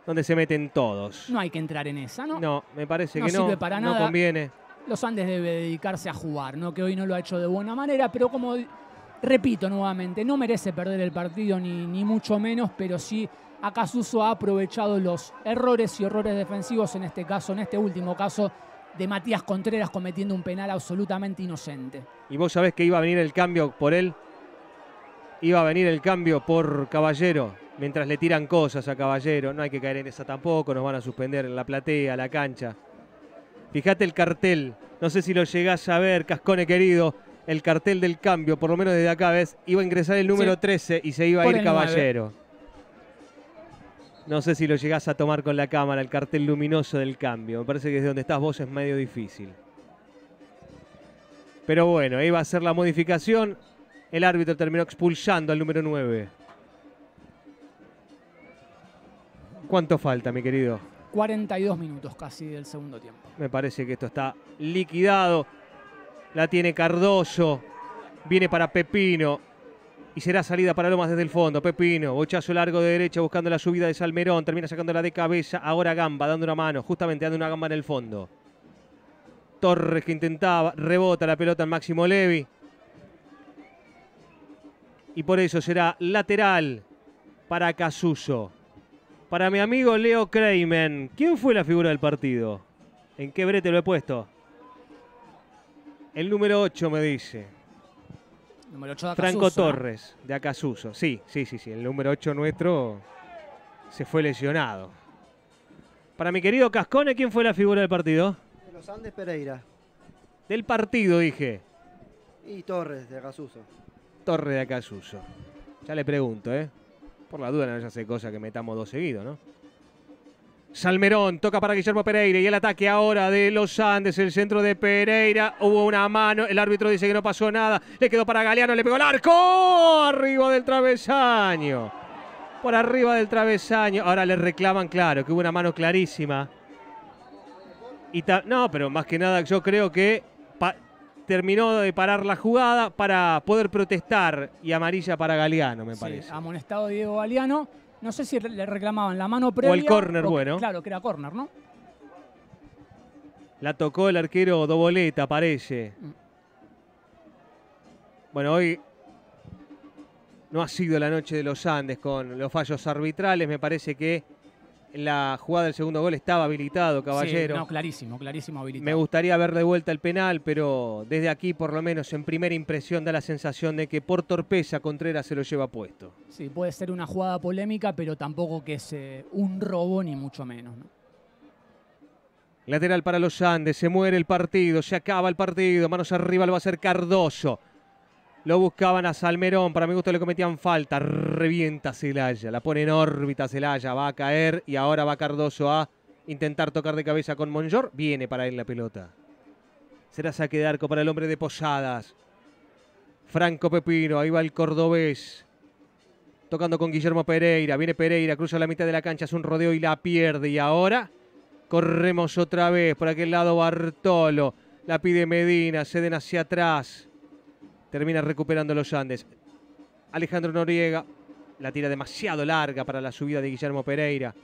donde se meten todos.
No hay que entrar en esa, ¿no? No, me parece que no. Sirve para no conviene los Andes debe dedicarse a jugar, ¿no? que hoy no lo ha hecho de buena manera, pero como repito nuevamente, no merece perder el partido ni, ni mucho menos, pero sí Acasuso ha aprovechado los errores y errores defensivos en este caso, en este último caso de Matías Contreras cometiendo un penal absolutamente inocente.
Y vos sabés que iba a venir el cambio por él, iba a venir el cambio por Caballero, mientras le tiran cosas a Caballero, no hay que caer en esa tampoco, nos van a suspender en la platea, la cancha. Fijate el cartel, no sé si lo llegás a ver, Cascone querido, el cartel del cambio, por lo menos desde acá ves, iba a ingresar el número 13 y se iba a ir Caballero. No sé si lo llegás a tomar con la cámara, el cartel luminoso del cambio. Me parece que desde donde estás vos es medio difícil. Pero bueno, ahí va a ser la modificación. El árbitro terminó expulsando al número 9. ¿Cuánto falta, mi querido?
42 minutos casi del segundo tiempo.
Me parece que esto está liquidado. La tiene Cardoso. Viene para Pepino. Y será salida para Lomas desde el fondo. Pepino, bochazo largo de derecha buscando la subida de Salmerón. Termina sacándola de cabeza. Ahora Gamba dando una mano. Justamente dando una gamba en el fondo. Torres que intentaba. Rebota la pelota en Máximo Levi. Y por eso será lateral para Casuso para mi amigo Leo Kreimen, ¿Quién fue la figura del partido? ¿En qué brete lo he puesto? El número 8 me dice.
Franco Torres,
de Acasuso. Sí, sí, sí, sí. El número 8 nuestro se fue lesionado. Para mi querido Cascone, ¿quién fue la figura del partido?
De los Andes Pereira.
Del partido, dije.
Y Torres, de Acasuso.
Torres de Acasuso. Ya le pregunto, ¿eh? Por la duda no se hace cosa que metamos dos seguidos, ¿no? Salmerón toca para Guillermo Pereira y el ataque ahora de los Andes, el centro de Pereira. Hubo una mano, el árbitro dice que no pasó nada, le quedó para Galeano, le pegó el arco, arriba del travesaño. Por arriba del travesaño. Ahora le reclaman, claro, que hubo una mano clarísima. Y no, pero más que nada yo creo que terminó de parar la jugada para poder protestar y amarilla para Galeano, me parece.
amonestado Diego Galeano. No sé si le reclamaban la mano previa. O el córner, bueno. Claro, que era córner, ¿no?
La tocó el arquero Doboleta, parece. Mm. Bueno, hoy no ha sido la noche de los Andes con los fallos arbitrales. Me parece que la jugada del segundo gol estaba habilitado, caballero. Sí,
clarísimo, clarísimo habilitado. Me
gustaría ver de vuelta el penal, pero desde aquí, por lo menos en primera impresión, da la sensación de que por torpeza Contreras se lo lleva puesto.
Sí, puede ser una jugada polémica, pero tampoco que es eh, un robo, ni mucho menos.
Lateral para los Andes, se muere el partido, se acaba el partido, manos arriba lo va a hacer Cardoso. Lo buscaban a Salmerón, para mi gusto le cometían falta. Revienta Celaya, la pone en órbita Celaya, va a caer y ahora va Cardoso a intentar tocar de cabeza con Monjor. Viene para él la pelota. Será saque de arco para el hombre de Posadas. Franco Pepino, ahí va el cordobés. Tocando con Guillermo Pereira. Viene Pereira, cruza la mitad de la cancha, hace un rodeo y la pierde. Y ahora corremos otra vez. Por aquel lado Bartolo. La pide Medina, ceden hacia atrás. Termina recuperando los Andes. Alejandro Noriega la tira demasiado larga para la subida de Guillermo Pereira.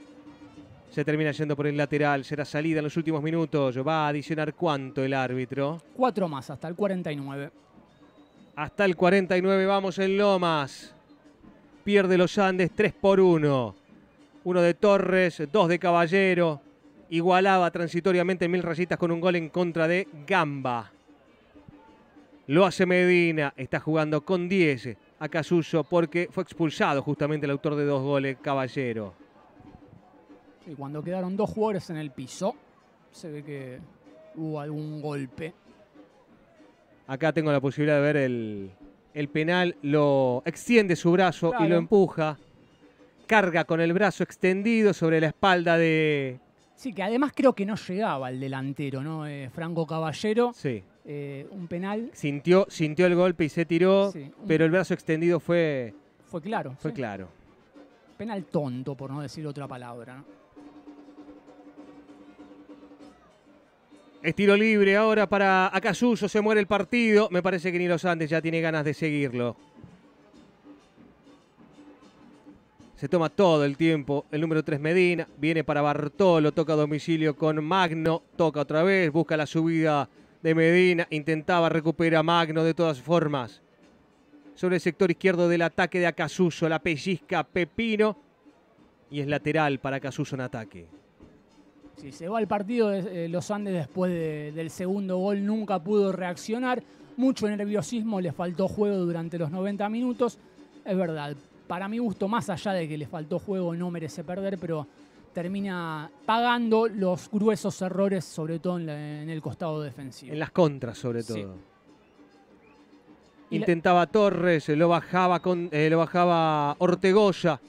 Se termina yendo por el lateral, será salida en los últimos minutos. Va a adicionar cuánto el árbitro.
Cuatro más, hasta el 49.
Hasta el 49 vamos en Lomas. Pierde los Andes 3 por 1. Uno de Torres, dos de Caballero. Igualaba transitoriamente mil rayitas con un gol en contra de Gamba. Lo hace Medina, está jugando con 10 a Casuso porque fue expulsado justamente el autor de dos goles, Caballero.
Y cuando quedaron dos jugadores en el piso, se ve que hubo algún golpe.
Acá tengo la posibilidad de ver el, penal, lo extiende su brazo y lo empuja. Carga con el brazo extendido
sobre la espalda de... Sí, que además creo que no llegaba el delantero, ¿no? Eh, Franco Caballero. Sí. Eh, un penal. Sintió, sintió el golpe y
se tiró, pero el brazo extendido fue...
Fue claro. Fue claro. Penal tonto, por no decir otra palabra.
estilo libre ahora para Acasuso, se muere el partido. Me parece que Nilo Andes ya tiene ganas de seguirlo. Se toma todo el tiempo el número 3 Medina, viene para Bartolo, toca a domicilio con Magno, toca otra vez, busca la subida de Medina. Intentaba recuperar a Magno de todas formas. Sobre el sector izquierdo del ataque de Acasuso. La pellizca Pepino. Y es lateral para Acasuso en ataque.
Si se va al partido de eh, los Andes después del segundo gol. Nunca pudo reaccionar. Mucho nerviosismo. Le faltó juego durante los 90 minutos. Es verdad. Para mi gusto, más allá de que le faltó juego, no merece perder, pero termina pagando los gruesos errores, sobre todo en, el costado defensivo. En las
contras, sobre todo. Intentaba Torres, lo bajaba, con, eh, lo bajaba Ortegoya.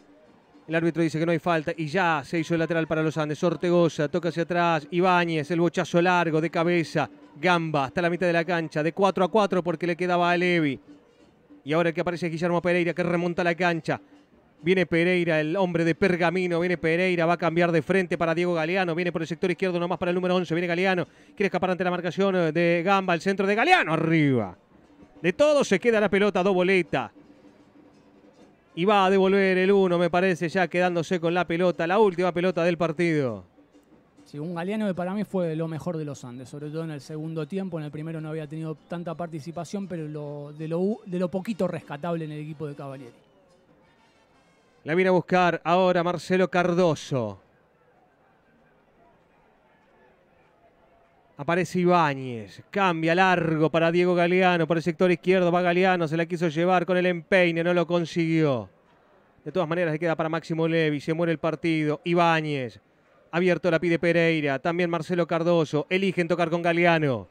El árbitro dice que no hay falta y ya se hizo el lateral para los Andes. Ortegoya toca hacia atrás. Ibáñez, el bochazo largo de cabeza. Gamba hasta la mitad de la cancha. De 4 a 4 porque le quedaba a Levi. Y ahora que aparece Guillermo Pereira que remonta la cancha. Viene Pereira, el hombre de Pergamino. Viene Pereira, va a cambiar de frente para Diego Galeano. Viene por el sector izquierdo nomás para el número 11. Viene Galeano. Quiere escapar ante la marcación eh, de Gamba. El centro de Galeano arriba. De todo se queda la pelota, dos boletas. Y va a devolver el uno, me parece, ya quedándose con la pelota. La última pelota del partido.
Según un Galeano para mí fue lo mejor de los Andes, sobre todo en el segundo tiempo. En el primero no había tenido tanta participación, pero de, lo, de lo poquito rescatable en el equipo de Cavalieri.
La viene a buscar ahora Marcelo Cardoso. Aparece Ibáñez, cambia largo para Diego Galeano, por el sector izquierdo va Galeano, se la quiso llevar con el empeine, no lo consiguió. De todas maneras se queda para Máximo Levi, se muere el partido, Ibáñez, abierto la pide Pereira, también Marcelo Cardoso, eligen tocar con Galeano.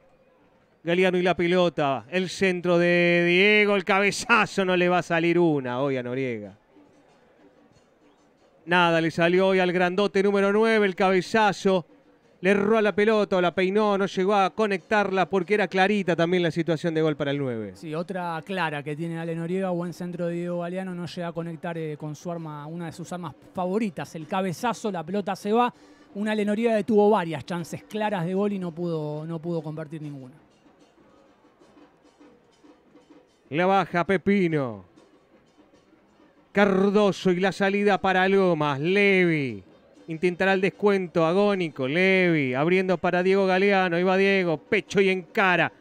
Galeano y la pelota, el centro de Diego, el cabezazo, no le va a salir una hoy a Noriega. Nada, le salió hoy al grandote número 9 el cabezazo. Le erró a la pelota, la peinó, no llegó a conectarla porque era clarita también la situación de gol para el 9.
Sí, otra clara que tiene Ale Noriega, buen centro de Diego Galeano, no llega a conectar eh, con su arma, una de sus armas favoritas, el cabezazo, la pelota se va. Una Ale Noriega tuvo varias chances claras de gol y no pudo, no pudo convertir ninguna.
La baja Pepino. Cardoso y la salida para algo más. Levi intentará el descuento agónico. Levi abriendo para Diego Galeano. Ahí va Diego, pecho y en cara.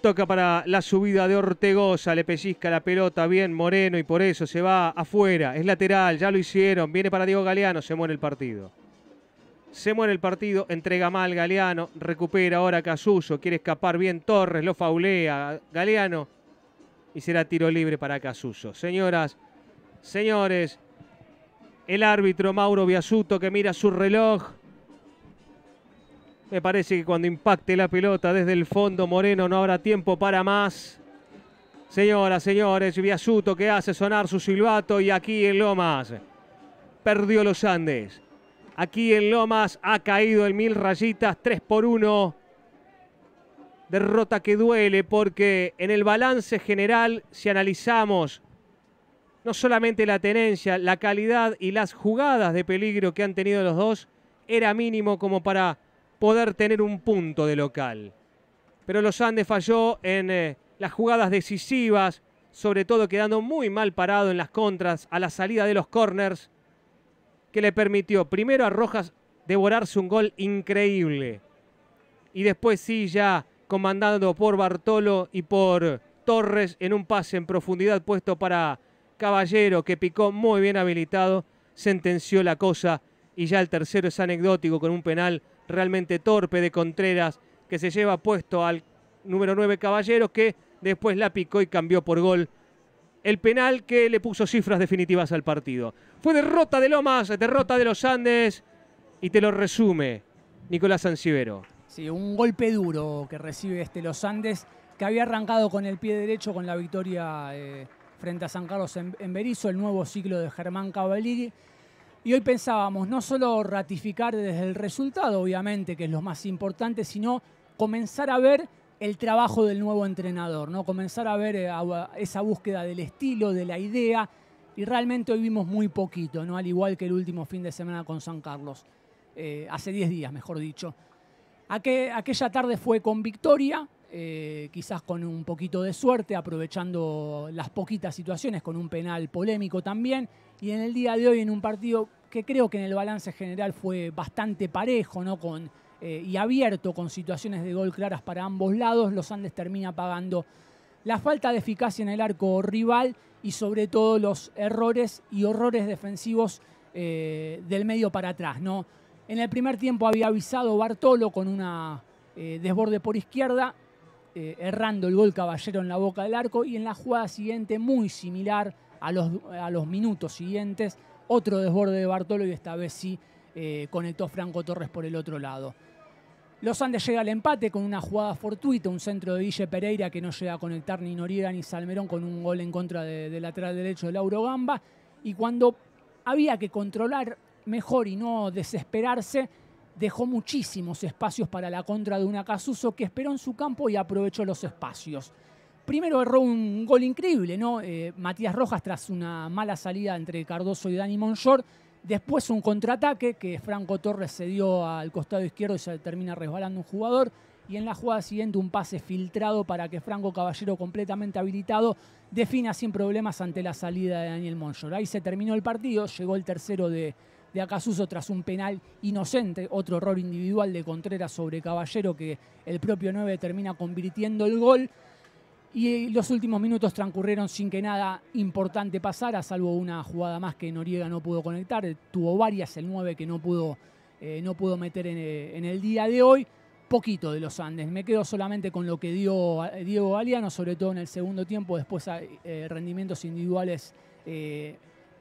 Toca para la subida de Ortegoza. Le pellizca la pelota bien Moreno y por eso se va afuera. Es lateral, ya lo hicieron. Viene para Diego Galeano, se muere el partido. Se muere el partido, entrega mal Galeano, recupera ahora Casuso, quiere escapar bien Torres, lo faulea Galeano y será tiro libre para Casuso. Señoras, Señores, el árbitro Mauro Biasuto que mira su reloj. Me parece que cuando impacte la pelota desde el fondo Moreno no habrá tiempo para más. Señoras, señores, Viasuto que hace sonar su silbato y aquí en Lomas perdió los Andes. Aquí en Lomas ha caído el mil rayitas 3 por 1. Derrota que duele porque en el balance general, si analizamos no solamente la tenencia, la calidad y las jugadas de peligro que han tenido los dos era mínimo como para poder tener un punto de local. Pero los Andes falló en eh, las jugadas decisivas, sobre todo quedando muy mal parado en las contras a la salida de los corners, que le permitió primero a Rojas devorarse un gol increíble. Y después sí, ya comandado por Bartolo y por Torres en un pase en profundidad puesto para Caballero, que picó muy bien habilitado, sentenció la cosa. Y ya el tercero es anecdótico con un penal realmente torpe de Contreras, que se lleva puesto al número 9 Caballero, que después la picó y cambió por gol. El penal que le puso cifras definitivas al partido. Fue derrota de Lomas, derrota de los Andes. Y te lo resume Nicolás Sancibero.
Sí, un golpe duro que recibe este Los Andes, que había arrancado con el pie derecho con la victoria eh, frente a San Carlos en, Berizo, el nuevo ciclo de Germán Cavalieri. Y hoy pensábamos no solo ratificar desde el resultado, obviamente, que es lo más importante, sino comenzar a ver el trabajo del nuevo entrenador, ¿no? Comenzar a ver eh, esa búsqueda del estilo, de la idea, y realmente hoy vimos muy poquito, ¿no? Al igual que el último fin de semana con San Carlos, eh, hace 10 días, mejor dicho. Aquella tarde fue con victoria, eh, quizás con un poquito de suerte, aprovechando las poquitas situaciones, con un penal polémico también. Y en el día de hoy, en un partido que creo que en el balance general fue bastante parejo, ¿no? Con, eh, y abierto, con situaciones de gol claras para ambos lados, los Andes termina pagando la falta de eficacia en el arco rival y sobre todo los errores y horrores defensivos eh, del medio para atrás, ¿no? En el primer tiempo había avisado Bartolo con una desborde por izquierda eh, errando el gol Caballero en la boca del arco y en la jugada siguiente, muy similar a los, minutos siguientes, otro desborde de Bartolo y esta vez sí eh, conectó Franco Torres por el otro lado. Los Andes llega al empate con una jugada fortuita, un centro de Ville Pereira que no llega a conectar ni Noriega ni Salmerón con un gol en contra del lateral derecho de Lauro Gamba. Y cuando había que controlar mejor y no desesperarse, dejó muchísimos espacios para la contra de una Casuso que esperó en su campo y aprovechó los espacios. Primero erró un gol increíble, ¿no? Eh, Matías Rojas tras una mala salida entre Cardoso y Dani Monchor. Después un contraataque que Franco Torres cedió al costado izquierdo y se termina resbalando un jugador. Y en la jugada siguiente un pase filtrado para que Franco Caballero, completamente habilitado, defina sin problemas ante la salida de Daniel Monchor. Ahí se terminó el partido, llegó el tercero de, de Acasuso tras un penal inocente, otro error individual de Contreras sobre Caballero que el propio 9 termina convirtiendo el gol. Y los últimos minutos transcurrieron sin que nada importante pasara, salvo una jugada más que Noriega no pudo conectar. Tuvo varias el 9 que no pudo, eh, no pudo meter eh, en, el día de hoy. Poquito de los Andes. Me quedo solamente con lo que dio eh, Diego Galeano, sobre todo en el segundo tiempo, después rendimientos individuales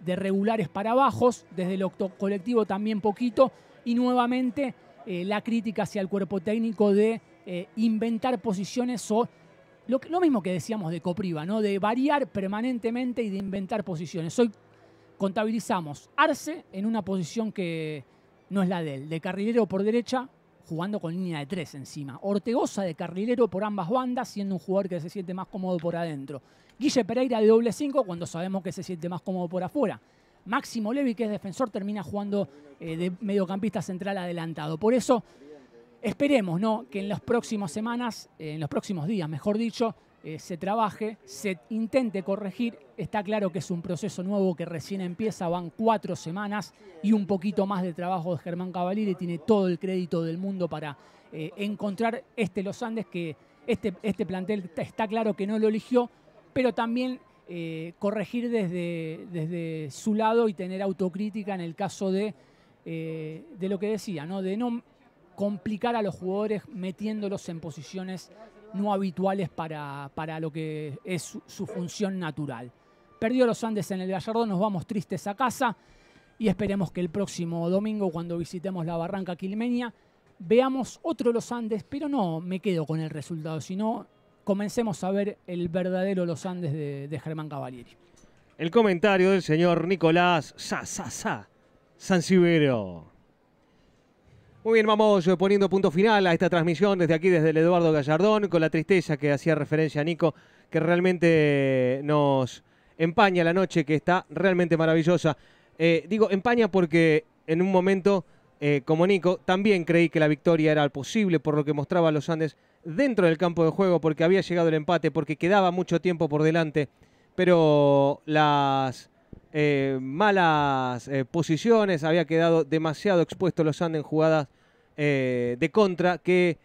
de regulares para abajos desde el colectivo también poquito, y nuevamente eh, la crítica hacia el cuerpo técnico de eh, inventar posiciones o lo, mismo que decíamos de Copriva, ¿no? de variar permanentemente y de inventar posiciones. Hoy contabilizamos Arce en una posición que no es la de él, de carrilero por derecha, jugando con línea de tres encima. Ortegoza de carrilero por ambas bandas, siendo un jugador que se siente más cómodo por adentro. Guille Pereira de doble 5 cuando sabemos que se siente más cómodo por afuera. Máximo Levi, que es defensor, termina jugando eh, de mediocampista central adelantado. Por eso esperemos ¿no? que en las próximas semanas, eh, en los próximos días, mejor dicho, eh, se trabaje, se intente corregir. Está claro que es un proceso nuevo que recién empieza, van cuatro semanas y un poquito más de trabajo de Germán Cavalieri. Tiene todo el crédito del mundo para eh, encontrar este Los Andes que este, este plantel está claro que no lo eligió, pero también eh, corregir desde, desde su lado y tener autocrítica en el caso de, de lo que decía, ¿no? de no complicar a los jugadores metiéndolos en posiciones no habituales para, para lo que es su, función natural. Perdió los Andes en el Gallardo, nos vamos tristes a casa y esperemos que el próximo domingo, cuando visitemos la Barranca Quilmeña, veamos otro Los Andes, pero no me quedo con el resultado, sino comencemos a ver el verdadero Los Andes de, Germán Cavalieri.
El comentario del señor Nicolás Sa Sa Sa muy bien, vamos eh, poniendo punto final a esta transmisión desde aquí, desde el Eduardo Gallardón, con la tristeza que hacía referencia a Nico, que realmente nos empaña la noche, que está realmente maravillosa. Eh, digo, empaña porque en un momento, eh, como Nico, también creí que la victoria era posible por lo que mostraba los Andes dentro del campo de juego, porque había llegado el empate, porque quedaba mucho tiempo por delante, pero las eh, malas eh, posiciones, había quedado demasiado expuesto los Andes en jugadas eh, de contra que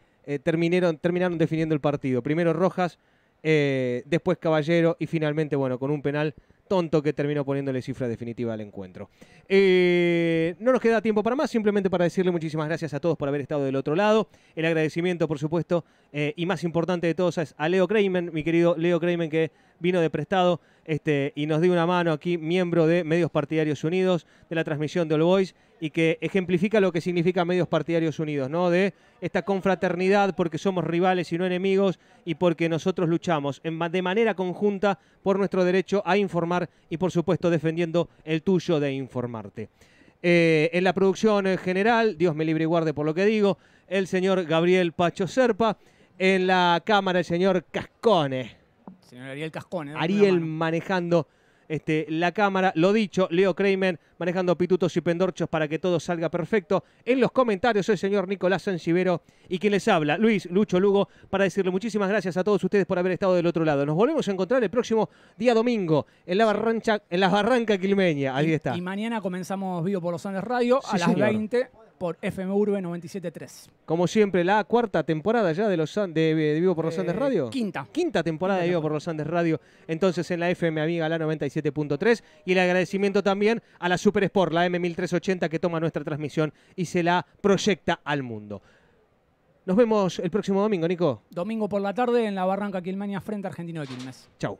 terminaron, terminaron definiendo el partido. Primero Rojas, después Caballero y finalmente, bueno, con un penal tonto que terminó poniéndole cifra definitiva al encuentro. no nos queda tiempo para más, simplemente para decirle muchísimas gracias a todos por haber estado del otro lado. El agradecimiento, por supuesto, y más importante de todos es a Leo Kramen, mi querido Leo Kramen, que vino de prestado este, y nos dio una mano aquí, miembro de Medios Partidarios Unidos, de la transmisión de All Boys, y que ejemplifica lo que significa Medios Partidarios Unidos, ¿no? De esta confraternidad porque somos rivales y no enemigos y porque nosotros luchamos de manera conjunta por nuestro derecho a informar y, por supuesto, defendiendo el tuyo de informarte. Eh, en la producción en general, Dios me libre y guarde por lo que digo, el señor Gabriel Pacho Serpa. En la cámara, el señor Cascone.
Señor Ariel Cascone.
Ariel manejando este, la cámara. Lo dicho, Leo Kramer manejando pitutos y pendorchos para que todo salga perfecto. En los comentarios el señor Nicolás Sancibero y quien les habla, Luis Lucho Lugo, para decirle muchísimas gracias a todos ustedes por haber estado del otro lado. Nos volvemos a encontrar el próximo día domingo en la barranca, en quilmeña. Ahí está. Y,
mañana comenzamos Vivo por los Andes Radio a las 20 por FM Urbe 973.
Como siempre, la cuarta temporada ya de, los Vivo por los eh, Andes Radio. Quinta. Quinta temporada de Vivo por los Andes Radio. Entonces en la FM Amiga, la 97.3. Y el agradecimiento también a la Super Sport, la M1380, que toma nuestra transmisión y se la proyecta al mundo. Nos vemos el próximo domingo, Nico.
Domingo por la tarde en la Barranca Quilmania frente a Argentino de Quilmes. Chau.